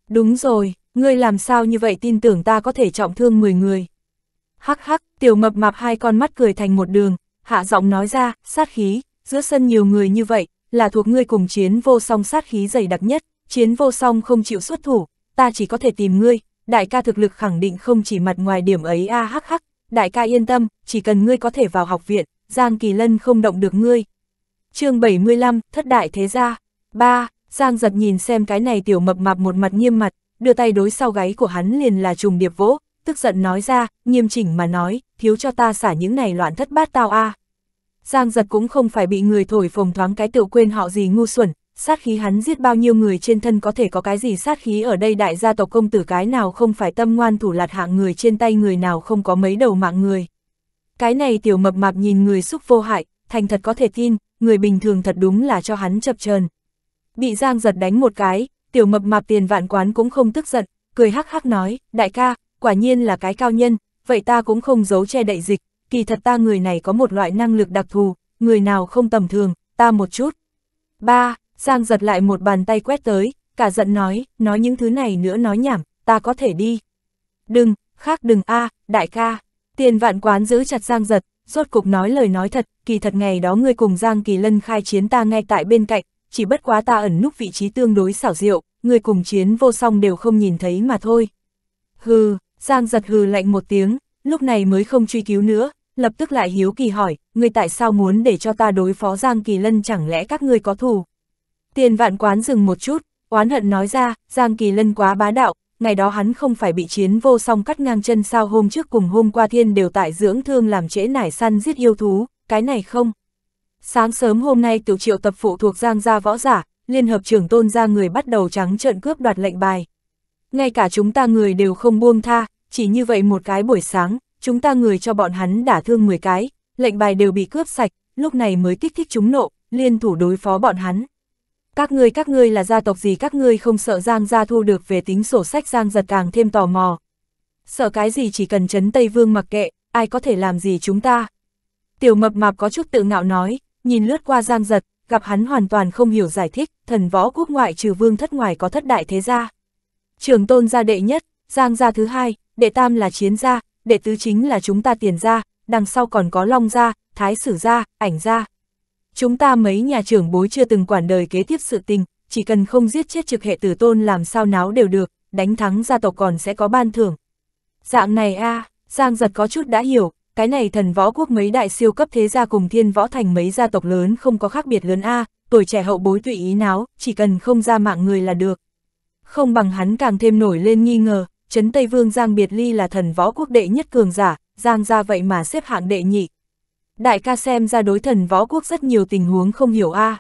Đúng rồi, ngươi làm sao như vậy tin tưởng ta có thể trọng thương 10 người. Hắc hắc, tiểu mập mạp hai con mắt cười thành một đường, hạ giọng nói ra, sát khí, giữa sân nhiều người như vậy, là thuộc ngươi cùng chiến vô song sát khí dày đặc nhất, chiến vô song không chịu xuất thủ, ta chỉ có thể tìm ngươi, đại ca thực lực khẳng định không chỉ mặt ngoài điểm ấy a hắc hắc, đại ca yên tâm, chỉ cần ngươi có thể vào học viện, Giang Kỳ Lân không động được ngươi. chương 75, Thất Đại Thế Gia 3. Giang giật nhìn xem cái này tiểu mập mạp một mặt nghiêm mặt, đưa tay đối sau gáy của hắn liền là trùng điệp vỗ, tức giận nói ra, nghiêm chỉnh mà nói, thiếu cho ta xả những này loạn thất bát tao a à. Giang giật cũng không phải bị người thổi phồng thoáng cái tiểu quên họ gì ngu xuẩn, sát khí hắn giết bao nhiêu người trên thân có thể có cái gì sát khí ở đây đại gia tộc công tử cái nào không phải tâm ngoan thủ lạt hạng người trên tay người nào không có mấy đầu mạng người. Cái này tiểu mập mạp nhìn người xúc vô hại, thành thật có thể tin, người bình thường thật đúng là cho hắn chập chờn. Bị Giang giật đánh một cái, tiểu mập mạp tiền vạn quán cũng không tức giận, cười hắc hắc nói, đại ca, quả nhiên là cái cao nhân, vậy ta cũng không giấu che đậy dịch, kỳ thật ta người này có một loại năng lực đặc thù, người nào không tầm thường, ta một chút. Ba, Giang giật lại một bàn tay quét tới, cả giận nói, nói những thứ này nữa nói nhảm, ta có thể đi. Đừng, khác đừng a à, đại ca. Tiền vạn quán giữ chặt Giang giật, rốt cục nói lời nói thật, kỳ thật ngày đó ngươi cùng Giang Kỳ Lân khai chiến ta ngay tại bên cạnh, chỉ bất quá ta ẩn núp vị trí tương đối xảo diệu, người cùng chiến vô song đều không nhìn thấy mà thôi. Hừ, Giang giật hừ lạnh một tiếng, lúc này mới không truy cứu nữa, lập tức lại hiếu kỳ hỏi, người tại sao muốn để cho ta đối phó Giang Kỳ Lân chẳng lẽ các ngươi có thù? Tiền vạn quán dừng một chút, oán hận nói ra, Giang Kỳ Lân quá bá đạo, ngày đó hắn không phải bị chiến vô song cắt ngang chân sao hôm trước cùng hôm qua thiên đều tại dưỡng thương làm trễ nải săn giết yêu thú, cái này không. Sáng sớm hôm nay tiểu triệu tập phụ thuộc Giang gia võ giả, Liên Hợp trưởng tôn ra người bắt đầu trắng trợn cướp đoạt lệnh bài. Ngay cả chúng ta người đều không buông tha, chỉ như vậy một cái buổi sáng, chúng ta người cho bọn hắn đả thương 10 cái, lệnh bài đều bị cướp sạch, lúc này mới kích thích chúng nộ, liên thủ đối phó bọn hắn. Các ngươi các ngươi là gia tộc gì các ngươi không sợ Giang gia thu được về tính sổ sách Giang giật càng thêm tò mò. Sợ cái gì chỉ cần chấn Tây Vương mặc kệ, ai có thể làm gì chúng ta. Tiểu mập mạp có chút tự ngạo nói, nhìn lướt qua Giang giật, gặp hắn hoàn toàn không hiểu giải thích, thần võ quốc ngoại trừ vương thất ngoài có thất đại thế gia. Trường tôn gia đệ nhất, Giang gia thứ hai, đệ tam là chiến gia, đệ tứ chính là chúng ta tiền gia, đằng sau còn có long gia, thái sử gia, ảnh gia. Chúng ta mấy nhà trưởng bối chưa từng quản đời kế tiếp sự tình, chỉ cần không giết chết trực hệ tử tôn làm sao náo đều được, đánh thắng gia tộc còn sẽ có ban thưởng. Dạng này a à, Giang giật có chút đã hiểu, cái này thần võ quốc mấy đại siêu cấp thế gia cùng thiên võ thành mấy gia tộc lớn không có khác biệt lớn a tuổi trẻ hậu bối tùy ý náo, chỉ cần không ra mạng người là được. Không bằng hắn càng thêm nổi lên nghi ngờ, Trấn Tây Vương Giang Biệt Ly là thần võ quốc đệ nhất cường giả, Giang ra vậy mà xếp hạng đệ nhị. Đại ca xem ra đối thần võ quốc rất nhiều tình huống không hiểu a. À.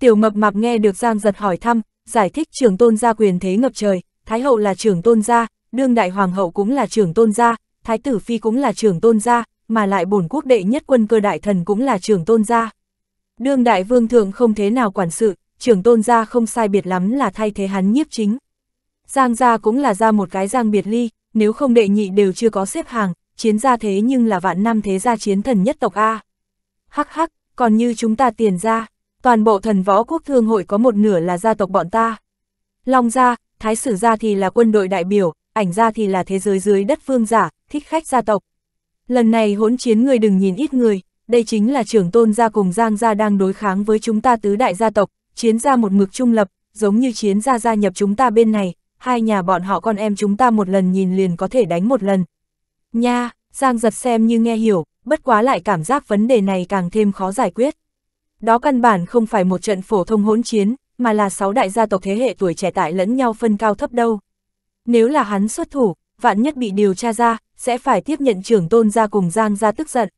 Tiểu mập mạp nghe được Giang giật hỏi thăm, giải thích trưởng tôn gia quyền thế ngập trời, Thái hậu là trưởng tôn gia, đương đại hoàng hậu cũng là trưởng tôn gia, Thái tử Phi cũng là trưởng tôn gia, mà lại bổn quốc đệ nhất quân cơ đại thần cũng là trưởng tôn gia. Đương đại vương thượng không thế nào quản sự, trưởng tôn gia không sai biệt lắm là thay thế hắn nhiếp chính. Giang gia cũng là ra một cái giang biệt ly, nếu không đệ nhị đều chưa có xếp hàng, chiến gia thế nhưng là vạn năm thế gia chiến thần nhất tộc A. Hắc hắc, còn như chúng ta tiền gia, toàn bộ thần võ quốc thương hội có một nửa là gia tộc bọn ta. Long gia, thái sử gia thì là quân đội đại biểu, ảnh gia thì là thế giới dưới đất phương giả, thích khách gia tộc. Lần này hỗn chiến người đừng nhìn ít người, đây chính là trưởng tôn gia cùng giang gia đang đối kháng với chúng ta tứ đại gia tộc, chiến gia một mực trung lập, giống như chiến gia gia nhập chúng ta bên này, hai nhà bọn họ con em chúng ta một lần nhìn liền có thể đánh một lần. Nha, Giang giật xem như nghe hiểu, bất quá lại cảm giác vấn đề này càng thêm khó giải quyết. Đó căn bản không phải một trận phổ thông hỗn chiến, mà là sáu đại gia tộc thế hệ tuổi trẻ tại lẫn nhau phân cao thấp đâu. Nếu là hắn xuất thủ, vạn nhất bị điều tra ra, sẽ phải tiếp nhận trưởng tôn gia cùng Giang gia tức giận.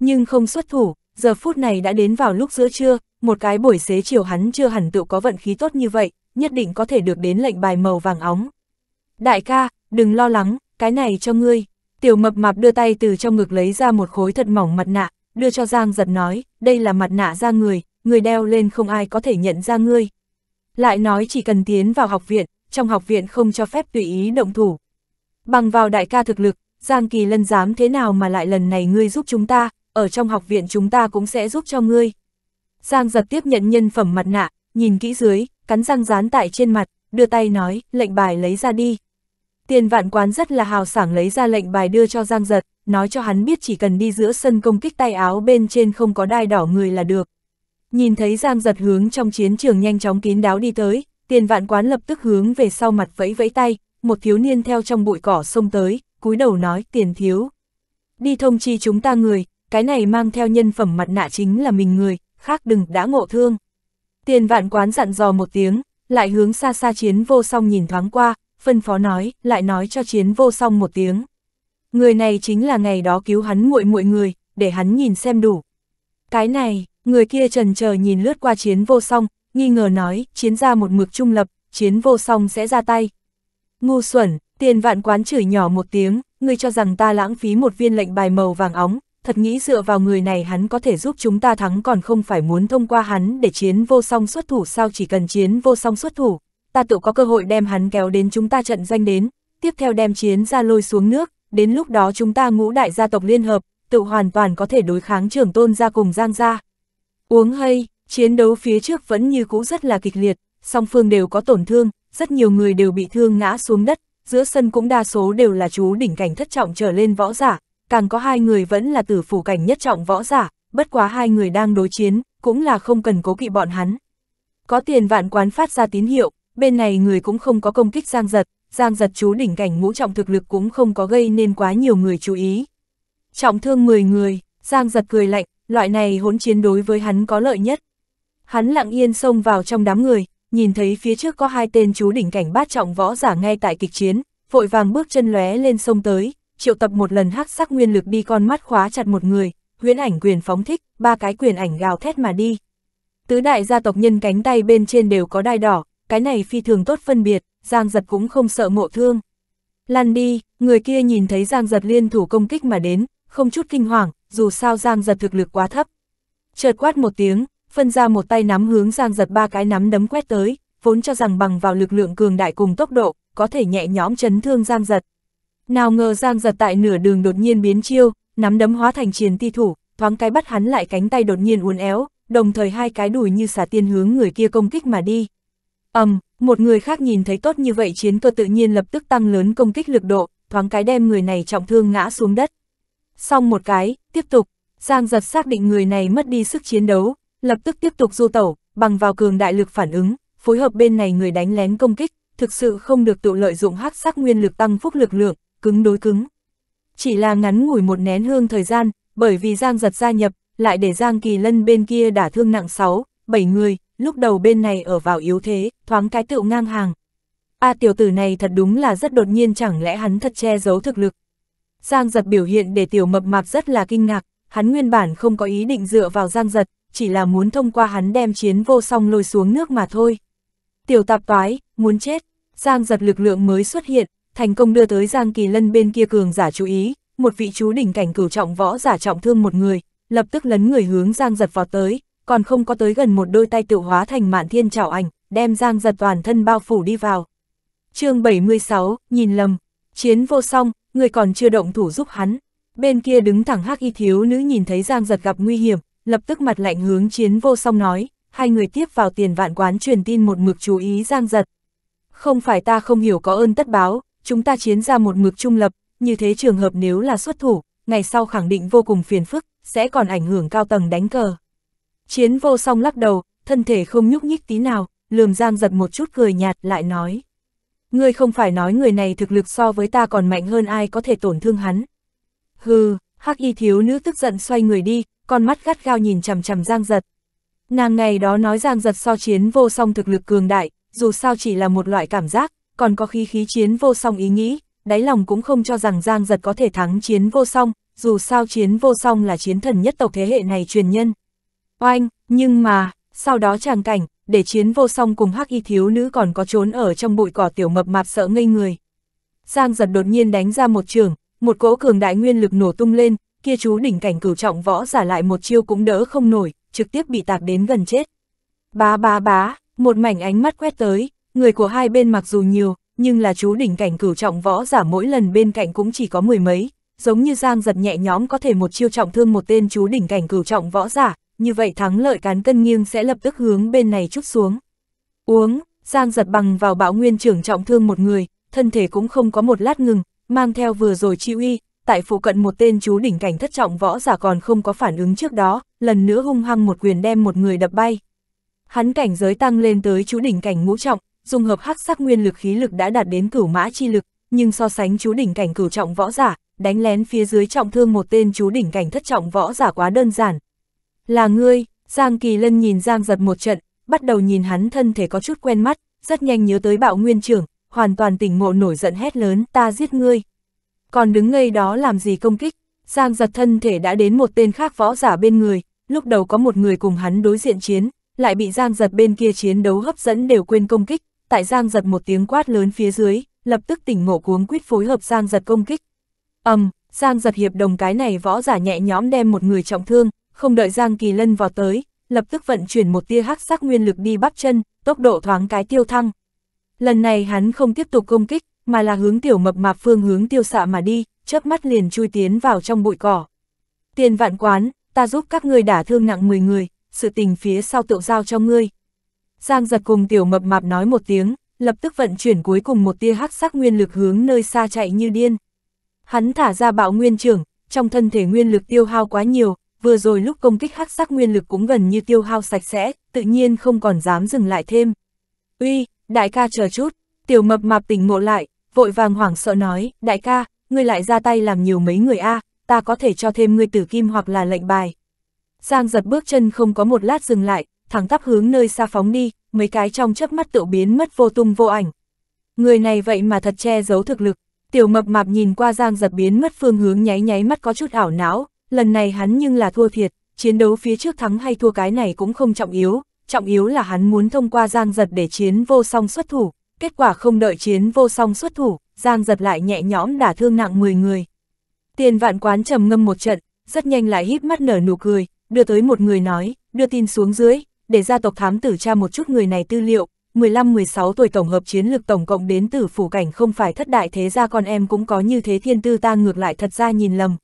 Nhưng không xuất thủ, giờ phút này đã đến vào lúc giữa trưa, một cái buổi xế chiều hắn chưa hẳn tự có vận khí tốt như vậy, nhất định có thể được đến lệnh bài màu vàng óng. Đại ca, đừng lo lắng, cái này cho ngươi. Tiểu mập mạp đưa tay từ trong ngực lấy ra một khối thật mỏng mặt nạ, đưa cho Giang giật nói, đây là mặt nạ ra người, người đeo lên không ai có thể nhận ra ngươi. Lại nói chỉ cần tiến vào học viện, trong học viện không cho phép tùy ý động thủ. Bằng vào đại ca thực lực, Giang Kỳ Lân dám thế nào mà lại lần này ngươi giúp chúng ta, ở trong học viện chúng ta cũng sẽ giúp cho ngươi. Giang giật tiếp nhận nhân phẩm mặt nạ, nhìn kỹ dưới, cắn răng dán tại trên mặt, đưa tay nói, lệnh bài lấy ra đi. Tiền vạn quán rất là hào sảng lấy ra lệnh bài đưa cho Giang Giật, nói cho hắn biết chỉ cần đi giữa sân công kích tay áo bên trên không có đai đỏ người là được. Nhìn thấy Giang Giật hướng trong chiến trường nhanh chóng kín đáo đi tới, tiền vạn quán lập tức hướng về sau mặt vẫy vẫy tay, một thiếu niên theo trong bụi cỏ xông tới, cúi đầu nói tiền thiếu. Đi thông chi chúng ta người, cái này mang theo nhân phẩm mặt nạ chính là mình người, khác đừng đã ngộ thương. Tiền vạn quán dặn dò một tiếng, lại hướng xa xa chiến vô song nhìn thoáng qua, phân phó nói, lại nói cho chiến vô song một tiếng. Người này chính là ngày đó cứu hắn muội muội người, để hắn nhìn xem đủ. Cái này, người kia trần chờ nhìn lướt qua chiến vô song, nghi ngờ nói, chiến ra một mực trung lập, chiến vô song sẽ ra tay. Ngu xuẩn, tiền vạn quán chửi nhỏ một tiếng, ngươi cho rằng ta lãng phí một viên lệnh bài màu vàng óng, thật nghĩ dựa vào người này hắn có thể giúp chúng ta thắng còn không phải muốn thông qua hắn để chiến vô song xuất thủ sao chỉ cần chiến vô song xuất thủ, ta tự có cơ hội đem hắn kéo đến chúng ta trận danh đến, tiếp theo đem chiến ra lôi xuống nước, đến lúc đó chúng ta ngũ đại gia tộc liên hợp, tự hoàn toàn có thể đối kháng trưởng tôn ra cùng giang ra. Uống hay, chiến đấu phía trước vẫn như cũ rất là kịch liệt, song phương đều có tổn thương, rất nhiều người đều bị thương ngã xuống đất, giữa sân cũng đa số đều là chú đỉnh cảnh thất trọng trở lên võ giả, càng có hai người vẫn là tử phủ cảnh nhất trọng võ giả, bất quá hai người đang đối chiến, cũng là không cần cố kỵ bọn hắn. Có tiền vạn quán phát ra tín hiệu, bên này người cũng không có công kích giang giật, giang giật chú đỉnh cảnh ngũ trọng thực lực cũng không có gây nên quá nhiều người chú ý. Trọng thương 10 người, giang giật cười lạnh, loại này hỗn chiến đối với hắn có lợi nhất. Hắn lặng yên xông vào trong đám người, nhìn thấy phía trước có hai tên chú đỉnh cảnh bát trọng võ giả ngay tại kịch chiến, vội vàng bước chân lóe lên sông tới, triệu tập một lần hắc sắc nguyên lực đi con mắt khóa chặt một người, huyễn ảnh quyền phóng thích, ba cái quyền ảnh gào thét mà đi. Tứ đại gia tộc nhân cánh tay bên trên đều có đai đỏ, cái này phi thường tốt phân biệt, Giang Giật cũng không sợ ngộ thương. Lan đi, người kia nhìn thấy Giang Giật liên thủ công kích mà đến, không chút kinh hoàng, dù sao Giang Giật thực lực quá thấp. Chợt quát một tiếng, phân ra một tay nắm hướng Giang Giật ba cái nắm đấm quét tới, vốn cho rằng bằng vào lực lượng cường đại cùng tốc độ, có thể nhẹ nhõm chấn thương Giang Giật, nào ngờ Giang giật tại nửa đường đột nhiên biến chiêu, nắm đấm hóa thành chiến ti thủ, thoáng cái bắt hắn lại cánh tay đột nhiên uốn éo, đồng thời hai cái đùi như xả tiên hướng người kia công kích mà đi. ầm, um, một người khác nhìn thấy tốt như vậy chiến cơ tự nhiên lập tức tăng lớn công kích lực độ, thoáng cái đem người này trọng thương ngã xuống đất. Xong một cái, tiếp tục, Giang giật xác định người này mất đi sức chiến đấu, lập tức tiếp tục du tẩu, bằng vào cường đại lực phản ứng, phối hợp bên này người đánh lén công kích, thực sự không được tự lợi dụng hắc sắc nguyên lực tăng phúc lực lượng, cứng đối cứng. Chỉ là ngắn ngủi một nén hương thời gian, bởi vì Giang giật gia nhập, lại để Giang Kỳ Lân bên kia đả thương nặng 6, 7 người, lúc đầu bên này ở vào yếu thế, thoáng cái tựu ngang hàng. A à, tiểu tử này thật đúng là rất đột nhiên chẳng lẽ hắn thật che giấu thực lực. Giang giật biểu hiện để tiểu mập mạp rất là kinh ngạc, hắn nguyên bản không có ý định dựa vào Giang giật, chỉ là muốn thông qua hắn đem chiến vô song lôi xuống nước mà thôi. Tiểu tạp toái, muốn chết, Giang giật lực lượng mới xuất hiện, thành công đưa tới Giang Kỳ Lân bên kia cường giả chú ý, một vị chú đỉnh cảnh cửu trọng võ giả trọng thương một người, lập tức lấn người hướng Giang giật vọt tới, còn không có tới gần một đôi tay tự hóa thành mạn thiên trảo ảnh, đem Giang giật toàn thân bao phủ đi vào. chương 76, nhìn lầm, chiến vô song, người còn chưa động thủ giúp hắn. Bên kia đứng thẳng hắc y thiếu nữ nhìn thấy Giang giật gặp nguy hiểm, lập tức mặt lạnh hướng chiến vô song nói, hai người tiếp vào tiền vạn quán truyền tin một mực chú ý Giang giật. Không phải ta không hiểu có ơn tất báo, chúng ta chiến ra một mực trung lập, như thế trường hợp nếu là xuất thủ, ngày sau khẳng định vô cùng phiền phức, sẽ còn ảnh hưởng cao tầng đánh cờ. Chiến vô song lắc đầu, thân thể không nhúc nhích tí nào, lườm giang giật một chút cười nhạt lại nói. Ngươi không phải nói người này thực lực so với ta còn mạnh hơn ai có thể tổn thương hắn. Hừ, hắc y thiếu nữ tức giận xoay người đi, con mắt gắt gao nhìn chằm chằm giang giật. Nàng ngày đó nói giang giật so chiến vô song thực lực cường đại, dù sao chỉ là một loại cảm giác, còn có khí khí chiến vô song ý nghĩ, đáy lòng cũng không cho rằng Giang Giật có thể thắng chiến vô song, dù sao chiến vô song là chiến thần nhất tộc thế hệ này truyền nhân. Oanh, nhưng mà, sau đó tràng cảnh, để chiến vô song cùng hắc y thiếu nữ còn có trốn ở trong bụi cỏ tiểu mập mạp sợ ngây người. Giang giật đột nhiên đánh ra một trường, một cỗ cường đại nguyên lực nổ tung lên, kia chú đỉnh cảnh cửu trọng võ giả lại một chiêu cũng đỡ không nổi, trực tiếp bị tạc đến gần chết. Bá bá bá, một mảnh ánh mắt quét tới, Người của hai bên mặc dù nhiều, nhưng là chú đỉnh cảnh cửu trọng võ giả mỗi lần bên cạnh cũng chỉ có mười mấy, giống như Giang giật nhẹ nhóm có thể một chiêu trọng thương một tên chú đỉnh cảnh cửu trọng võ giả, như vậy thắng lợi cán cân nghiêng sẽ lập tức hướng bên này chút xuống. Uống, Giang giật bằng vào bão nguyên trưởng trọng thương một người, thân thể cũng không có một lát ngừng, mang theo vừa rồi chi uy tại phụ cận một tên chú đỉnh cảnh thất trọng võ giả còn không có phản ứng trước đó, lần nữa hung hăng một quyền đem một người đập bay. Hắn cảnh giới tăng lên tới chú đỉnh cảnh ngũ trọng, dùng hợp hắc sắc nguyên lực khí lực đã đạt đến cửu mã chi lực, nhưng so sánh chú đỉnh cảnh cửu trọng võ giả, đánh lén phía dưới trọng thương một tên chú đỉnh cảnh thất trọng võ giả quá đơn giản. Là ngươi, Giang Kỳ Lân nhìn Giang giật một trận, bắt đầu nhìn hắn thân thể có chút quen mắt, rất nhanh nhớ tới bạo nguyên trưởng, hoàn toàn tỉnh ngộ nổi giận hét lớn ta giết ngươi. Còn đứng ngây đó làm gì công kích, Giang giật thân thể đã đến một tên khác võ giả bên người, lúc đầu có một người cùng hắn đối diện chiến, lại bị Giang giật bên kia chiến đấu hấp dẫn đều quên công kích, tại Giang giật một tiếng quát lớn phía dưới, lập tức tỉnh ngộ cuống quyết phối hợp Giang giật công kích. ầm, um, Giang giật hiệp đồng cái này võ giả nhẹ nhõm đem một người trọng thương, không đợi Giang Kỳ Lân vào tới, lập tức vận chuyển một tia hắc sắc nguyên lực đi bắp chân, tốc độ thoáng cái tiêu thăng. Lần này hắn không tiếp tục công kích, mà là hướng tiểu mập mạp phương hướng tiêu xạ mà đi, chớp mắt liền chui tiến vào trong bụi cỏ. Tiền vạn quán, ta giúp các ngươi đả thương nặng 10 người, sự tình phía sau tự giao cho ngươi. Giang giật cùng tiểu mập mạp nói một tiếng, lập tức vận chuyển cuối cùng một tia hắc sắc nguyên lực hướng nơi xa chạy như điên. Hắn thả ra bạo nguyên trưởng, trong thân thể nguyên lực tiêu hao quá nhiều, vừa rồi lúc công kích hắc sắc nguyên lực cũng gần như tiêu hao sạch sẽ, tự nhiên không còn dám dừng lại thêm. Uy, đại ca chờ chút, tiểu mập mạp tỉnh ngộ lại, vội vàng hoảng sợ nói, đại ca, ngươi lại ra tay làm nhiều mấy người a ta có thể cho thêm ngươi tử kim hoặc là lệnh bài. Giang giật bước chân không có một lát dừng lại, thẳng tắp hướng nơi xa phóng đi, mấy cái trong chớp mắt tự biến mất vô tung vô ảnh. Người này vậy mà thật che giấu thực lực, tiểu mập mạp nhìn qua giang giật biến mất phương hướng nháy nháy mắt có chút ảo não, lần này hắn nhưng là thua thiệt, chiến đấu phía trước thắng hay thua cái này cũng không trọng yếu, trọng yếu là hắn muốn thông qua giang giật để chiến vô song xuất thủ, kết quả không đợi chiến vô song xuất thủ, giang giật lại nhẹ nhõm đả thương nặng 10 người. Tiền vạn quán trầm ngâm một trận, rất nhanh lại híp mắt nở nụ cười, đưa tới một người nói, đưa tin xuống dưới, để gia tộc thám tử tra một chút người này tư liệu, 15-16 tuổi tổng hợp chiến lực tổng cộng đến tử phủ cảnh không phải thất đại thế gia con em cũng có như thế thiên tư ta ngược lại thật ra nhìn lầm.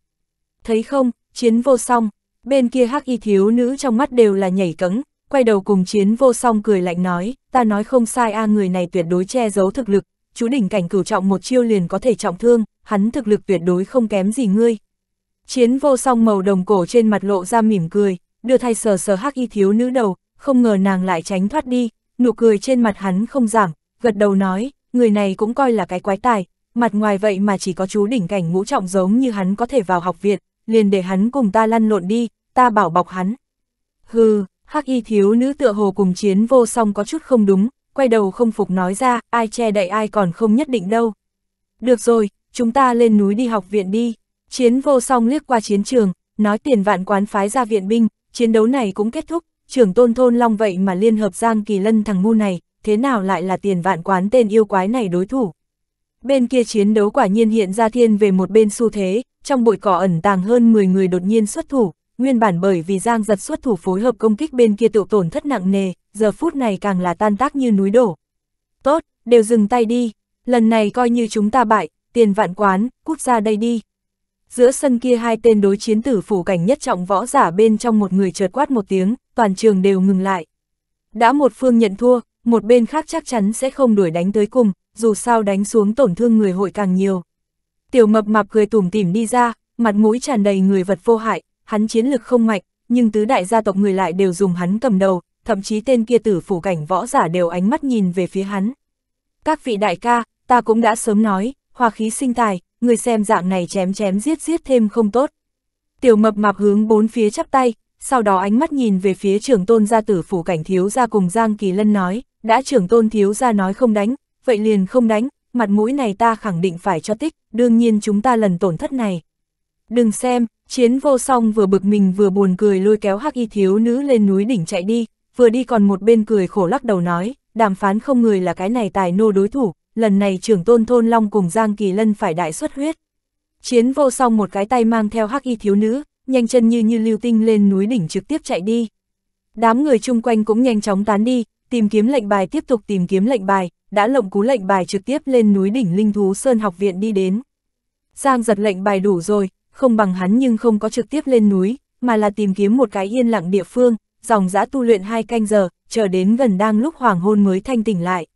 Thấy không, chiến vô song, bên kia hắc y thiếu nữ trong mắt đều là nhảy cẫng, quay đầu cùng chiến vô song cười lạnh nói, ta nói không sai a à, người này tuyệt đối che giấu thực lực, chú đỉnh cảnh cửu trọng một chiêu liền có thể trọng thương, hắn thực lực tuyệt đối không kém gì ngươi. Chiến vô song màu đồng cổ trên mặt lộ ra mỉm cười, đưa thay sờ sờ hắc y thiếu nữ đầu, không ngờ nàng lại tránh thoát đi, nụ cười trên mặt hắn không giảm, gật đầu nói, người này cũng coi là cái quái tài, mặt ngoài vậy mà chỉ có chú đỉnh cảnh ngũ trọng giống như hắn có thể vào học viện, liền để hắn cùng ta lăn lộn đi, ta bảo bọc hắn. Hừ, hắc y thiếu nữ tựa hồ cùng chiến vô song có chút không đúng, quay đầu không phục nói ra, ai che đậy ai còn không nhất định đâu. Được rồi, chúng ta lên núi đi học viện đi. Chiến vô song liếc qua chiến trường, nói tiền vạn quán phái ra viện binh, chiến đấu này cũng kết thúc, trưởng tôn thôn long vậy mà liên hợp Giang Kỳ Lân thằng ngu này, thế nào lại là tiền vạn quán tên yêu quái này đối thủ. Bên kia chiến đấu quả nhiên hiện ra thiên về một bên xu thế, trong bụi cỏ ẩn tàng hơn 10 người đột nhiên xuất thủ, nguyên bản bởi vì Giang giật xuất thủ phối hợp công kích bên kia tự tổn thất nặng nề, giờ phút này càng là tan tác như núi đổ. Tốt, đều dừng tay đi, lần này coi như chúng ta bại, tiền vạn quán, cút ra đây đi. Giữa sân kia hai tên đối chiến tử phủ cảnh nhất trọng võ giả bên trong một người chợt quát một tiếng, toàn trường đều ngừng lại. Đã một phương nhận thua, một bên khác chắc chắn sẽ không đuổi đánh tới cùng, dù sao đánh xuống tổn thương người hội càng nhiều. Tiểu mập mạp cười tủm tỉm đi ra, mặt mũi tràn đầy người vật vô hại, hắn chiến lực không mạnh, nhưng tứ đại gia tộc người lại đều dùng hắn cầm đầu, thậm chí tên kia tử phủ cảnh võ giả đều ánh mắt nhìn về phía hắn. Các vị đại ca, ta cũng đã sớm nói, hòa khí sinh tài, người xem dạng này chém chém giết giết thêm không tốt. Tiểu mập mạp hướng bốn phía chắp tay, sau đó ánh mắt nhìn về phía trưởng tôn gia tử phủ cảnh thiếu gia cùng Giang Kỳ Lân nói, đã trưởng tôn thiếu gia nói không đánh, vậy liền không đánh, mặt mũi này ta khẳng định phải cho tích, đương nhiên chúng ta lần tổn thất này. Đừng xem, chiến vô song vừa bực mình vừa buồn cười lôi kéo hắc y thiếu nữ lên núi đỉnh chạy đi, vừa đi còn một bên cười khổ lắc đầu nói, đàm phán không người là cái này tài nô đối thủ, lần này trưởng tôn thôn long cùng Giang Kỳ Lân phải đại xuất huyết. Chiến vô song một cái tay mang theo hắc y thiếu nữ, nhanh chân như như lưu tinh lên núi đỉnh trực tiếp chạy đi. Đám người chung quanh cũng nhanh chóng tán đi, tìm kiếm lệnh bài tiếp tục tìm kiếm lệnh bài, đã lộng cú lệnh bài trực tiếp lên núi đỉnh Linh Thú Sơn học viện đi đến. Giang giật lệnh bài đủ rồi, không bằng hắn nhưng không có trực tiếp lên núi, mà là tìm kiếm một cái yên lặng địa phương, dòng dã tu luyện hai canh giờ, chờ đến gần đang lúc hoàng hôn mới thanh tỉnh lại.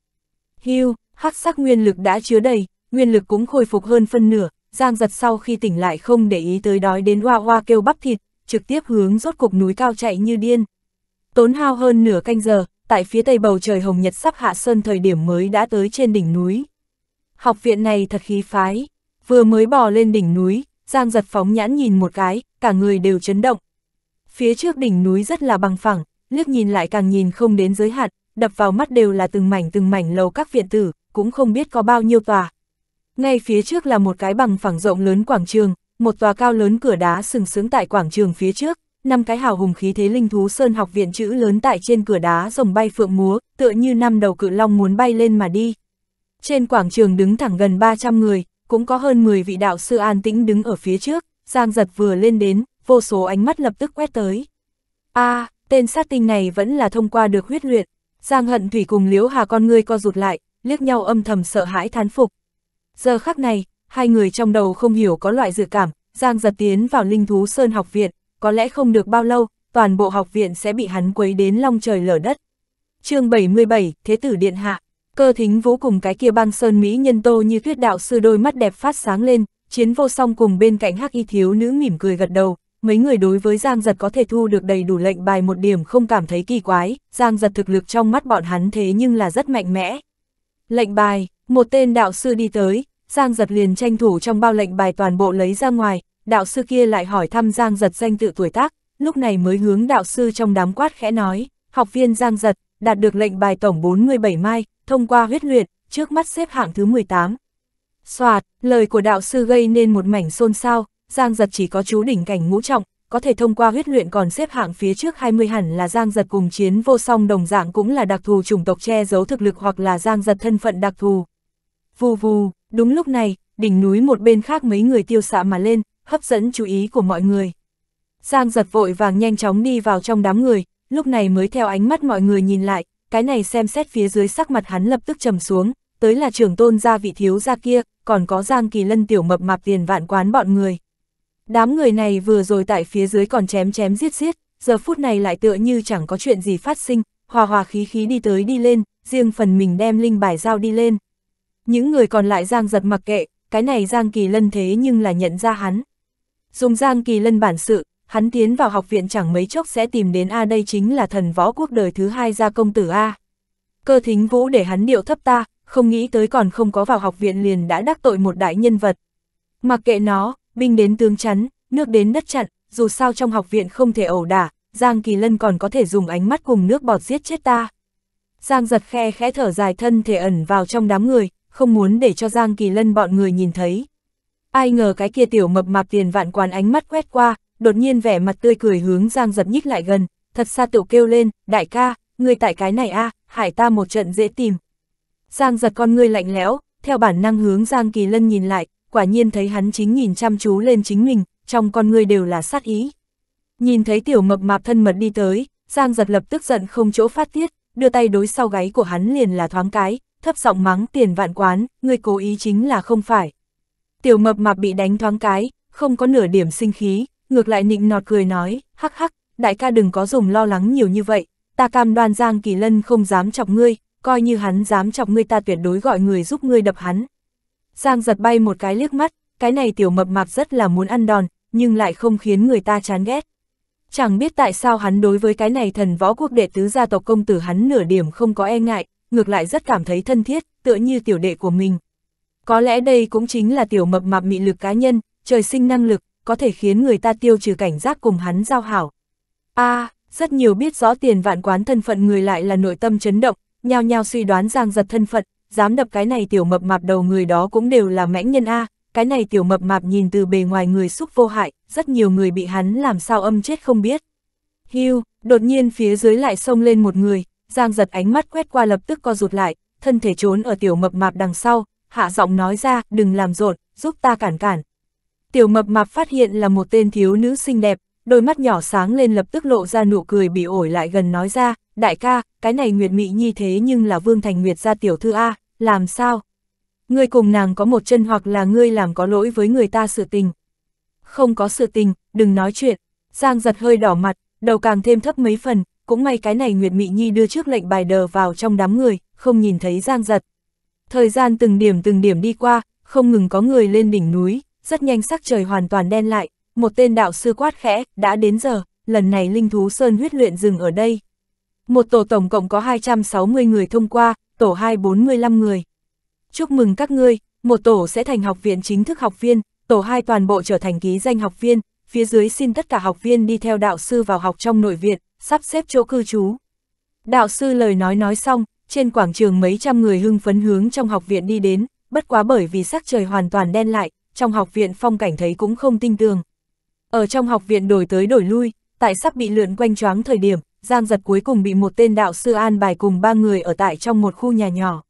Hưu, hắc sắc nguyên lực đã chứa đầy, nguyên lực cũng khôi phục hơn phân nửa, Giang giật sau khi tỉnh lại không để ý tới đói đến hoa hoa kêu bắp thịt, trực tiếp hướng rốt cục núi cao chạy như điên. Tốn hao hơn nửa canh giờ, tại phía tây bầu trời hồng nhật sắp hạ sơn thời điểm mới đã tới trên đỉnh núi. Học viện này thật khí phái, vừa mới bò lên đỉnh núi, Giang giật phóng nhãn nhìn một cái, cả người đều chấn động. Phía trước đỉnh núi rất là bằng phẳng, liếc nhìn lại càng nhìn không đến giới hạn, đập vào mắt đều là từng mảnh từng mảnh lầu các viện tử, cũng không biết có bao nhiêu tòa, ngay phía trước là một cái bằng phẳng rộng lớn quảng trường, một tòa cao lớn cửa đá sừng sững tại quảng trường phía trước, năm cái hào hùng khí thế linh thú sơn học viện chữ lớn tại trên cửa đá rồng bay phượng múa, tựa như năm đầu cự long muốn bay lên mà đi. Trên quảng trường đứng thẳng gần 300 người, cũng có hơn 10 vị đạo sư an tĩnh đứng ở phía trước, Giang giật vừa lên đến, vô số ánh mắt lập tức quét tới. a à, tên sát tinh này vẫn là thông qua được huyết luyện, Giang hận thủy cùng liễu hà con người co rụt lại, liếc nhau âm thầm sợ hãi thán phục, Giờ khắc này, hai người trong đầu không hiểu có loại dự cảm, Giang giật tiến vào linh thú sơn học viện, có lẽ không được bao lâu, toàn bộ học viện sẽ bị hắn quấy đến long trời lở đất. chương 77, Thế tử Điện Hạ, cơ thính vũ cùng cái kia băng sơn Mỹ nhân tô như thuyết đạo sư đôi mắt đẹp phát sáng lên, chiến vô song cùng bên cạnh hắc y thiếu nữ mỉm cười gật đầu, mấy người đối với Giang Giật có thể thu được đầy đủ lệnh bài một điểm không cảm thấy kỳ quái, Giang Giật thực lực trong mắt bọn hắn thế nhưng là rất mạnh mẽ. Lệnh bài, một tên đạo sư đi tới, Giang giật liền tranh thủ trong bao lệnh bài toàn bộ lấy ra ngoài, đạo sư kia lại hỏi thăm Giang giật danh tự tuổi tác, lúc này mới hướng đạo sư trong đám quát khẽ nói, học viên Giang giật, đạt được lệnh bài tổng 47 mai, thông qua huyết luyện, trước mắt xếp hạng thứ 18. Xoạt, lời của đạo sư gây nên một mảnh xôn xao, Giang giật chỉ có chú đỉnh cảnh ngũ trọng, có thể thông qua huyết luyện còn xếp hạng phía trước 20 hẳn là Giang giật cùng chiến vô song đồng dạng cũng là đặc thù chủng tộc che giấu thực lực hoặc là Giang giật thân phận đặc thù, Vù vù, đúng lúc này, đỉnh núi một bên khác mấy người tiêu xạ mà lên, hấp dẫn chú ý của mọi người. Giang giật vội vàng nhanh chóng đi vào trong đám người, lúc này mới theo ánh mắt mọi người nhìn lại, cái này xem xét phía dưới sắc mặt hắn lập tức trầm xuống, tới là trưởng tôn gia vị thiếu gia kia, còn có Giang Kỳ Lân tiểu mập mạp tiền vạn quán bọn người. Đám người này vừa rồi tại phía dưới còn chém chém giết giết, giờ phút này lại tựa như chẳng có chuyện gì phát sinh, hòa hòa khí khí đi tới đi lên, riêng phần mình đem linh bài giao đi lên. Những người còn lại Giang giật mặc kệ, cái này Giang Kỳ Lân thế nhưng là nhận ra hắn. Dùng Giang Kỳ Lân bản sự, hắn tiến vào học viện chẳng mấy chốc sẽ tìm đến A đây chính là thần võ quốc đời thứ hai gia công tử A. Cơ thính vũ để hắn điệu thấp ta, không nghĩ tới còn không có vào học viện liền đã đắc tội một đại nhân vật. Mặc kệ nó, binh đến tướng chắn, nước đến đất chặn, dù sao trong học viện không thể ẩu đả, Giang Kỳ Lân còn có thể dùng ánh mắt cùng nước bọt giết chết ta. Giang giật khe khẽ thở dài thân thể ẩn vào trong đám người, không muốn để cho Giang Kỳ Lân bọn người nhìn thấy. Ai ngờ cái kia tiểu mập mạp tiền vạn quản ánh mắt quét qua, đột nhiên vẻ mặt tươi cười hướng Giang giật nhích lại gần, thật xa tiểu kêu lên, đại ca, người tại cái này a à, hải ta một trận dễ tìm. Giang giật con ngươi lạnh lẽo, theo bản năng hướng Giang Kỳ Lân nhìn lại, quả nhiên thấy hắn chính nhìn chăm chú lên chính mình, trong con ngươi đều là sát ý. Nhìn thấy tiểu mập mạp thân mật đi tới, Giang giật lập tức giận không chỗ phát tiết, đưa tay đối sau gáy của hắn liền là thoáng cái, thấp giọng mắng tiền vạn quán, người cố ý chính là không phải. Tiểu mập mạp bị đánh thoáng cái, không có nửa điểm sinh khí, ngược lại nịnh nọt cười nói, hắc hắc, đại ca đừng có dùng lo lắng nhiều như vậy, ta cam đoan Giang Kỳ Lân không dám chọc ngươi, coi như hắn dám chọc ngươi ta tuyệt đối gọi người giúp ngươi đập hắn. Giang giật bay một cái liếc mắt, cái này tiểu mập mạp rất là muốn ăn đòn, nhưng lại không khiến người ta chán ghét. Chẳng biết tại sao hắn đối với cái này thần võ quốc đệ tứ gia tộc công tử hắn nửa điểm không có e ngại, ngược lại rất cảm thấy thân thiết, tựa như tiểu đệ của mình. Có lẽ đây cũng chính là tiểu mập mạp mị lực cá nhân, trời sinh năng lực, có thể khiến người ta tiêu trừ cảnh giác cùng hắn giao hảo. a à, rất nhiều biết rõ tiền vạn quán thân phận người lại là nội tâm chấn động, nhao nhao suy đoán giang giật thân phận, dám đập cái này tiểu mập mạp đầu người đó cũng đều là mãnh nhân A, cái này tiểu mập mạp nhìn từ bề ngoài người xúc vô hại, rất nhiều người bị hắn làm sao âm chết không biết. Hưu, đột nhiên phía dưới lại xông lên một người, Giang giật ánh mắt quét qua lập tức co rụt lại, thân thể trốn ở tiểu mập mạp đằng sau, hạ giọng nói ra, đừng làm rộn, giúp ta cản cản. Tiểu mập mạp phát hiện là một tên thiếu nữ xinh đẹp, đôi mắt nhỏ sáng lên lập tức lộ ra nụ cười bị ổi lại gần nói ra, đại ca, cái này Nguyệt Mị Nhi thế nhưng là Vương Thành Nguyệt gia tiểu thư A, làm sao? Ngươi cùng nàng có một chân hoặc là ngươi làm có lỗi với người ta sự tình. Không có sự tình, đừng nói chuyện. Giang giật hơi đỏ mặt, đầu càng thêm thấp mấy phần, cũng may cái này Nguyệt Mị Nhi đưa trước lệnh bài đờ vào trong đám người, không nhìn thấy Giang Giật. Thời gian từng điểm từng điểm đi qua, không ngừng có người lên đỉnh núi, rất nhanh sắc trời hoàn toàn đen lại, một tên đạo sư quát khẽ, đã đến giờ, lần này linh thú sơn huyết luyện dừng ở đây. Một tổ tổng cộng có 260 người thông qua, tổ 245 người. Chúc mừng các ngươi, một tổ sẽ thành học viện chính thức học viên, tổ 2 toàn bộ trở thành ký danh học viên, phía dưới xin tất cả học viên đi theo đạo sư vào học trong nội viện, sắp xếp chỗ cư trú. Đạo sư lời nói nói xong, trên quảng trường mấy trăm người hưng phấn hướng trong học viện đi đến, bất quá bởi vì sắc trời hoàn toàn đen lại, trong học viện phong cảnh thấy cũng không tinh tường. Ở trong học viện đổi tới đổi lui, tại sắp bị lượn quanh choáng thời điểm, Giang giật cuối cùng bị một tên đạo sư an bài cùng ba người ở tại trong một khu nhà nhỏ.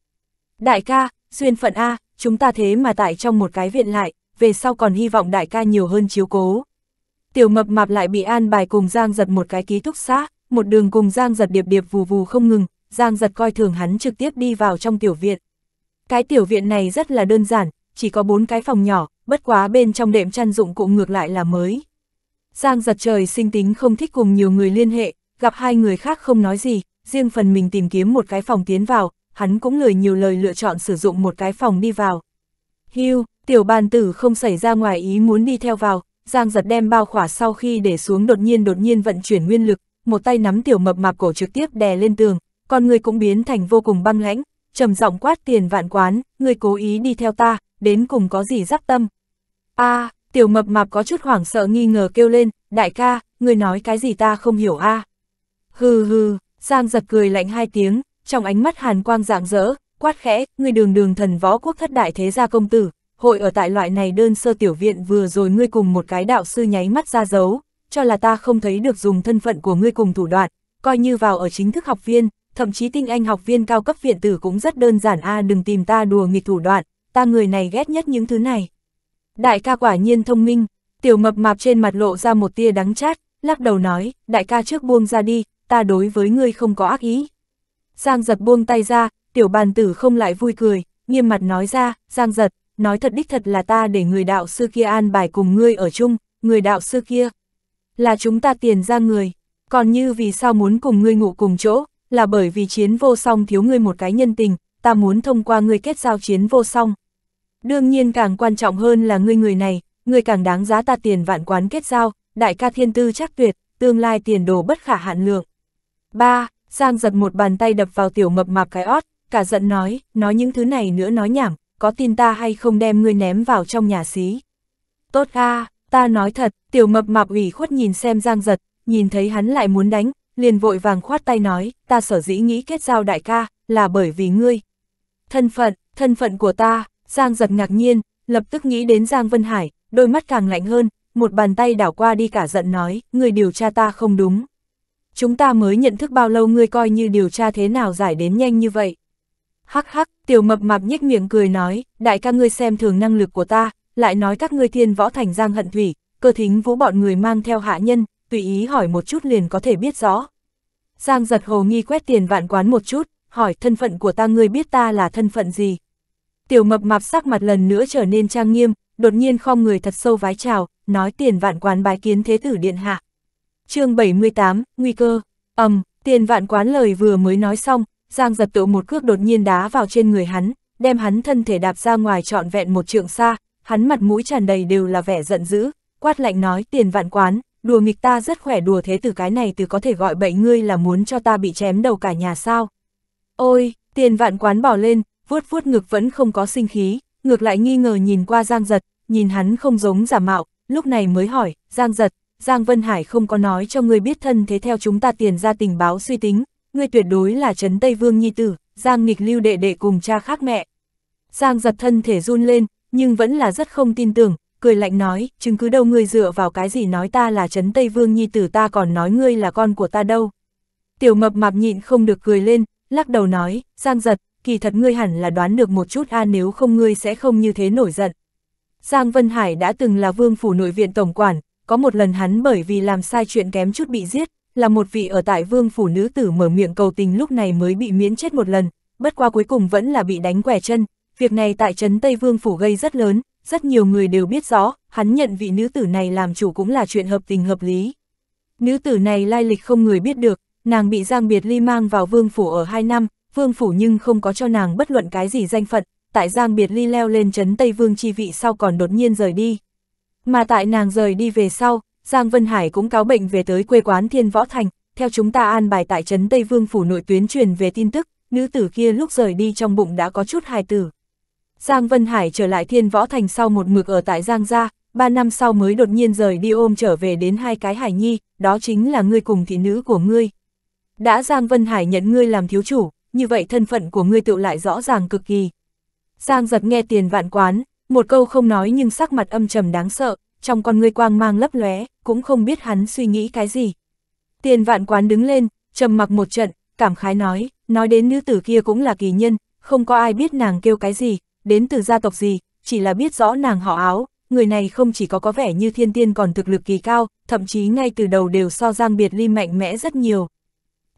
Đại ca, duyên phận A, chúng ta thế mà tại trong một cái viện lại, về sau còn hy vọng đại ca nhiều hơn chiếu cố tiểu mập mạp lại bị an bài cùng Giang giật một cái ký túc xá, một đường cùng Giang giật điệp điệp vù vù không ngừng, Giang giật coi thường hắn trực tiếp đi vào trong tiểu viện. Cái tiểu viện này rất là đơn giản, chỉ có bốn cái phòng nhỏ, bất quá bên trong đệm chăn dụng cụ ngược lại là mới. Giang giật trời sinh tính không thích cùng nhiều người liên hệ, gặp hai người khác không nói gì, riêng phần mình tìm kiếm một cái phòng tiến vào, hắn cũng lười nhiều lời lựa chọn sử dụng một cái phòng đi vào. Hưu, tiểu bàn tử không xảy ra ngoài ý muốn đi theo vào, Giang giật đem bao khỏa sau khi để xuống đột nhiên đột nhiên vận chuyển nguyên lực, một tay nắm tiểu mập mạp cổ trực tiếp đè lên tường, con người cũng biến thành vô cùng băng lãnh, trầm giọng quát tiền vạn quán, người cố ý đi theo ta, đến cùng có gì giáp tâm. a à, tiểu mập mạp có chút hoảng sợ nghi ngờ kêu lên, đại ca, người nói cái gì ta không hiểu a à. Hừ hừ, Giang giật cười lạnh hai tiếng, trong ánh mắt hàn quang rạng rỡ, quát khẽ, người đường đường thần võ quốc thất đại thế gia công tử, hội ở tại loại này đơn sơ tiểu viện vừa rồi ngươi cùng một cái đạo sư nháy mắt ra dấu, cho là ta không thấy được dùng thân phận của ngươi cùng thủ đoạn, coi như vào ở chính thức học viên, thậm chí tinh anh học viên cao cấp viện tử cũng rất đơn giản a đừng tìm ta đùa nghịch thủ đoạn, ta người này ghét nhất những thứ này. Đại ca quả nhiên thông minh, tiểu mập mạp trên mặt lộ ra một tia đắng chát, lắc đầu nói, đại ca trước buông ra đi, ta đối với ngươi không có ác ý. Giang giật buông tay ra, tiểu bàn tử không lại vui cười, nghiêm mặt nói ra, Giang giật, nói thật đích thật là ta để người đạo sư kia an bài cùng ngươi ở chung, người đạo sư kia. Là chúng ta tiền ra người, còn như vì sao muốn cùng ngươi ngủ cùng chỗ, là bởi vì chiến vô song thiếu ngươi một cái nhân tình, ta muốn thông qua ngươi kết giao chiến vô song. Đương nhiên càng quan trọng hơn là ngươi người này, ngươi càng đáng giá ta tiền vạn quán kết giao, đại ca thiên tư chắc tuyệt, tương lai tiền đồ bất khả hạn lượng. 3. Giang giật một bàn tay đập vào tiểu mập mạp cái ót, cả giận nói, nói những thứ này nữa nói nhảm, có tin ta hay không đem ngươi ném vào trong nhà xí. Tốt a ta nói thật, tiểu mập mạp ủy khuất nhìn xem giang giật, nhìn thấy hắn lại muốn đánh, liền vội vàng khoát tay nói, ta sở dĩ nghĩ kết giao đại ca, là bởi vì ngươi. Thân phận, thân phận của ta, giang giật ngạc nhiên, lập tức nghĩ đến giang vân hải, đôi mắt càng lạnh hơn, một bàn tay đảo qua đi cả giận nói, người điều tra ta không đúng. Chúng ta mới nhận thức bao lâu ngươi coi như điều tra thế nào giải đến nhanh như vậy. Hắc hắc, tiểu mập mạp nhếch miệng cười nói, đại ca ngươi xem thường năng lực của ta, lại nói các ngươi thiên võ thành giang hận thủy, cơ thính vũ bọn người mang theo hạ nhân, tùy ý hỏi một chút liền có thể biết rõ. Giang giật hồ nghi quét tiền vạn quán một chút, hỏi thân phận của ta ngươi biết ta là thân phận gì. Tiểu mập mạp sắc mặt lần nữa trở nên trang nghiêm, đột nhiên khom người thật sâu vái chào, nói tiền vạn quán bái kiến thế tử điện hạ. chương 78, Nguy cơ, ầm, um, tiền vạn quán lời vừa mới nói xong, Giang giật tự một cước đột nhiên đá vào trên người hắn, đem hắn thân thể đạp ra ngoài trọn vẹn một trượng xa, hắn mặt mũi tràn đầy đều là vẻ giận dữ, quát lạnh nói tiền vạn quán, đùa nghịch ta rất khỏe đùa thế từ cái này từ có thể gọi bậy ngươi là muốn cho ta bị chém đầu cả nhà sao. Ôi, tiền vạn quán bỏ lên, vuốt vuốt ngực vẫn không có sinh khí, ngược lại nghi ngờ nhìn qua Giang Giật, nhìn hắn không giống giả mạo, lúc này mới hỏi, Giang Giật, Giang Vân Hải không có nói cho ngươi biết thân thế theo chúng ta tiền ra tình báo suy tính, ngươi tuyệt đối là Trấn Tây Vương Nhi Tử, Giang nghịch lưu đệ đệ cùng cha khác mẹ. Giang giật thân thể run lên, nhưng vẫn là rất không tin tưởng, cười lạnh nói, chứng cứ đâu ngươi dựa vào cái gì nói ta là Trấn Tây Vương Nhi Tử ta còn nói ngươi là con của ta đâu. Tiểu mập mạp nhịn không được cười lên, lắc đầu nói, Giang giật, kỳ thật ngươi hẳn là đoán được một chút a nếu không ngươi sẽ không như thế nổi giận. Giang Vân Hải đã từng là vương phủ nội viện tổng quản, có một lần hắn bởi vì làm sai chuyện kém chút bị giết, là một vị ở tại vương phủ nữ tử mở miệng cầu tình lúc này mới bị miễn chết một lần, bất qua cuối cùng vẫn là bị đánh quẻ chân. Việc này tại trấn Tây Vương phủ gây rất lớn, rất nhiều người đều biết rõ, hắn nhận vị nữ tử này làm chủ cũng là chuyện hợp tình hợp lý. Nữ tử này lai lịch không người biết được, nàng bị Giang Biệt Ly mang vào vương phủ ở 2 năm, vương phủ nhưng không có cho nàng bất luận cái gì danh phận, tại Giang Biệt Ly leo lên trấn Tây Vương chi vị sau còn đột nhiên rời đi. Mà tại nàng rời đi về sau, Giang Vân Hải cũng cáo bệnh về tới quê quán Thiên Võ Thành, theo chúng ta an bài tại trấn Tây Vương phủ nội tuyến truyền về tin tức, nữ tử kia lúc rời đi trong bụng đã có chút hài tử. Giang Vân Hải trở lại Thiên Võ Thành sau một mực ở tại Giang Gia, ba năm sau mới đột nhiên rời đi ôm trở về đến hai cái hải nhi, đó chính là ngươi cùng thị nữ của ngươi. Đã Giang Vân Hải nhận ngươi làm thiếu chủ, như vậy thân phận của ngươi tự lại rõ ràng cực kỳ. Giang giật nghe tiền vạn quán, một câu không nói nhưng sắc mặt âm trầm đáng sợ, trong con ngươi quang mang lấp lóe, cũng không biết hắn suy nghĩ cái gì. Tiền vạn quán đứng lên, trầm mặc một trận, cảm khái nói, nói đến nữ tử kia cũng là kỳ nhân, không có ai biết nàng kêu cái gì, đến từ gia tộc gì, chỉ là biết rõ nàng họ áo, người này không chỉ có có vẻ như thiên tiên còn thực lực kỳ cao, thậm chí ngay từ đầu đều so Giang Biệt Ly mạnh mẽ rất nhiều.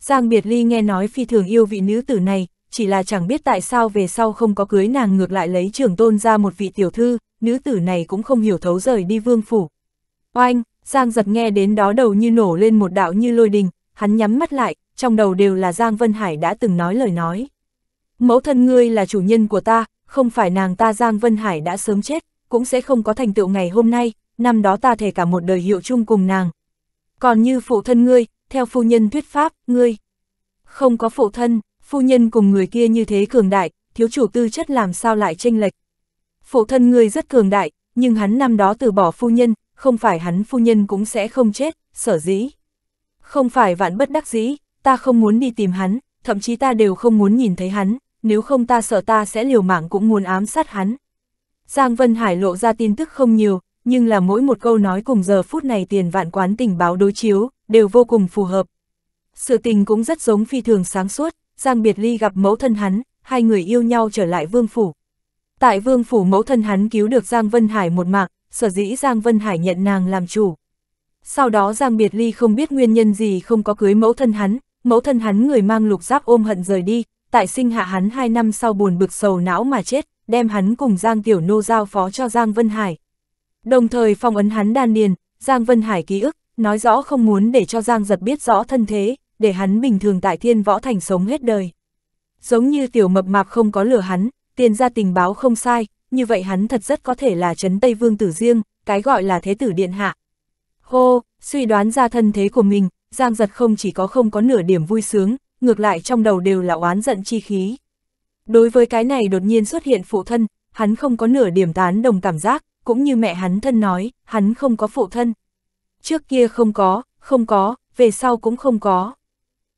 Giang Biệt Ly nghe nói phi thường yêu vị nữ tử này, chỉ là chẳng biết tại sao về sau không có cưới nàng ngược lại lấy trưởng tôn ra một vị tiểu thư, nữ tử này cũng không hiểu thấu rời đi vương phủ. Oanh, Giang giật nghe đến đó đầu như nổ lên một đạo như lôi đình, hắn nhắm mắt lại, trong đầu đều là Giang Vân Hải đã từng nói lời nói. Mẫu thân ngươi là chủ nhân của ta, không phải nàng ta Giang Vân Hải đã sớm chết, cũng sẽ không có thành tựu ngày hôm nay, năm đó ta thể cả một đời hiệu chung cùng nàng. Còn như phụ thân ngươi, theo phu nhân thuyết pháp, ngươi không có phụ thân, phu nhân cùng người kia như thế cường đại, thiếu chủ tư chất làm sao lại tranh lệch. Phụ thân người rất cường đại, nhưng hắn năm đó từ bỏ phu nhân, không phải hắn phu nhân cũng sẽ không chết, sở dĩ. Không phải vạn bất đắc dĩ, ta không muốn đi tìm hắn, thậm chí ta đều không muốn nhìn thấy hắn, nếu không ta sợ ta sẽ liều mạng cũng muốn ám sát hắn. Giang Vân Hải lộ ra tin tức không nhiều, nhưng là mỗi một câu nói cùng giờ phút này tiền vạn quán tình báo đối chiếu, đều vô cùng phù hợp. Sự tình cũng rất giống phi thường sáng suốt, Giang Biệt Ly gặp mẫu thân hắn, hai người yêu nhau trở lại vương phủ. Tại vương phủ mẫu thân hắn cứu được Giang Vân Hải một mạng, sở dĩ Giang Vân Hải nhận nàng làm chủ. Sau đó Giang Biệt Ly không biết nguyên nhân gì không có cưới mẫu thân hắn, mẫu thân hắn người mang lục giáp ôm hận rời đi, tại sinh hạ hắn hai năm sau buồn bực sầu não mà chết, đem hắn cùng Giang Tiểu Nô giao phó cho Giang Vân Hải. Đồng thời phong ấn hắn đan điền, Giang Vân Hải ký ức, nói rõ không muốn để cho Giang giật biết rõ thân thế, để hắn bình thường tại thiên võ thành sống hết đời. Giống như tiểu mập mạp không có lừa hắn, tiền ra tình báo không sai, như vậy hắn thật rất có thể là chấn Tây Vương tử riêng, cái gọi là thế tử điện hạ. Hô, suy đoán ra thân thế của mình, Giang giật không chỉ có không có nửa điểm vui sướng, ngược lại trong đầu đều là oán giận chi khí. Đối với cái này đột nhiên xuất hiện phụ thân, hắn không có nửa điểm tán đồng cảm giác, cũng như mẹ hắn thân nói, hắn không có phụ thân. Trước kia không có, không có, về sau cũng không có.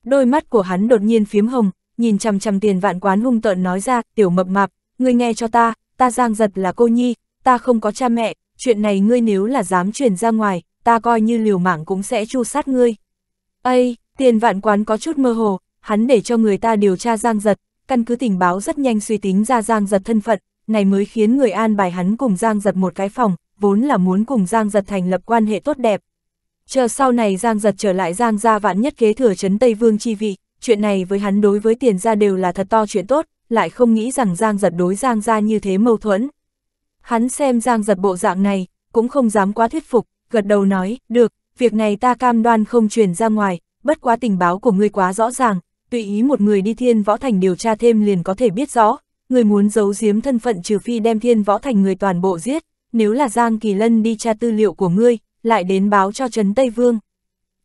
Đôi mắt của hắn đột nhiên phiếm hồng, nhìn chằm chằm tiền vạn quán hung tợn nói ra, tiểu mập mạp, ngươi nghe cho ta, ta giang giật là cô nhi, ta không có cha mẹ, chuyện này ngươi nếu là dám truyền ra ngoài, ta coi như liều mạng cũng sẽ chu sát ngươi. Ây, tiền vạn quán có chút mơ hồ, hắn để cho người ta điều tra giang giật, căn cứ tình báo rất nhanh suy tính ra giang giật thân phận, này mới khiến người an bài hắn cùng giang giật một cái phòng, vốn là muốn cùng giang giật thành lập quan hệ tốt đẹp, Chờ sau này Giang giật trở lại Giang gia vạn nhất kế thừa chấn Tây Vương chi vị, chuyện này với hắn đối với tiền gia đều là thật to chuyện tốt, lại không nghĩ rằng Giang giật đối Giang gia như thế mâu thuẫn. Hắn xem Giang giật bộ dạng này, cũng không dám quá thuyết phục, gật đầu nói, được, việc này ta cam đoan không truyền ra ngoài, bất quá tình báo của ngươi quá rõ ràng, tùy ý một người đi thiên võ thành điều tra thêm liền có thể biết rõ, người muốn giấu giếm thân phận trừ phi đem thiên võ thành người toàn bộ giết, nếu là Giang Kỳ Lân đi tra tư liệu của ngươi, lại đến báo cho Trấn Tây Vương.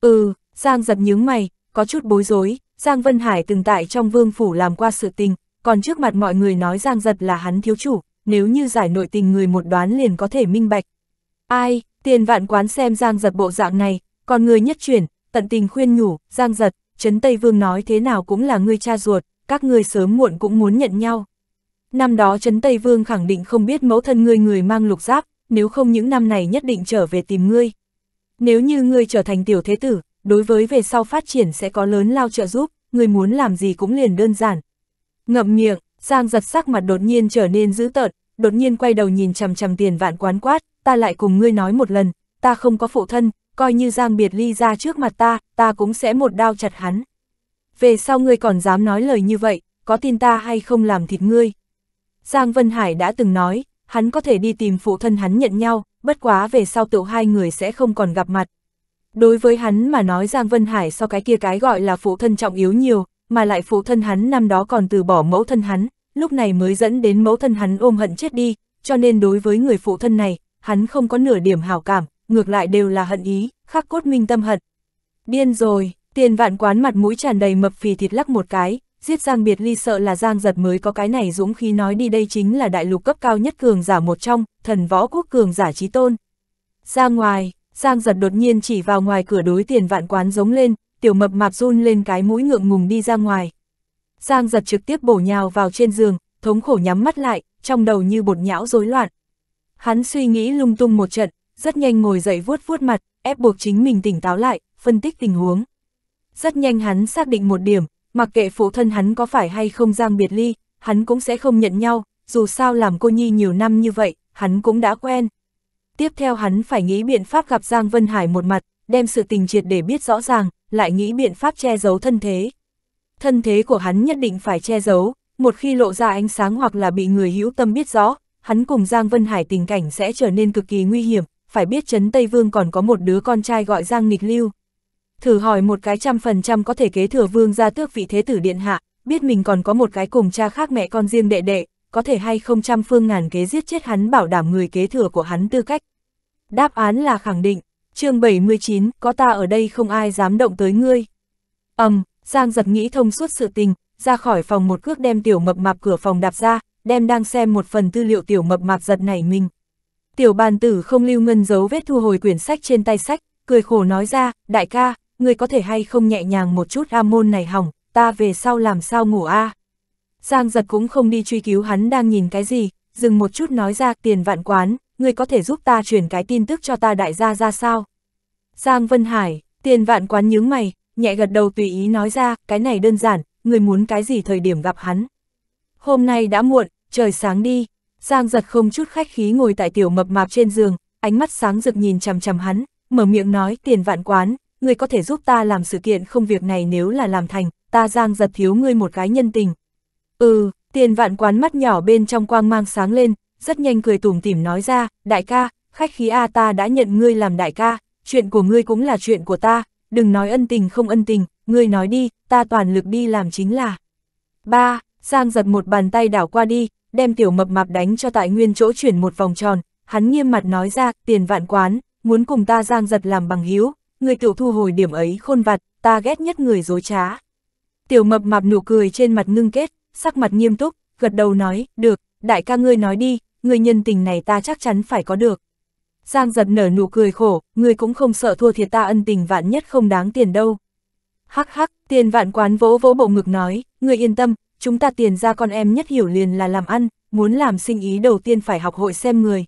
Ừ, Giang giật nhướng mày, có chút bối rối, Giang Vân Hải từng tại trong vương phủ làm qua sự tình, còn trước mặt mọi người nói Giang giật là hắn thiếu chủ, nếu như giải nội tình người một đoán liền có thể minh bạch. Ai, tiền vạn quán xem Giang giật bộ dạng này, còn người nhất chuyển, tận tình khuyên nhủ, Giang giật, Trấn Tây Vương nói thế nào cũng là người cha ruột, các người sớm muộn cũng muốn nhận nhau. Năm đó Trấn Tây Vương khẳng định không biết mẫu thân ngươi người mang lục giáp, nếu không những năm này nhất định trở về tìm ngươi. Nếu như ngươi trở thành tiểu thế tử, đối với về sau phát triển sẽ có lớn lao trợ giúp, ngươi muốn làm gì cũng liền đơn giản. Ngậm miệng, Giang giật sắc mặt đột nhiên trở nên dữ tợn, đột nhiên quay đầu nhìn chằm chằm tiền vạn quán quát, ta lại cùng ngươi nói một lần, ta không có phụ thân, coi như Giang biệt ly ra trước mặt ta, ta cũng sẽ một đao chặt hắn. Về sau ngươi còn dám nói lời như vậy, có tin ta hay không làm thịt ngươi? Giang Vân Hải đã từng nói, hắn có thể đi tìm phụ thân hắn nhận nhau, bất quá về sau tựu hai người sẽ không còn gặp mặt. Đối với hắn mà nói Giang Vân Hải so cái kia cái gọi là phụ thân trọng yếu nhiều, mà lại phụ thân hắn năm đó còn từ bỏ mẫu thân hắn, lúc này mới dẫn đến mẫu thân hắn ôm hận chết đi, cho nên đối với người phụ thân này, hắn không có nửa điểm hảo cảm, ngược lại đều là hận ý, khắc cốt minh tâm hận. Điên rồi, tiền vạn quán mặt mũi tràn đầy mập phì thịt lắc một cái, giết Giang Biệt Ly sợ là Giang giật mới có cái này dũng khí nói đi đây chính là đại lục cấp cao nhất cường giả một trong, thần võ quốc cường giả trí tôn. Ra ngoài, Giang giật đột nhiên chỉ vào ngoài cửa đối tiền vạn quán giống lên, tiểu mập mạp run lên cái mũi ngượng ngùng đi ra ngoài. Giang giật trực tiếp bổ nhào vào trên giường, thống khổ nhắm mắt lại, trong đầu như bột nhão rối loạn. Hắn suy nghĩ lung tung một trận, rất nhanh ngồi dậy vuốt vuốt mặt, ép buộc chính mình tỉnh táo lại, phân tích tình huống. Rất nhanh hắn xác định một điểm, mặc kệ phụ thân hắn có phải hay không giang biệt ly, hắn cũng sẽ không nhận nhau, dù sao làm cô nhi nhiều năm như vậy, hắn cũng đã quen. Tiếp theo hắn phải nghĩ biện pháp gặp Giang Vân Hải một mặt, đem sự tình triệt để biết rõ ràng, lại nghĩ biện pháp che giấu thân thế. Thân thế của hắn nhất định phải che giấu, một khi lộ ra ánh sáng hoặc là bị người hữu tâm biết rõ, hắn cùng Giang Vân Hải tình cảnh sẽ trở nên cực kỳ nguy hiểm, phải biết Trấn Tây Vương còn có một đứa con trai gọi Giang Nghịch Lưu, thử hỏi một cái trăm phần trăm có thể kế thừa vương gia tước vị thế tử điện hạ, biết mình còn có một cái cùng cha khác mẹ con riêng đệ đệ, có thể hay không trăm phương ngàn kế giết chết hắn bảo đảm người kế thừa của hắn tư cách. Đáp án là khẳng định, chương 79, có ta ở đây không ai dám động tới ngươi. ầm um, Giang giật nghĩ thông suốt sự tình, ra khỏi phòng một cước đem tiểu mập mạp cửa phòng đạp ra, đem đang xem một phần tư liệu tiểu mập mạp giật này mình. Tiểu bàn tử không lưu ngân giấu vết thu hồi quyển sách trên tay sách, cười khổ nói ra, đại ca, ngươi có thể hay không nhẹ nhàng một chút a môn này hỏng, ta về sau làm sao ngủ a à? Giang giật cũng không đi truy cứu hắn đang nhìn cái gì, dừng một chút nói ra tiền vạn quán, ngươi có thể giúp ta truyền cái tin tức cho ta đại gia ra sao? Giang Vân Hải, tiền vạn quán nhướng mày, nhẹ gật đầu tùy ý nói ra, cái này đơn giản, người muốn cái gì thời điểm gặp hắn. Hôm nay đã muộn, trời sáng đi, Giang giật không chút khách khí ngồi tại tiểu mập mạp trên giường, ánh mắt sáng rực nhìn chằm chằm hắn, mở miệng nói tiền vạn quán, ngươi có thể giúp ta làm sự kiện không việc này nếu là làm thành, ta giang giật thiếu ngươi một cái nhân tình. Ừ, tiền vạn quán mắt nhỏ bên trong quang mang sáng lên, rất nhanh cười tủm tỉm nói ra, đại ca, khách khí A ta đã nhận ngươi làm đại ca, chuyện của ngươi cũng là chuyện của ta, đừng nói ân tình không ân tình, ngươi nói đi, ta toàn lực đi làm chính là. ba Giang giật một bàn tay đảo qua đi, đem tiểu mập mạp đánh cho tại nguyên chỗ chuyển một vòng tròn, hắn nghiêm mặt nói ra, tiền vạn quán, muốn cùng ta Giang giật làm bằng hiếu, người tiểu thu hồi điểm ấy khôn vặt, ta ghét nhất người dối trá. Tiểu mập mạp nụ cười trên mặt ngưng kết, sắc mặt nghiêm túc, gật đầu nói, được, đại ca ngươi nói đi, người nhân tình này ta chắc chắn phải có được. Giang giật nở nụ cười khổ, ngươi cũng không sợ thua thiệt ta ân tình vạn nhất không đáng tiền đâu. Hắc hắc, tiền vạn quán vỗ vỗ bộ ngực nói, ngươi yên tâm, chúng ta tiền ra con em nhất hiểu liền là làm ăn, muốn làm sinh ý đầu tiên phải học hội xem người.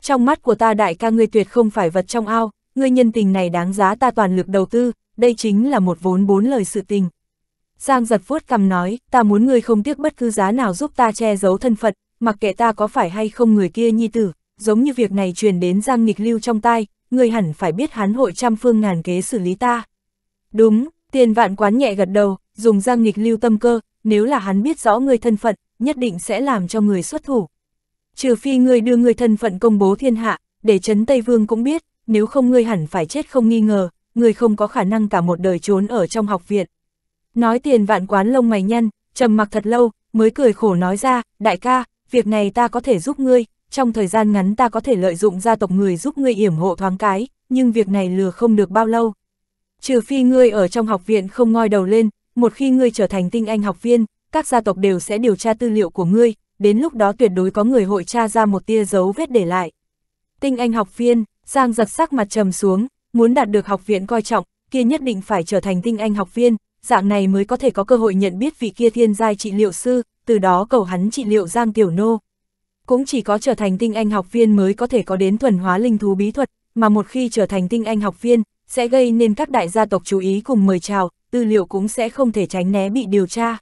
Trong mắt của ta đại ca ngươi tuyệt không phải vật trong ao, ngươi nhân tình này đáng giá ta toàn lực đầu tư, đây chính là một vốn bốn lời sự tình. Giang giật vuốt cầm nói, ta muốn ngươi không tiếc bất cứ giá nào giúp ta che giấu thân phận, mặc kệ ta có phải hay không người kia nhi tử, giống như việc này truyền đến Giang nghịch lưu trong tai, ngươi hẳn phải biết hắn hội trăm phương ngàn kế xử lý ta. Đúng, tiền vạn quán nhẹ gật đầu, dùng Giang nghịch lưu tâm cơ, nếu là hắn biết rõ ngươi thân phận, nhất định sẽ làm cho người xuất thủ. Trừ phi ngươi đưa ngươi thân phận công bố thiên hạ, để Trấn Tây Vương cũng biết, nếu không ngươi hẳn phải chết không nghi ngờ, ngươi không có khả năng cả một đời trốn ở trong học viện. Nói tiền vạn quán lông mày nhăn, trầm mặc thật lâu, mới cười khổ nói ra, đại ca, việc này ta có thể giúp ngươi, trong thời gian ngắn ta có thể lợi dụng gia tộc người giúp ngươi yểm hộ thoáng cái, nhưng việc này lừa không được bao lâu. Trừ phi ngươi ở trong học viện không ngoi đầu lên, một khi ngươi trở thành tinh anh học viên, các gia tộc đều sẽ điều tra tư liệu của ngươi, đến lúc đó tuyệt đối có người hội tra ra một tia dấu vết để lại. Tinh anh học viên, Giang giật sắc mặt trầm xuống, muốn đạt được học viện coi trọng, kia nhất định phải trở thành tinh anh học viên, dạng này mới có thể có cơ hội nhận biết vị kia thiên giai trị liệu sư, từ đó cầu hắn trị liệu Giang Tiểu Nô. Cũng chỉ có trở thành tinh anh học viên mới có thể có đến thuần hóa linh thú bí thuật, mà một khi trở thành tinh anh học viên, sẽ gây nên các đại gia tộc chú ý cùng mời chào, tư liệu cũng sẽ không thể tránh né bị điều tra.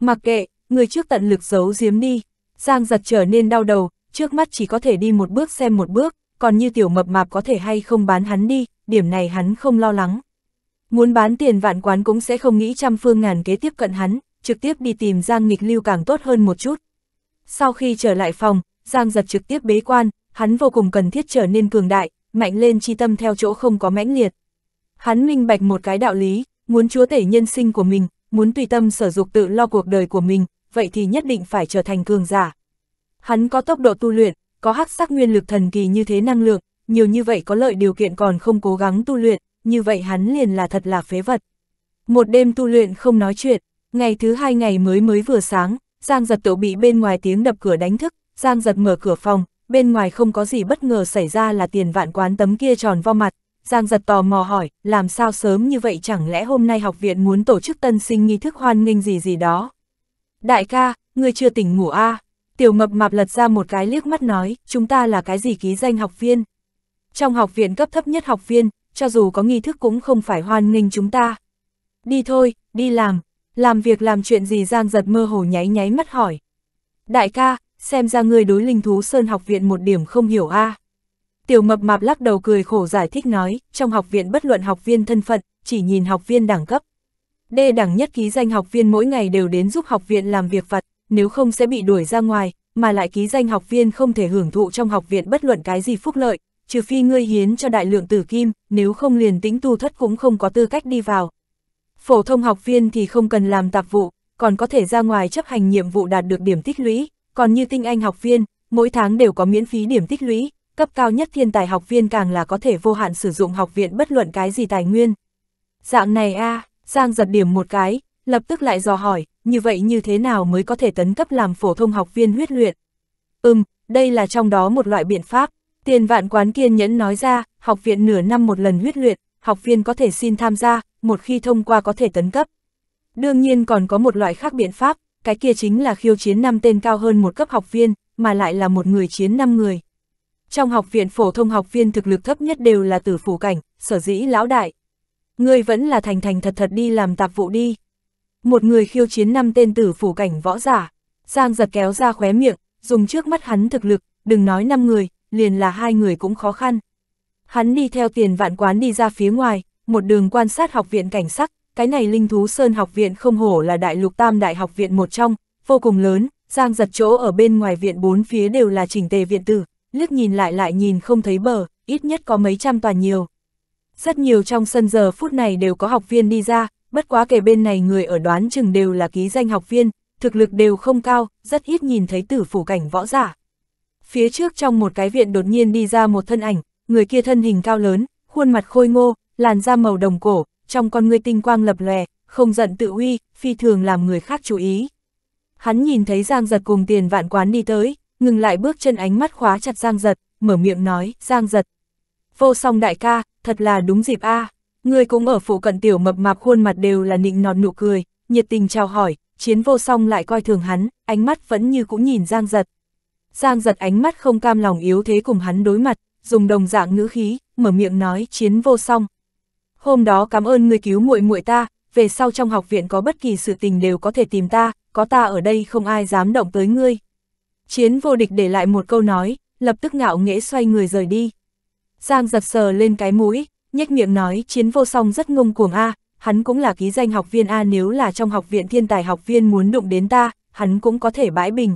Mặc kệ, người trước tận lực giấu giếm đi, Giang giật trở nên đau đầu, trước mắt chỉ có thể đi một bước xem một bước, còn như tiểu mập mạp có thể hay không bán hắn đi, điểm này hắn không lo lắng. Muốn bán tiền vạn quán cũng sẽ không nghĩ trăm phương ngàn kế tiếp cận hắn, trực tiếp đi tìm Giang nghịch lưu càng tốt hơn một chút. Sau khi trở lại phòng, Giang giật trực tiếp bế quan, hắn vô cùng cần thiết trở nên cường đại, mạnh lên chi tâm theo chỗ không có mãnh liệt. Hắn minh bạch một cái đạo lý, muốn chúa tể nhân sinh của mình, muốn tùy tâm sở dục tự lo cuộc đời của mình, vậy thì nhất định phải trở thành cường giả. Hắn có tốc độ tu luyện, có hắc sắc nguyên lực thần kỳ như thế năng lượng, nhiều như vậy có lợi điều kiện còn không cố gắng tu luyện, như vậy hắn liền là thật là phế vật. Một đêm tu luyện không nói chuyện, ngày thứ hai ngày mới mới vừa sáng, Giang giật tổ bị bên ngoài tiếng đập cửa đánh thức, Giang giật mở cửa phòng, bên ngoài không có gì bất ngờ xảy ra là tiền vạn quán tấm kia tròn vo mặt. Giang giật tò mò hỏi, làm sao sớm như vậy chẳng lẽ hôm nay học viện muốn tổ chức tân sinh nghi thức hoan nghênh gì gì đó. Đại ca, ngươi chưa tỉnh ngủ a à? Tiểu mập mạp lật ra một cái liếc mắt nói, chúng ta là cái gì ký danh học viên. Trong học viện cấp thấp nhất học viên, cho dù có nghi thức cũng không phải hoan nghênh chúng ta. Đi thôi, đi làm, làm việc làm chuyện gì Giang giật mơ hồ nháy nháy mắt hỏi. Đại ca, xem ra người đối linh thú Sơn học viện một điểm không hiểu a à. Tiểu mập mạp lắc đầu cười khổ giải thích nói, trong học viện bất luận học viên thân phận, chỉ nhìn học viên đẳng cấp. Đê đẳng nhất ký danh học viên mỗi ngày đều đến giúp học viện làm việc vặt, nếu không sẽ bị đuổi ra ngoài, mà lại ký danh học viên không thể hưởng thụ trong học viện bất luận cái gì phúc lợi, trừ phi ngươi hiến cho đại lượng tử kim, nếu không liền tĩnh tu thất cũng không có tư cách đi vào. Phổ thông học viên thì không cần làm tạp vụ, còn có thể ra ngoài chấp hành nhiệm vụ đạt được điểm tích lũy, còn như tinh anh học viên, mỗi tháng đều có miễn phí điểm tích lũy, cấp cao nhất thiên tài học viên càng là có thể vô hạn sử dụng học viện bất luận cái gì tài nguyên. Dạng này a à, Giang giật điểm một cái, lập tức lại dò hỏi, như vậy như thế nào mới có thể tấn cấp làm phổ thông học viên huyết luyện? Ừm, đây là trong đó một loại biện pháp. Tiền vạn quán kiên nhẫn nói ra, học viện nửa năm một lần huyết luyện, học viên có thể xin tham gia, một khi thông qua có thể tấn cấp. Đương nhiên còn có một loại khác biện pháp, cái kia chính là khiêu chiến 5 tên cao hơn một cấp học viên, mà lại là một người chiến 5 người. Trong học viện phổ thông học viên thực lực thấp nhất đều là tử phủ cảnh, sở dĩ lão đại. Ngươi vẫn là thành thành thật thật đi làm tạp vụ đi một người khiêu chiến năm tên tử phủ cảnh võ giả. Giang giật kéo ra khóe miệng, dùng trước mắt hắn thực lực, đừng nói năm người, liền là hai người cũng khó khăn. Hắn đi theo tiền vạn quán đi ra phía ngoài, một đường quan sát học viện cảnh sắc, cái này linh thú sơn học viện không hổ là đại lục tam đại học viện một trong, vô cùng lớn, giang giật chỗ ở bên ngoài viện bốn phía đều là chỉnh tề viện tử, liếc nhìn lại lại nhìn không thấy bờ, ít nhất có mấy trăm toàn nhiều. Rất nhiều trong sân giờ phút này đều có học viên đi ra, bất quá kể bên này người ở đoán chừng đều là ký danh học viên, thực lực đều không cao, rất ít nhìn thấy tử phủ cảnh võ giả. Phía trước trong một cái viện đột nhiên đi ra một thân ảnh, người kia thân hình cao lớn, khuôn mặt khôi ngô, làn da màu đồng cổ, trong con ngươi tinh quang lập lòe, không giận tự uy, phi thường làm người khác chú ý. Hắn nhìn thấy Giang Giật cùng tiền vạn quán đi tới, ngừng lại bước chân ánh mắt khóa chặt Giang Giật, mở miệng nói, Giang Giật. Vô song đại ca, thật là đúng dịp a à. Người cũng ở phủ cận tiểu mập mạp khuôn mặt đều là nịnh nọt nụ cười, nhiệt tình chào hỏi, chiến vô song lại coi thường hắn, ánh mắt vẫn như cũng nhìn Giang Giật. Giang Giật ánh mắt không cam lòng yếu thế cùng hắn đối mặt, dùng đồng dạng ngữ khí, mở miệng nói chiến vô song. Hôm đó cảm ơn người cứu muội muội ta, về sau trong học viện có bất kỳ sự tình đều có thể tìm ta, có ta ở đây không ai dám động tới ngươi. Chiến vô địch để lại một câu nói, lập tức ngạo nghễ xoay người rời đi. Giang giật sờ lên cái mũi, nhếch miệng nói chiến vô song rất ngông cuồng A, hắn cũng là ký danh học viên A nếu là trong học viện thiên tài học viên muốn đụng đến ta, hắn cũng có thể bãi bình.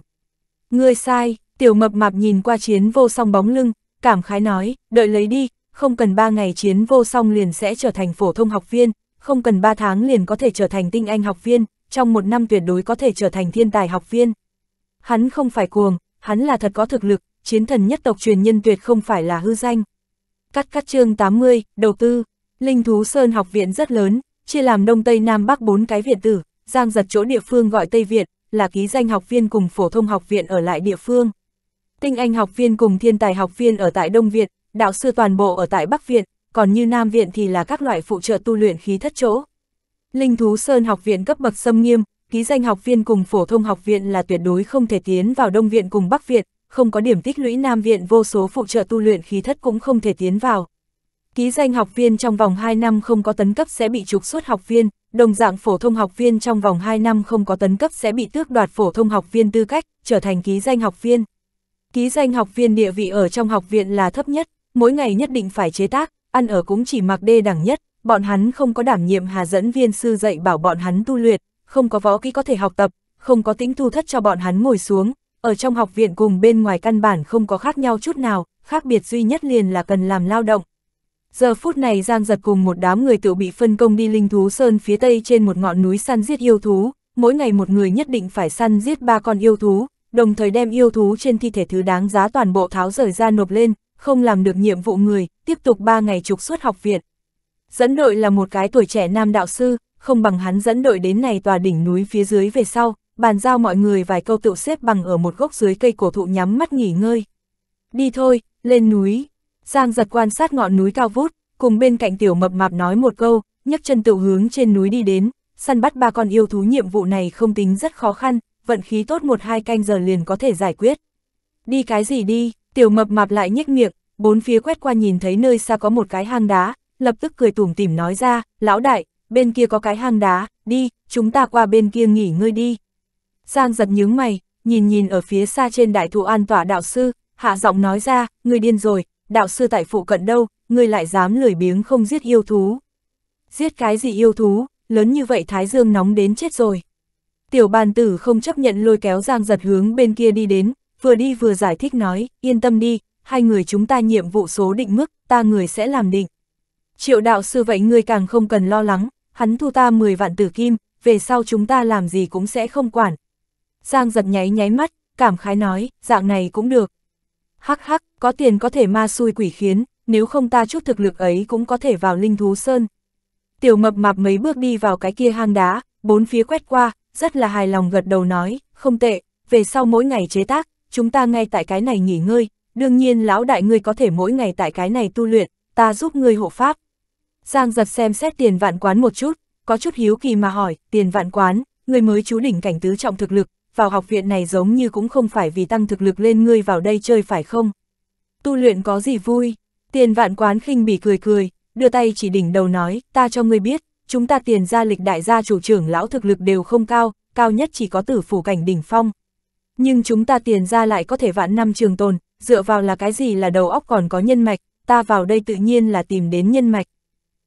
Ngươi sai, tiểu mập mạp nhìn qua chiến vô song bóng lưng, cảm khái nói, đợi lấy đi, không cần ba ngày chiến vô song liền sẽ trở thành phổ thông học viên, không cần ba tháng liền có thể trở thành tinh anh học viên, trong một năm tuyệt đối có thể trở thành thiên tài học viên. Hắn không phải cuồng, hắn là thật có thực lực, chiến thần nhất tộc truyền nhân tuyệt không phải là hư danh. Cắt cắt chương 80, đầu tư, Linh Thú Sơn học viện rất lớn, chia làm Đông Tây Nam Bắc bốn cái viện tử, giang giật chỗ địa phương gọi Tây Viện, là ký danh học viên cùng phổ thông học viện ở lại địa phương. Tinh Anh học viên cùng thiên tài học viên ở tại Đông Viện, đạo sư toàn bộ ở tại Bắc Viện, còn như Nam Viện thì là các loại phụ trợ tu luyện khí thất chỗ. Linh Thú Sơn học viện cấp bậc xâm nghiêm, ký danh học viên cùng phổ thông học viện là tuyệt đối không thể tiến vào Đông Viện cùng Bắc Viện, không có điểm tích lũy Nam Viện vô số phụ trợ tu luyện khí thất cũng không thể tiến vào. Ký danh học viên trong vòng 2 năm không có tấn cấp sẽ bị trục xuất học viên, đồng dạng phổ thông học viên trong vòng 2 năm không có tấn cấp sẽ bị tước đoạt phổ thông học viên tư cách, trở thành ký danh học viên. Ký danh học viên địa vị ở trong học viện là thấp nhất, mỗi ngày nhất định phải chế tác, ăn ở cũng chỉ mặc đê đẳng nhất, bọn hắn không có đảm nhiệm hà dẫn viên sư dạy bảo bọn hắn tu luyện, không có võ kỹ có thể học tập, không có tĩnh tu thất cho bọn hắn ngồi xuống, ở trong học viện cùng bên ngoài căn bản không có khác nhau chút nào, khác biệt duy nhất liền là cần làm lao động. Giờ phút này Giang Giật cùng một đám người tự bị phân công đi linh thú sơn phía tây trên một ngọn núi săn giết yêu thú, mỗi ngày một người nhất định phải săn giết ba con yêu thú, đồng thời đem yêu thú trên thi thể thứ đáng giá toàn bộ tháo rời ra nộp lên, không làm được nhiệm vụ người, tiếp tục ba ngày trục xuất học viện. Dẫn đội là một cái tuổi trẻ nam đạo sư, không bằng hắn dẫn đội đến này tòa đỉnh núi phía dưới về sau, bàn giao mọi người vài câu tựu xếp bằng ở một gốc dưới cây cổ thụ nhắm mắt nghỉ ngơi. Đi thôi, lên núi. Giang giật quan sát ngọn núi cao vút, cùng bên cạnh tiểu mập mạp nói một câu, nhấc chân tựu hướng trên núi đi đến, săn bắt ba con yêu thú nhiệm vụ này không tính rất khó khăn, vận khí tốt một hai canh giờ liền có thể giải quyết. Đi cái gì đi, tiểu mập mạp lại nhếch miệng, bốn phía quét qua nhìn thấy nơi xa có một cái hang đá, lập tức cười tủm tỉm nói ra, lão đại, bên kia có cái hang đá, đi, chúng ta qua bên kia nghỉ ngơi đi, Giang giật nhướng mày, nhìn nhìn ở phía xa trên đại thụ an tỏa đạo sư, hạ giọng nói ra, người điên rồi, đạo sư tại phụ cận đâu, người lại dám lười biếng không giết yêu thú. Giết cái gì yêu thú, lớn như vậy thái dương nóng đến chết rồi. Tiểu bàn tử không chấp nhận lôi kéo giang giật hướng bên kia đi đến, vừa đi vừa giải thích nói, yên tâm đi, hai người chúng ta nhiệm vụ số định mức, ta người sẽ làm định. Triệu đạo sư vậy ngươi càng không cần lo lắng, hắn thu ta 10 vạn tử kim, về sau chúng ta làm gì cũng sẽ không quản, Giang giật nháy nháy mắt, cảm khái nói, dạng này cũng được. Hắc hắc, có tiền có thể ma xui quỷ khiến, nếu không ta chút thực lực ấy cũng có thể vào linh thú sơn. Tiểu mập mạp mấy bước đi vào cái kia hang đá, bốn phía quét qua, rất là hài lòng gật đầu nói, không tệ, về sau mỗi ngày chế tác, chúng ta ngay tại cái này nghỉ ngơi, đương nhiên lão đại ngươi có thể mỗi ngày tại cái này tu luyện, ta giúp ngươi hộ pháp. Giang giật xem xét tiền vạn quán một chút, có chút hiếu kỳ mà hỏi, tiền vạn quán, người mới chú đỉnh cảnh tứ trọng thực lực, vào học viện này giống như cũng không phải vì tăng thực lực lên ngươi vào đây chơi phải không? Tu luyện có gì vui? Tiền vạn quán khinh bỉ cười cười, đưa tay chỉ đỉnh đầu nói, ta cho ngươi biết, chúng ta tiền gia lịch đại gia chủ trưởng lão thực lực đều không cao, cao nhất chỉ có tử phủ cảnh đỉnh phong. Nhưng chúng ta tiền gia lại có thể vạn năm trường tồn, dựa vào là cái gì là đầu óc còn có nhân mạch, ta vào đây tự nhiên là tìm đến nhân mạch.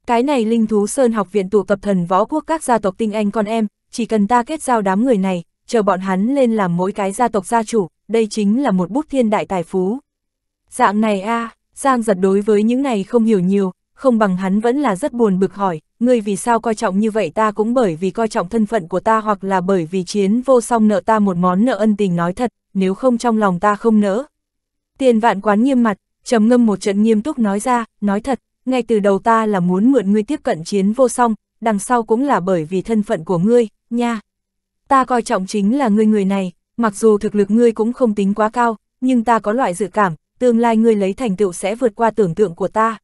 Cái này linh thú sơn học viện tụ tập thần võ quốc các gia tộc tinh anh con em, chỉ cần ta kết giao đám người này, chờ bọn hắn lên làm mỗi cái gia tộc gia chủ, đây chính là một bút thiên đại tài phú. Dạng này a à, Giang giật đối với những này không hiểu nhiều, không bằng hắn vẫn là rất buồn bực hỏi, ngươi vì sao coi trọng như vậy ta cũng bởi vì coi trọng thân phận của ta hoặc là bởi vì chiến vô song nợ ta một món nợ ân tình nói thật, nếu không trong lòng ta không nỡ. Tiền vạn quán nghiêm mặt, trầm ngâm một trận nghiêm túc nói ra, nói thật, ngay từ đầu ta là muốn mượn ngươi tiếp cận chiến vô song, đằng sau cũng là bởi vì thân phận của ngươi, nha ta coi trọng chính là ngươi người này, mặc dù thực lực ngươi cũng không tính quá cao, nhưng ta có loại dự cảm, tương lai ngươi lấy thành tựu sẽ vượt qua tưởng tượng của ta.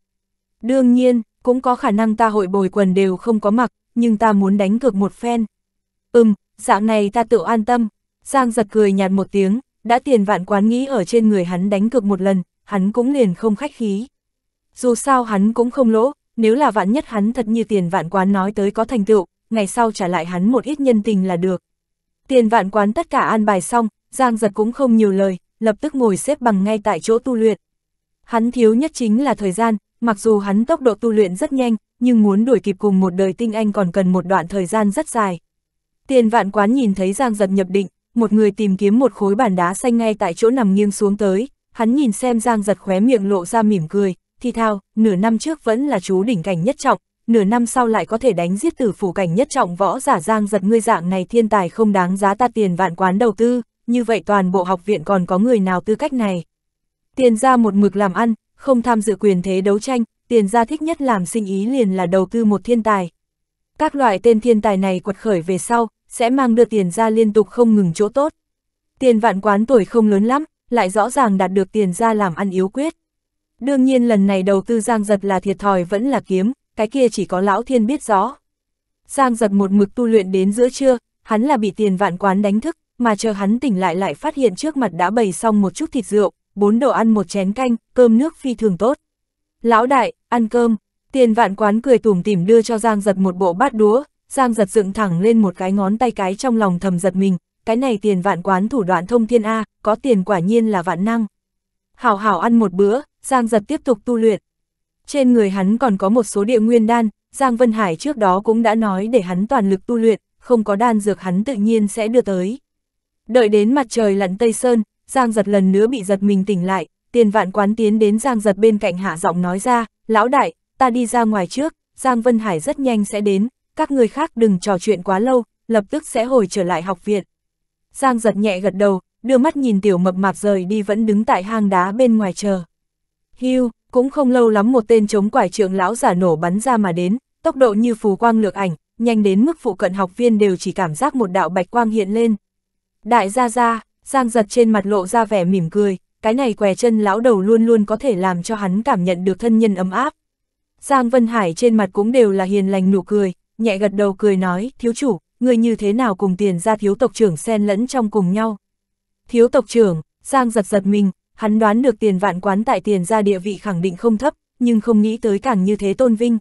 Đương nhiên, cũng có khả năng ta hội bồi quần đều không có mặc, nhưng ta muốn đánh cược một phen. Ừm, dạng này ta tự an tâm. Giang giật cười nhạt một tiếng, đã tiền vạn quán nghĩ ở trên người hắn đánh cược một lần, hắn cũng liền không khách khí. Dù sao hắn cũng không lỗ, nếu là vạn nhất hắn thật như tiền vạn quán nói tới có thành tựu, ngày sau trả lại hắn một ít nhân tình là được. Tiền vạn quán tất cả an bài xong, Giang giật cũng không nhiều lời, lập tức ngồi xếp bằng ngay tại chỗ tu luyện. Hắn thiếu nhất chính là thời gian, mặc dù hắn tốc độ tu luyện rất nhanh, nhưng muốn đuổi kịp cùng một đời tinh anh còn cần một đoạn thời gian rất dài. Tiền vạn quán nhìn thấy Giang giật nhập định, một người tìm kiếm một khối bàn đá xanh ngay tại chỗ nằm nghiêng xuống tới, hắn nhìn xem Giang giật khóe miệng lộ ra mỉm cười, thì thao, nửa năm trước vẫn là chú đỉnh cảnh nhất trọng, nửa năm sau lại có thể đánh giết tử phủ cảnh nhất trọng võ giả giang giật ngươi dạng này thiên tài không đáng giá ta tiền vạn quán đầu tư, như vậy toàn bộ học viện còn có người nào tư cách này. Tiền ra một mực làm ăn, không tham dự quyền thế đấu tranh, tiền ra thích nhất làm sinh ý liền là đầu tư một thiên tài. Các loại tên thiên tài này quật khởi về sau, sẽ mang được tiền ra liên tục không ngừng chỗ tốt. Tiền vạn quán tuổi không lớn lắm, lại rõ ràng đạt được tiền ra làm ăn yếu quyết. Đương nhiên lần này đầu tư giang giật là thiệt thòi vẫn là kiếm, cái kia chỉ có lão thiên biết rõ. Giang giật một mực tu luyện đến giữa trưa, hắn là bị tiền vạn quán đánh thức, mà chờ hắn tỉnh lại lại phát hiện trước mặt đã bày xong một chút thịt rượu, bốn đồ ăn một chén canh, cơm nước phi thường tốt. Lão đại, ăn cơm, tiền vạn quán cười tủm tỉm đưa cho Giang giật một bộ bát đũa, Giang giật dựng thẳng lên một cái ngón tay cái trong lòng thầm giật mình, cái này tiền vạn quán thủ đoạn thông thiên A, có tiền quả nhiên là vạn năng. Hảo hảo ăn một bữa, Giang giật tiếp tục tu luyện, trên người hắn còn có một số địa nguyên đan, Giang Vân Hải trước đó cũng đã nói để hắn toàn lực tu luyện, không có đan dược hắn tự nhiên sẽ đưa tới. Đợi đến mặt trời lặn Tây Sơn, Giang giật lần nữa bị giật mình tỉnh lại, tiền vạn quán tiến đến Giang giật bên cạnh hạ giọng nói ra, lão đại, ta đi ra ngoài trước, Giang Vân Hải rất nhanh sẽ đến, các người khác đừng trò chuyện quá lâu, lập tức sẽ hồi trở lại học viện. Giang giật nhẹ gật đầu, đưa mắt nhìn tiểu mập mạp rời đi vẫn đứng tại hang đá bên ngoài chờ. Hưu, cũng không lâu lắm một tên chống quải trượng lão giả nổ bắn ra mà đến, tốc độ như phù quang lược ảnh, nhanh đến mức phụ cận học viên đều chỉ cảm giác một đạo bạch quang hiện lên. Đại gia gia, Giang giật trên mặt lộ ra vẻ mỉm cười, cái này què chân lão đầu luôn luôn có thể làm cho hắn cảm nhận được thân nhân ấm áp. Giang Vân Hải trên mặt cũng đều là hiền lành nụ cười, nhẹ gật đầu cười nói, thiếu chủ, người như thế nào cùng tiền ra thiếu tộc trưởng xen lẫn trong cùng nhau. Thiếu tộc trưởng, Giang giật giật mình, Hắn đoán được tiền vạn quán tại tiền ra địa vị khẳng định không thấp, nhưng không nghĩ tới càng như thế tôn vinh.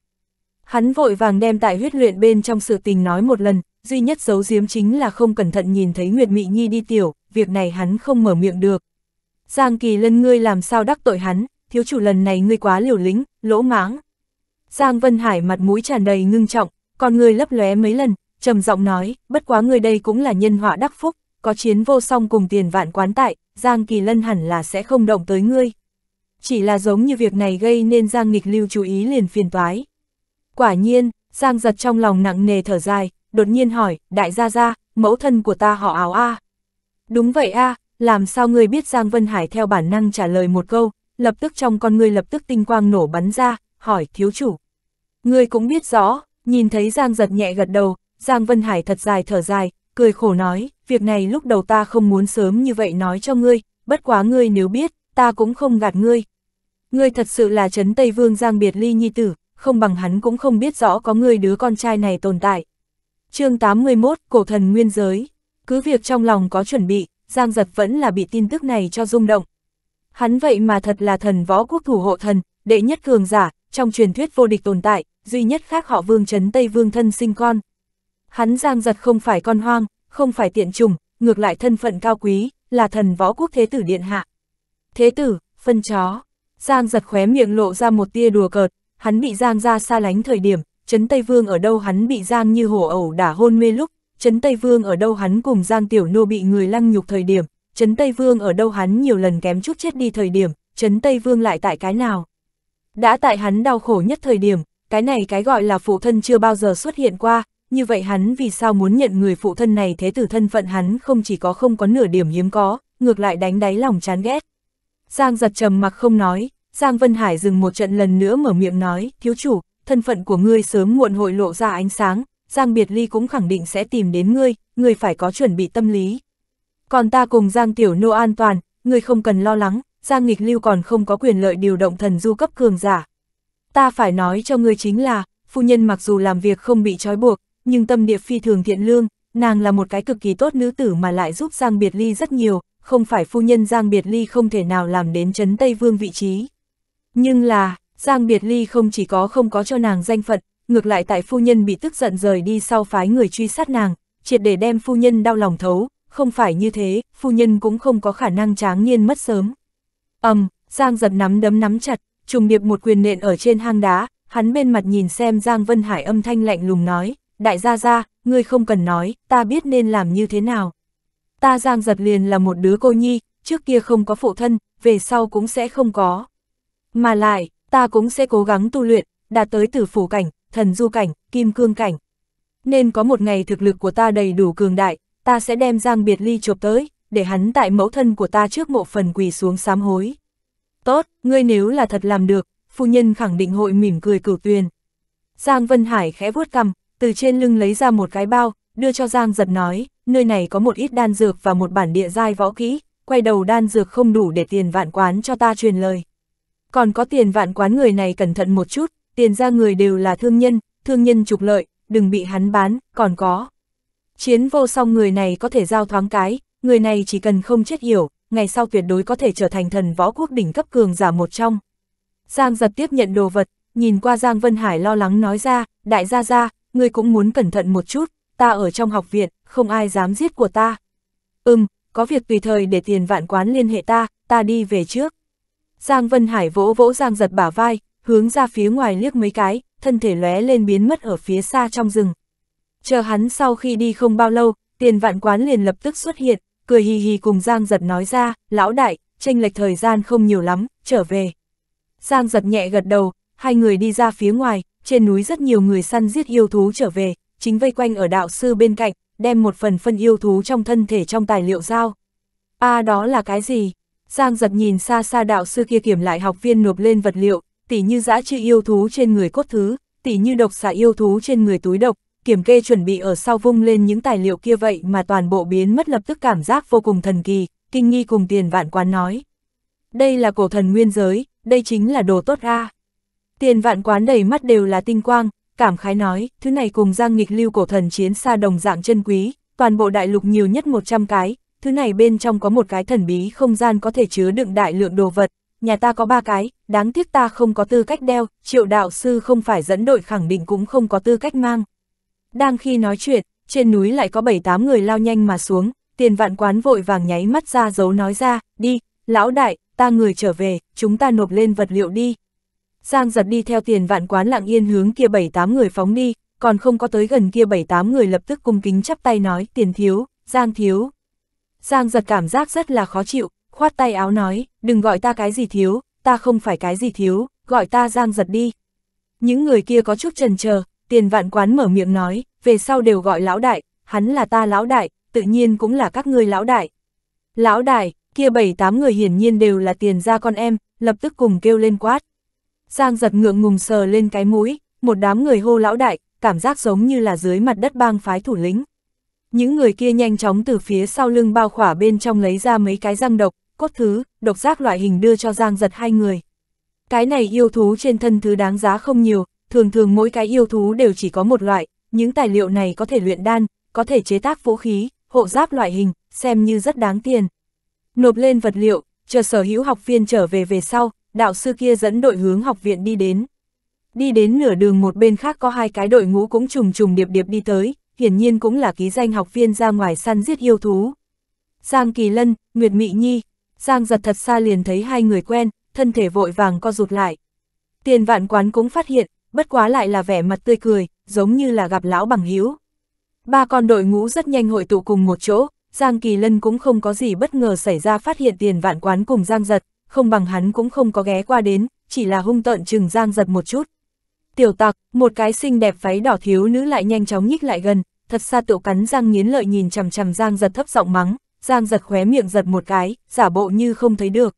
Hắn vội vàng đem tại huyết luyện bên trong sự tình nói một lần, duy nhất giấu giếm chính là không cẩn thận nhìn thấy Nguyệt Mị Nhi đi tiểu, việc này hắn không mở miệng được. Giang Kỳ Lân ngươi làm sao đắc tội hắn, thiếu chủ lần này ngươi quá liều lĩnh, lỗ mãng. Giang Vân Hải mặt mũi tràn đầy ngưng trọng, còn ngươi lấp lóe mấy lần, trầm giọng nói, bất quá ngươi đây cũng là nhân họa đắc phúc, có chiến vô song cùng tiền vạn quán tại, Giang Kỳ Lân hẳn là sẽ không động tới ngươi. Chỉ là giống như việc này gây nên Giang nghịch lưu chú ý liền phiền toái. Quả nhiên, Giang giật trong lòng nặng nề thở dài, đột nhiên hỏi, đại gia gia, mẫu thân của ta họ áo a Đúng vậy a làm sao ngươi biết Giang Vân Hải theo bản năng trả lời một câu, lập tức trong con ngươi lập tức tinh quang nổ bắn ra, hỏi thiếu chủ. Ngươi cũng biết rõ, nhìn thấy Giang giật nhẹ gật đầu, Giang Vân Hải thật dài thở dài, cười khổ nói, việc này lúc đầu ta không muốn sớm như vậy nói cho ngươi, bất quá ngươi nếu biết, ta cũng không gạt ngươi. Ngươi thật sự là Trấn Tây Vương Giang Biệt Ly Nhi Tử, không bằng hắn cũng không biết rõ có ngươi đứa con trai này tồn tại. chương 81, Cổ Thần Nguyên Giới Cứ việc trong lòng có chuẩn bị, Giang Giật vẫn là bị tin tức này cho rung động. Hắn vậy mà thật là thần võ quốc thủ hộ thần, đệ nhất cường giả, trong truyền thuyết vô địch tồn tại, duy nhất khác họ vương Trấn Tây Vương thân sinh con hắn Giang Giật không phải con hoang, không phải tiện trùng, ngược lại thân phận cao quý, là thần võ quốc thế tử điện hạ. Thế tử, phân chó. Giang Giật khóe miệng lộ ra một tia đùa cợt, hắn bị Giang ra xa lánh thời điểm, Trấn Tây Vương ở đâu hắn bị Giang như hổ ẩu đả hôn mê lúc, Trấn Tây Vương ở đâu hắn cùng Giang Tiểu Nô bị người lăng nhục thời điểm, Trấn Tây Vương ở đâu hắn nhiều lần kém chút chết đi thời điểm, Trấn Tây Vương lại tại cái nào. Đã tại hắn đau khổ nhất thời điểm, cái này cái gọi là phụ thân chưa bao giờ xuất hiện qua, như vậy hắn vì sao muốn nhận người phụ thân này thế tử thân phận hắn không chỉ có không có nửa điểm hiếm có, ngược lại đánh đáy lòng chán ghét. Giang giật trầm mặc không nói, Giang Vân Hải dừng một trận lần nữa mở miệng nói, thiếu chủ, thân phận của ngươi sớm muộn hội lộ ra ánh sáng, Giang Biệt Ly cũng khẳng định sẽ tìm đến ngươi, ngươi phải có chuẩn bị tâm lý. Còn ta cùng Giang Tiểu Nô an toàn, ngươi không cần lo lắng, Giang Nghịch Lưu còn không có quyền lợi điều động thần du cấp cường giả. Ta phải nói cho ngươi chính là, phu nhân mặc dù làm việc không bị trói buộc, nhưng tâm địa phi thường thiện lương, nàng là một cái cực kỳ tốt nữ tử mà lại giúp Giang Biệt Ly rất nhiều, không phải phu nhân Giang Biệt Ly không thể nào làm đến chấn Tây Vương vị trí. Nhưng là, Giang Biệt Ly không chỉ có không có cho nàng danh phận, ngược lại tại phu nhân bị tức giận rời đi sau phái người truy sát nàng, triệt để đem phu nhân đau lòng thấu, không phải như thế, phu nhân cũng không có khả năng tráng nhiên mất sớm. ầm, um, Giang giật nắm đấm nắm chặt, trùng điệp một quyền nện ở trên hang đá, hắn bên mặt nhìn xem Giang Vân Hải âm thanh lạnh lùng nói, đại gia gia, ngươi không cần nói, ta biết nên làm như thế nào. Ta Giang Giật liền là một đứa cô nhi, trước kia không có phụ thân, về sau cũng sẽ không có. Mà lại, ta cũng sẽ cố gắng tu luyện, đạt tới tử phủ cảnh, thần du cảnh, kim cương cảnh. Nên có một ngày thực lực của ta đầy đủ cường đại, ta sẽ đem Giang Biệt Ly chụp tới, để hắn tại mẫu thân của ta trước mộ phần quỳ xuống sám hối. Tốt, ngươi nếu là thật làm được, phu nhân khẳng định hội mỉm cười cửu tuyền. Giang Vân Hải khẽ vuốt cằm, từ trên lưng lấy ra một cái bao, đưa cho Giang giật nói, nơi này có một ít đan dược và một bản địa giai võ kỹ, quay đầu đan dược không đủ để tiền vạn quán cho ta truyền lời. Còn có tiền vạn quán người này cẩn thận một chút, tiền ra người đều là thương nhân, thương nhân trục lợi, đừng bị hắn bán, còn có. Chiến vô song người này có thể giao thoáng cái, người này chỉ cần không chết hiểu, ngày sau tuyệt đối có thể trở thành thần võ quốc đỉnh cấp cường giả một trong. Giang giật tiếp nhận đồ vật, nhìn qua Giang Vân Hải lo lắng nói ra, đại gia gia, ngươi cũng muốn cẩn thận một chút, ta ở trong học viện, không ai dám giết của ta. Ừm, có việc tùy thời để tiền vạn quán liên hệ ta, ta đi về trước. Giang Vân Hải vỗ vỗ Giang giật bả vai, hướng ra phía ngoài liếc mấy cái, thân thể lóe lên biến mất ở phía xa trong rừng. Chờ hắn sau khi đi không bao lâu, tiền vạn quán liền lập tức xuất hiện, cười hì hì cùng Giang giật nói ra, lão đại, tranh lệch thời gian không nhiều lắm, trở về. Giang giật nhẹ gật đầu, hai người đi ra phía ngoài, trên núi rất nhiều người săn giết yêu thú trở về, chính vây quanh ở đạo sư bên cạnh, đem một phần phân yêu thú trong thân thể trong tài liệu giao. a à, đó là cái gì? Giang giật nhìn xa xa đạo sư kia kiểm lại học viên nộp lên vật liệu, tỉ như giã chữ yêu thú trên người cốt thứ, tỉ như độc xạ yêu thú trên người túi độc, kiểm kê chuẩn bị ở sau vung lên những tài liệu kia vậy mà toàn bộ biến mất lập tức cảm giác vô cùng thần kỳ, kinh nghi cùng tiền vạn quán nói. Đây là cổ thần nguyên giới, đây chính là đồ tốt a à. Tiền vạn quán đầy mắt đều là tinh quang, cảm khái nói, thứ này cùng giang nghịch lưu cổ thần chiến xa đồng dạng chân quý, toàn bộ đại lục nhiều nhất 100 cái, thứ này bên trong có một cái thần bí không gian có thể chứa đựng đại lượng đồ vật, nhà ta có ba cái, đáng tiếc ta không có tư cách đeo, triệu đạo sư không phải dẫn đội khẳng định cũng không có tư cách mang. Đang khi nói chuyện, trên núi lại có 7-8 người lao nhanh mà xuống, tiền vạn quán vội vàng nháy mắt ra dấu nói ra, đi, lão đại, ta người trở về, chúng ta nộp lên vật liệu đi, Giang giật đi theo tiền vạn quán lặng yên hướng kia bảy tám người phóng đi, còn không có tới gần kia bảy tám người lập tức cung kính chắp tay nói tiền thiếu, Giang thiếu. Giang giật cảm giác rất là khó chịu, khoát tay áo nói, đừng gọi ta cái gì thiếu, ta không phải cái gì thiếu, gọi ta Giang giật đi. Những người kia có chút trần chờ tiền vạn quán mở miệng nói, về sau đều gọi lão đại, hắn là ta lão đại, tự nhiên cũng là các ngươi lão đại. Lão đại, kia bảy tám người hiển nhiên đều là tiền ra con em, lập tức cùng kêu lên quát. Giang giật ngượng ngùng sờ lên cái mũi, một đám người hô lão đại, cảm giác giống như là dưới mặt đất bang phái thủ lĩnh. Những người kia nhanh chóng từ phía sau lưng bao khỏa bên trong lấy ra mấy cái răng độc, cốt thứ, độc giác loại hình đưa cho Giang giật hai người. Cái này yêu thú trên thân thứ đáng giá không nhiều, thường thường mỗi cái yêu thú đều chỉ có một loại, những tài liệu này có thể luyện đan, có thể chế tác vũ khí, hộ giáp loại hình, xem như rất đáng tiền. Nộp lên vật liệu, chờ sở hữu học viên trở về về sau, đạo sư kia dẫn đội hướng học viện đi đến. Đi đến nửa đường một bên khác có hai cái đội ngũ cũng trùng trùng điệp điệp đi tới, hiển nhiên cũng là ký danh học viên ra ngoài săn giết yêu thú. Giang Kỳ Lân, Nguyệt Mị Nhi, Giang giật thật xa liền thấy hai người quen, thân thể vội vàng co rụt lại. Tiền vạn quán cũng phát hiện, bất quá lại là vẻ mặt tươi cười, giống như là gặp lão bằng hữu Ba con đội ngũ rất nhanh hội tụ cùng một chỗ, Giang Kỳ Lân cũng không có gì bất ngờ xảy ra phát hiện tiền vạn quán cùng Giang giật, không bằng hắn cũng không có ghé qua đến, chỉ là hung tợn chừng giang giật một chút. Tiểu tặc, một cái xinh đẹp váy đỏ thiếu nữ lại nhanh chóng nhích lại gần, thật xa tiểu cắn răng nghiến lợi nhìn chằm chằm giang giật thấp giọng mắng, giang giật khóe miệng giật một cái, giả bộ như không thấy được.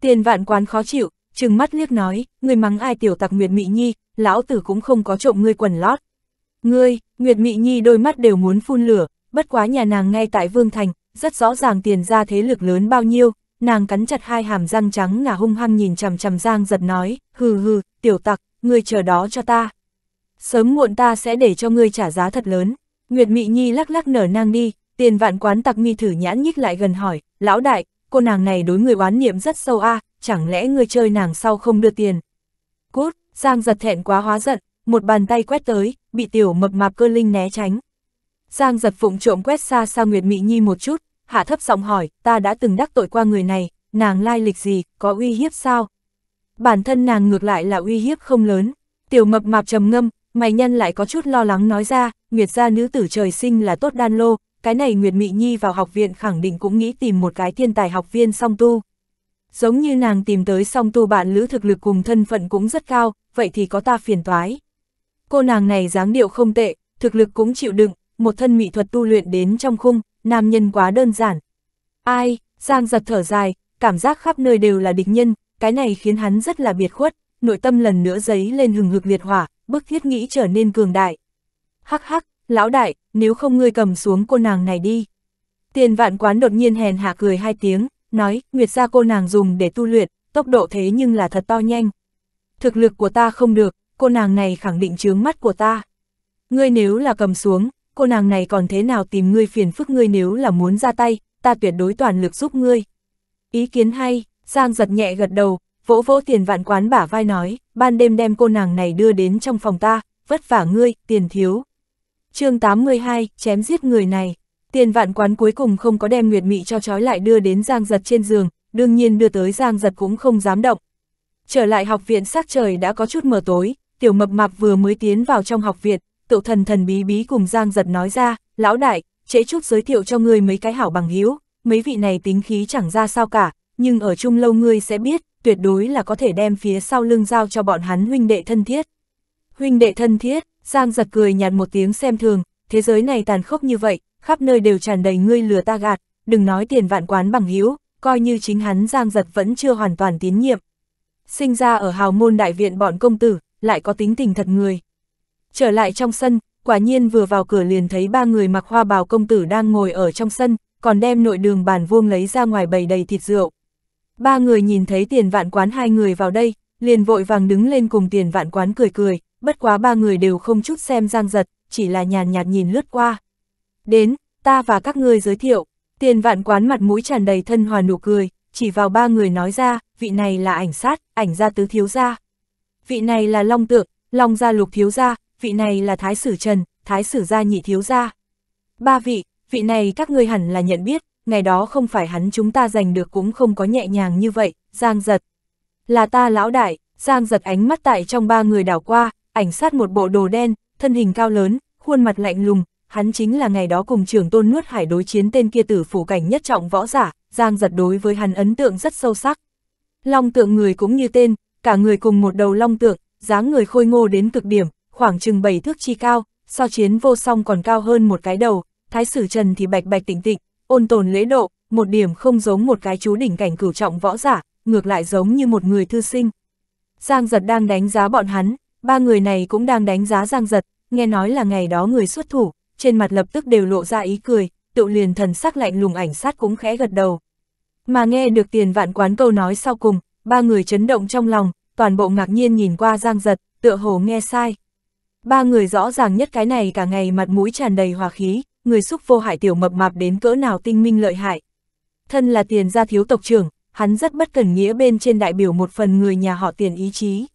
Tiền vạn quán khó chịu, trừng mắt liếc nói, người mắng ai tiểu tặc Nguyệt Mị Nhi, lão tử cũng không có trộm ngươi quần lót. Ngươi, Nguyệt Mị Nhi đôi mắt đều muốn phun lửa, bất quá nhà nàng ngay tại Vương Thành, rất rõ ràng tiền ra thế lực lớn bao nhiêu, nàng cắn chặt hai hàm răng trắng ngà hung hăng nhìn chằm chằm Giang giật nói, hừ hừ, tiểu tặc, ngươi chờ đó cho ta. Sớm muộn ta sẽ để cho ngươi trả giá thật lớn. Nguyệt Mị Nhi lắc lắc nở nang đi, tiền vạn quán tặc mi thử nhãn nhích lại gần hỏi, lão đại, cô nàng này đối người oán niệm rất sâu a à, chẳng lẽ ngươi chơi nàng sau không đưa tiền. Cút, Giang giật thẹn quá hóa giận, một bàn tay quét tới, bị tiểu mập mạp cơ linh né tránh. Giang giật phụng trộm quét xa xa Nguyệt Mị Nhi một chút, hạ thấp giọng hỏi, ta đã từng đắc tội qua người này, nàng lai lịch gì, có uy hiếp sao? Bản thân nàng ngược lại là uy hiếp không lớn, tiểu mập mạp trầm ngâm, mày nhân lại có chút lo lắng nói ra, Nguyệt gia nữ tử trời sinh là tốt đan lô, cái này Nguyệt Mị Nhi vào học viện khẳng định cũng nghĩ tìm một cái thiên tài học viên song tu. Giống như nàng tìm tới song tu bạn lữ thực lực cùng thân phận cũng rất cao, vậy thì có ta phiền toái. Cô nàng này dáng điệu không tệ, thực lực cũng chịu đựng, một thân mỹ thuật tu luyện đến trong khung, nam nhân quá đơn giản. Ai, Giang giật thở dài, cảm giác khắp nơi đều là địch nhân, cái này khiến hắn rất là biệt khuất, nội tâm lần nữa giấy lên hừng hực liệt hỏa, bức thiết nghĩ trở nên cường đại. Hắc hắc, lão đại, nếu không ngươi cầm xuống cô nàng này đi. Tiền vạn quán đột nhiên hèn hạ cười hai tiếng, nói, nguyệt ra cô nàng dùng để tu luyện, tốc độ thế nhưng là thật to nhanh. Thực lực của ta không được, cô nàng này khẳng định chướng mắt của ta. Ngươi nếu là cầm xuống, cô nàng này còn thế nào tìm ngươi phiền phức ngươi nếu là muốn ra tay, ta tuyệt đối toàn lực giúp ngươi. Ý kiến hay, Giang giật nhẹ gật đầu, vỗ vỗ tiền vạn quán bả vai nói, ban đêm đem cô nàng này đưa đến trong phòng ta, vất vả ngươi, tiền thiếu. chương 82, chém giết người này. Tiền vạn quán cuối cùng không có đem Nguyệt Mị cho trói lại đưa đến Giang giật trên giường, đương nhiên đưa tới Giang giật cũng không dám động. Trở lại học viện sát trời đã có chút mờ tối, tiểu mập mạp vừa mới tiến vào trong học viện, cựu thần thần bí bí cùng Giang Giật nói ra, lão đại, chế chút giới thiệu cho ngươi mấy cái hảo bằng hiếu, mấy vị này tính khí chẳng ra sao cả, nhưng ở chung lâu ngươi sẽ biết, tuyệt đối là có thể đem phía sau lưng giao cho bọn hắn huynh đệ thân thiết. Huynh đệ thân thiết, Giang Giật cười nhạt một tiếng xem thường, thế giới này tàn khốc như vậy, khắp nơi đều tràn đầy ngươi lừa ta gạt, đừng nói tiền vạn quán bằng hiếu, coi như chính hắn Giang Giật vẫn chưa hoàn toàn tín nhiệm. Sinh ra ở hào môn đại viện bọn công tử, lại có tính tình thật người, Trở lại trong sân, quả nhiên vừa vào cửa liền thấy ba người mặc hoa bào công tử đang ngồi ở trong sân, còn đem nội đường bàn vuông lấy ra ngoài bầy đầy thịt rượu. Ba người nhìn thấy tiền vạn quán hai người vào đây, liền vội vàng đứng lên cùng tiền vạn quán cười cười, bất quá ba người đều không chút xem giang giật, chỉ là nhàn nhạt nhìn lướt qua. Đến, ta và các ngươi giới thiệu, tiền vạn quán mặt mũi tràn đầy thân hòa nụ cười, chỉ vào ba người nói ra, vị này là ảnh sát, ảnh gia tứ thiếu gia. Vị này là long tượng, long gia lục thiếu gia, vị này là Thái Sử Trần, Thái Sử gia nhị thiếu gia. Ba vị, vị này các ngươi hẳn là nhận biết, ngày đó không phải hắn chúng ta giành được cũng không có nhẹ nhàng như vậy, Giang Giật. Là ta lão đại, Giang Giật ánh mắt tại trong ba người đảo qua, ảnh sát một bộ đồ đen, thân hình cao lớn, khuôn mặt lạnh lùng, hắn chính là ngày đó cùng trưởng tôn nuốt hải đối chiến tên kia tử phủ cảnh nhất trọng võ giả, Giang Giật đối với hắn ấn tượng rất sâu sắc. Long tượng người cũng như tên, cả người cùng một đầu long tượng, dáng người khôi ngô đến cực điểm, khoảng chừng 7 thước chi cao, so chiến vô song còn cao hơn một cái đầu, thái sử trần thì bạch bạch tỉnh tịnh, ôn tồn lễ độ, một điểm không giống một cái chú đỉnh cảnh cửu trọng võ giả, ngược lại giống như một người thư sinh. Giang giật đang đánh giá bọn hắn, ba người này cũng đang đánh giá giang giật, nghe nói là ngày đó người xuất thủ, trên mặt lập tức đều lộ ra ý cười, tự liền thần sắc lạnh lùng ảnh sát cũng khẽ gật đầu. Mà nghe được tiền vạn quán câu nói sau cùng, ba người chấn động trong lòng, toàn bộ ngạc nhiên nhìn qua giang giật, tựa hồ nghe sai. Ba người rõ ràng nhất cái này cả ngày mặt mũi tràn đầy hòa khí, người xúc vô hại tiểu mập mạp đến cỡ nào tinh minh lợi hại. Thân là tiền gia thiếu tộc trưởng, hắn rất bất cần nghĩa bên trên đại biểu một phần người nhà họ tiền ý chí.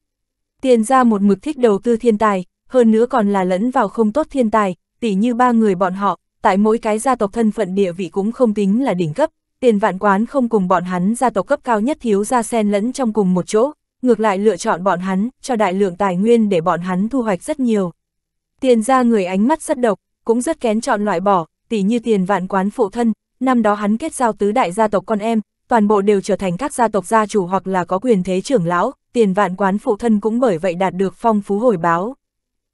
Tiền gia một mực thích đầu tư thiên tài, hơn nữa còn là lẫn vào không tốt thiên tài, tỉ như ba người bọn họ, tại mỗi cái gia tộc thân phận địa vị cũng không tính là đỉnh cấp, tiền vạn quán không cùng bọn hắn gia tộc cấp cao nhất thiếu gia sen lẫn trong cùng một chỗ, ngược lại lựa chọn bọn hắn, cho đại lượng tài nguyên để bọn hắn thu hoạch rất nhiều. Tiền ra người ánh mắt rất độc, cũng rất kén chọn loại bỏ, tỉ như tiền vạn quán phụ thân, năm đó hắn kết giao tứ đại gia tộc con em, toàn bộ đều trở thành các gia tộc gia chủ hoặc là có quyền thế trưởng lão, tiền vạn quán phụ thân cũng bởi vậy đạt được phong phú hồi báo.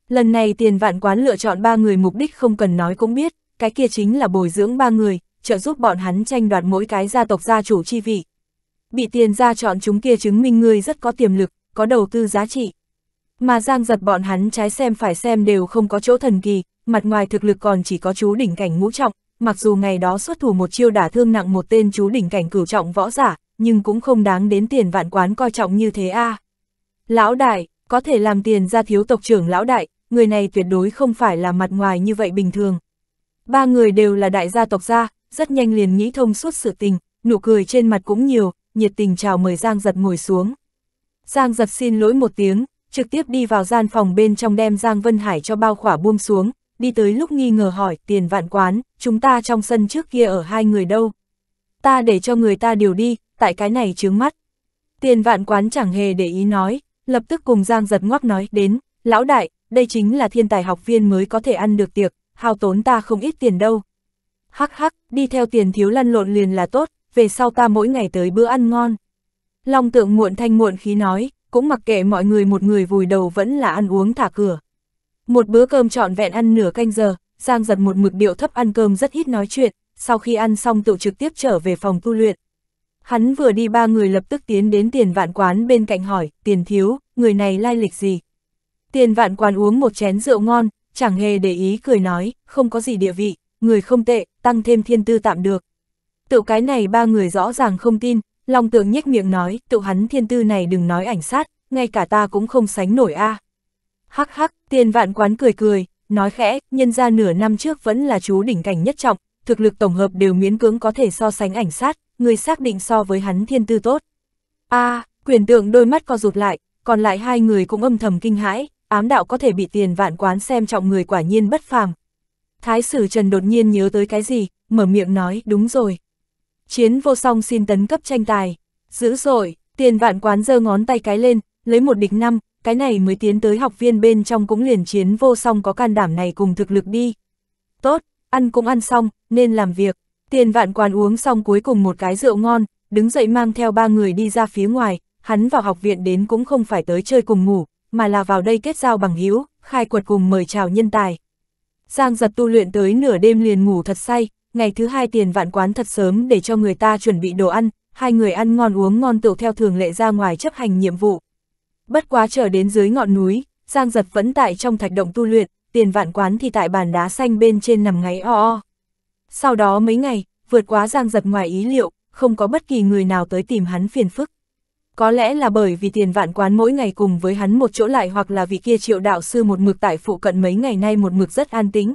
Lần này tiền vạn quán lựa chọn ba người mục đích không cần nói cũng biết, cái kia chính là bồi dưỡng ba người, trợ giúp bọn hắn tranh đoạt mỗi cái gia tộc gia chủ chi vị, bị tiền ra chọn chúng kia chứng minh ngươi rất có tiềm lực, có đầu tư giá trị. Mà giang giật bọn hắn trái xem phải xem đều không có chỗ thần kỳ, mặt ngoài thực lực còn chỉ có chú đỉnh cảnh ngũ trọng, mặc dù ngày đó xuất thủ một chiêu đả thương nặng một tên chú đỉnh cảnh cửu trọng võ giả, nhưng cũng không đáng đến tiền vạn quán coi trọng như thế a. À. Lão đại, có thể làm tiền ra thiếu tộc trưởng lão đại, người này tuyệt đối không phải là mặt ngoài như vậy bình thường. Ba người đều là đại gia tộc gia, rất nhanh liền nghĩ thông suốt sự tình, nụ cười trên mặt cũng nhiều, nhiệt tình chào mời Giang Giật ngồi xuống. Giang Giật xin lỗi một tiếng, trực tiếp đi vào gian phòng bên trong đem Giang Vân Hải cho bao khỏa buông xuống, đi tới lúc nghi ngờ hỏi tiền vạn quán, chúng ta trong sân trước kia ở hai người đâu. Ta để cho người ta điều đi, tại cái này chướng mắt. Tiền vạn quán chẳng hề để ý nói, lập tức cùng Giang Giật ngoắc nói đến, lão đại, đây chính là thiên tài học viên mới có thể ăn được tiệc, hao tốn ta không ít tiền đâu. Hắc hắc, đi theo tiền thiếu lăn lộn liền là tốt, về sau ta mỗi ngày tới bữa ăn ngon. Long tượng muộn thanh muộn khí nói, cũng mặc kệ mọi người một người vùi đầu vẫn là ăn uống thả cửa. Một bữa cơm trọn vẹn ăn nửa canh giờ, Giang giật một mực điệu thấp ăn cơm rất ít nói chuyện, sau khi ăn xong tự trực tiếp trở về phòng tu luyện. Hắn vừa đi ba người lập tức tiến đến tiền vạn quán bên cạnh hỏi, tiền thiếu, người này lai lịch gì? Tiền vạn quán uống một chén rượu ngon, chẳng hề để ý cười nói, không có gì địa vị, người không tệ, tăng thêm thiên tư tạm được tự cái này ba người rõ ràng không tin, Long Tượng nhếch miệng nói, tự hắn thiên tư này đừng nói ảnh sát, ngay cả ta cũng không sánh nổi a. Hắc hắc, tiền vạn quán cười cười, nói khẽ, nhân ra nửa năm trước vẫn là chú đỉnh cảnh nhất trọng, thực lực tổng hợp đều miễn cưỡng có thể so sánh ảnh sát, người xác định so với hắn thiên tư tốt. a quyền tượng đôi mắt co rụt lại, còn lại hai người cũng âm thầm kinh hãi, ám đạo có thể bị tiền vạn quán xem trọng người quả nhiên bất phàm. Thái sử Trần đột nhiên nhớ tới cái gì, mở miệng nói, đúng rồi, Chiến vô song xin tấn cấp tranh tài. Dữ dội, tiền vạn quán giơ ngón tay cái lên, lấy một địch năm, cái này mới tiến tới học viên bên trong cũng liền chiến vô song có can đảm này cùng thực lực đi. Tốt, ăn cũng ăn xong, nên làm việc. Tiền vạn quán uống xong cuối cùng một cái rượu ngon, đứng dậy mang theo ba người đi ra phía ngoài, hắn vào học viện đến cũng không phải tới chơi cùng ngủ, mà là vào đây kết giao bằng hữu khai quật cùng mời chào nhân tài. Giang giật tu luyện tới nửa đêm liền ngủ thật say, ngày thứ hai tiền vạn quán thật sớm để cho người ta chuẩn bị đồ ăn, hai người ăn ngon uống ngon tựu theo thường lệ ra ngoài chấp hành nhiệm vụ. Bất quá trở đến dưới ngọn núi, Giang Giật vẫn tại trong thạch động tu luyện, tiền vạn quán thì tại bàn đá xanh bên trên nằm ngáy o o. Sau đó mấy ngày, vượt quá Giang Giật ngoài ý liệu, không có bất kỳ người nào tới tìm hắn phiền phức. Có lẽ là bởi vì tiền vạn quán mỗi ngày cùng với hắn một chỗ lại hoặc là vị kia triệu đạo sư một mực tại phụ cận mấy ngày nay một mực rất an tĩnh.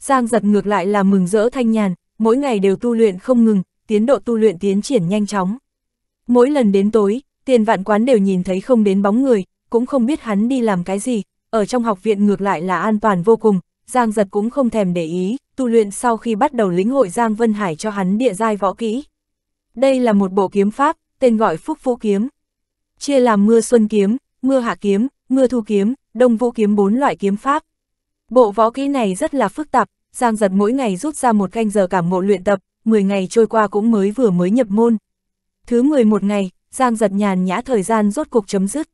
Giang giật ngược lại là mừng rỡ thanh nhàn, mỗi ngày đều tu luyện không ngừng, tiến độ tu luyện tiến triển nhanh chóng. Mỗi lần đến tối, tiền vạn quán đều nhìn thấy không đến bóng người, cũng không biết hắn đi làm cái gì, ở trong học viện ngược lại là an toàn vô cùng, Giang giật cũng không thèm để ý, tu luyện sau khi bắt đầu lĩnh hội Giang Vân Hải cho hắn địa giai võ kỹ. Đây là một bộ kiếm pháp, tên gọi Phúc Vũ Kiếm. Chia làm mưa xuân kiếm, mưa hạ kiếm, mưa thu kiếm, đông vũ kiếm bốn loại kiếm pháp, Bộ võ kỹ này rất là phức tạp, Giang giật mỗi ngày rút ra một canh giờ cảm ngộ luyện tập, 10 ngày trôi qua cũng mới vừa mới nhập môn. Thứ 11 ngày, Giang giật nhàn nhã thời gian rốt cuộc chấm dứt.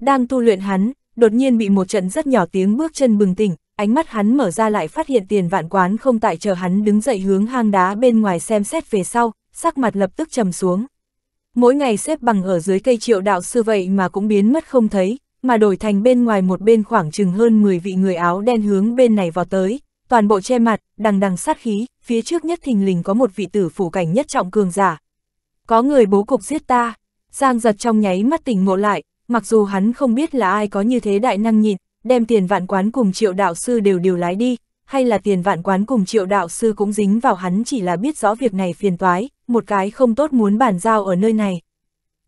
Đang tu luyện hắn, đột nhiên bị một trận rất nhỏ tiếng bước chân bừng tỉnh, ánh mắt hắn mở ra lại phát hiện tiền vạn quán không tại chờ hắn đứng dậy hướng hang đá bên ngoài xem xét về sau, sắc mặt lập tức trầm xuống. Mỗi ngày xếp bằng ở dưới cây triệu đạo sư vậy mà cũng biến mất không thấy, mà đổi thành bên ngoài một bên khoảng chừng hơn 10 vị người áo đen hướng bên này vào tới, toàn bộ che mặt, đằng đằng sát khí, phía trước nhất thình lình có một vị tử phủ cảnh nhất trọng cường giả. Có người bố cục giết ta, Giang giật trong nháy mắt tỉnh ngộ lại, mặc dù hắn không biết là ai có như thế đại năng nhịn, đem tiền vạn quán cùng triệu đạo sư đều điều lái đi, hay là tiền vạn quán cùng triệu đạo sư cũng dính vào hắn chỉ là biết rõ việc này phiền toái, một cái không tốt muốn bàn giao ở nơi này.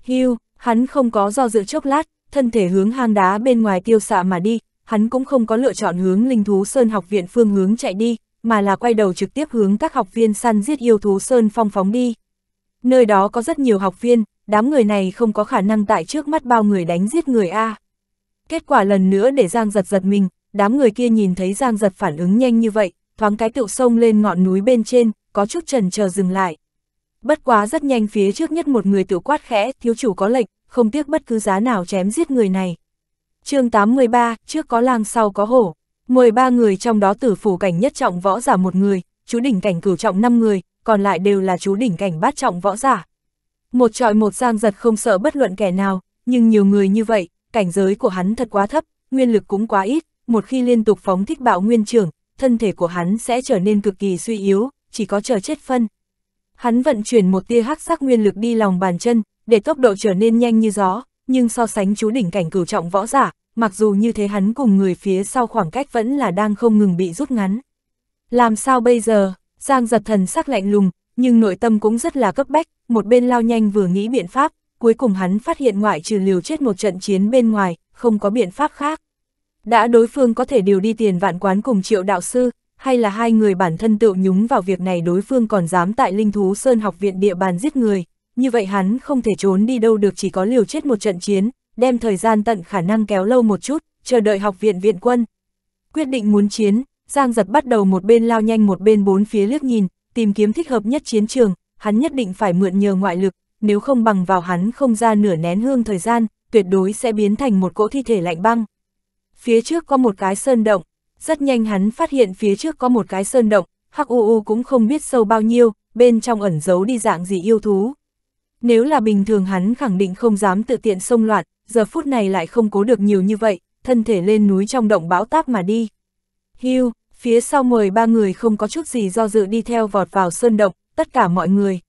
Hưu, hắn không có do dự chốc lát, thân thể hướng hang đá bên ngoài tiêu xạ mà đi, hắn cũng không có lựa chọn hướng linh thú sơn học viện phương hướng chạy đi, mà là quay đầu trực tiếp hướng các học viên săn giết yêu thú sơn phong phóng đi. Nơi đó có rất nhiều học viên, đám người này không có khả năng tại trước mắt bao người đánh giết người A. Kết quả lần nữa để Giang giật giật mình, đám người kia nhìn thấy Giang giật phản ứng nhanh như vậy, thoáng cái tựu sông lên ngọn núi bên trên, có chút trần chờ dừng lại. Bất quá rất nhanh phía trước nhất một người tự quát khẽ, thiếu chủ có lệnh, không tiếc bất cứ giá nào chém giết người này. chương 83, trước có lang sau có hổ, 13 người trong đó tử phủ cảnh nhất trọng võ giả một người, chú đỉnh cảnh cửu trọng 5 người, còn lại đều là chú đỉnh cảnh bát trọng võ giả. Một trọi một giang giật không sợ bất luận kẻ nào, nhưng nhiều người như vậy, cảnh giới của hắn thật quá thấp, nguyên lực cũng quá ít, một khi liên tục phóng thích bạo nguyên trưởng, thân thể của hắn sẽ trở nên cực kỳ suy yếu, chỉ có chờ chết phân. Hắn vận chuyển một tia hắc sắc nguyên lực đi lòng bàn chân, để tốc độ trở nên nhanh như gió, nhưng so sánh chú đỉnh cảnh cửu trọng võ giả, mặc dù như thế hắn cùng người phía sau khoảng cách vẫn là đang không ngừng bị rút ngắn. Làm sao bây giờ, Giang giật thần sắc lạnh lùng, nhưng nội tâm cũng rất là cấp bách, một bên lao nhanh vừa nghĩ biện pháp, cuối cùng hắn phát hiện ngoại trừ liều chết một trận chiến bên ngoài, không có biện pháp khác. Đã đối phương có thể điều đi tiền vạn quán cùng triệu đạo sư, hay là hai người bản thân tự nhúng vào việc này đối phương còn dám tại linh thú sơn học viện địa bàn giết người, như vậy hắn không thể trốn đi đâu được chỉ có liều chết một trận chiến, đem thời gian tận khả năng kéo lâu một chút, chờ đợi học viện viện quân. Quyết định muốn chiến, Giang giật bắt đầu một bên lao nhanh một bên bốn phía liếc nhìn, tìm kiếm thích hợp nhất chiến trường, hắn nhất định phải mượn nhờ ngoại lực, nếu không bằng vào hắn không ra nửa nén hương thời gian, tuyệt đối sẽ biến thành một cỗ thi thể lạnh băng. Phía trước có một cái sơn động, rất nhanh hắn phát hiện phía trước có một cái sơn động, Hắc U U cũng không biết sâu bao nhiêu, bên trong ẩn giấu đi dạng gì yêu thú. Nếu là bình thường hắn khẳng định không dám tự tiện xông loạn, giờ phút này lại không cố được nhiều như vậy, thân thể lên núi trong động bão táp mà đi. Hưu, phía sau mười ba người không có chút gì do dự đi theo vọt vào sơn động, tất cả mọi người.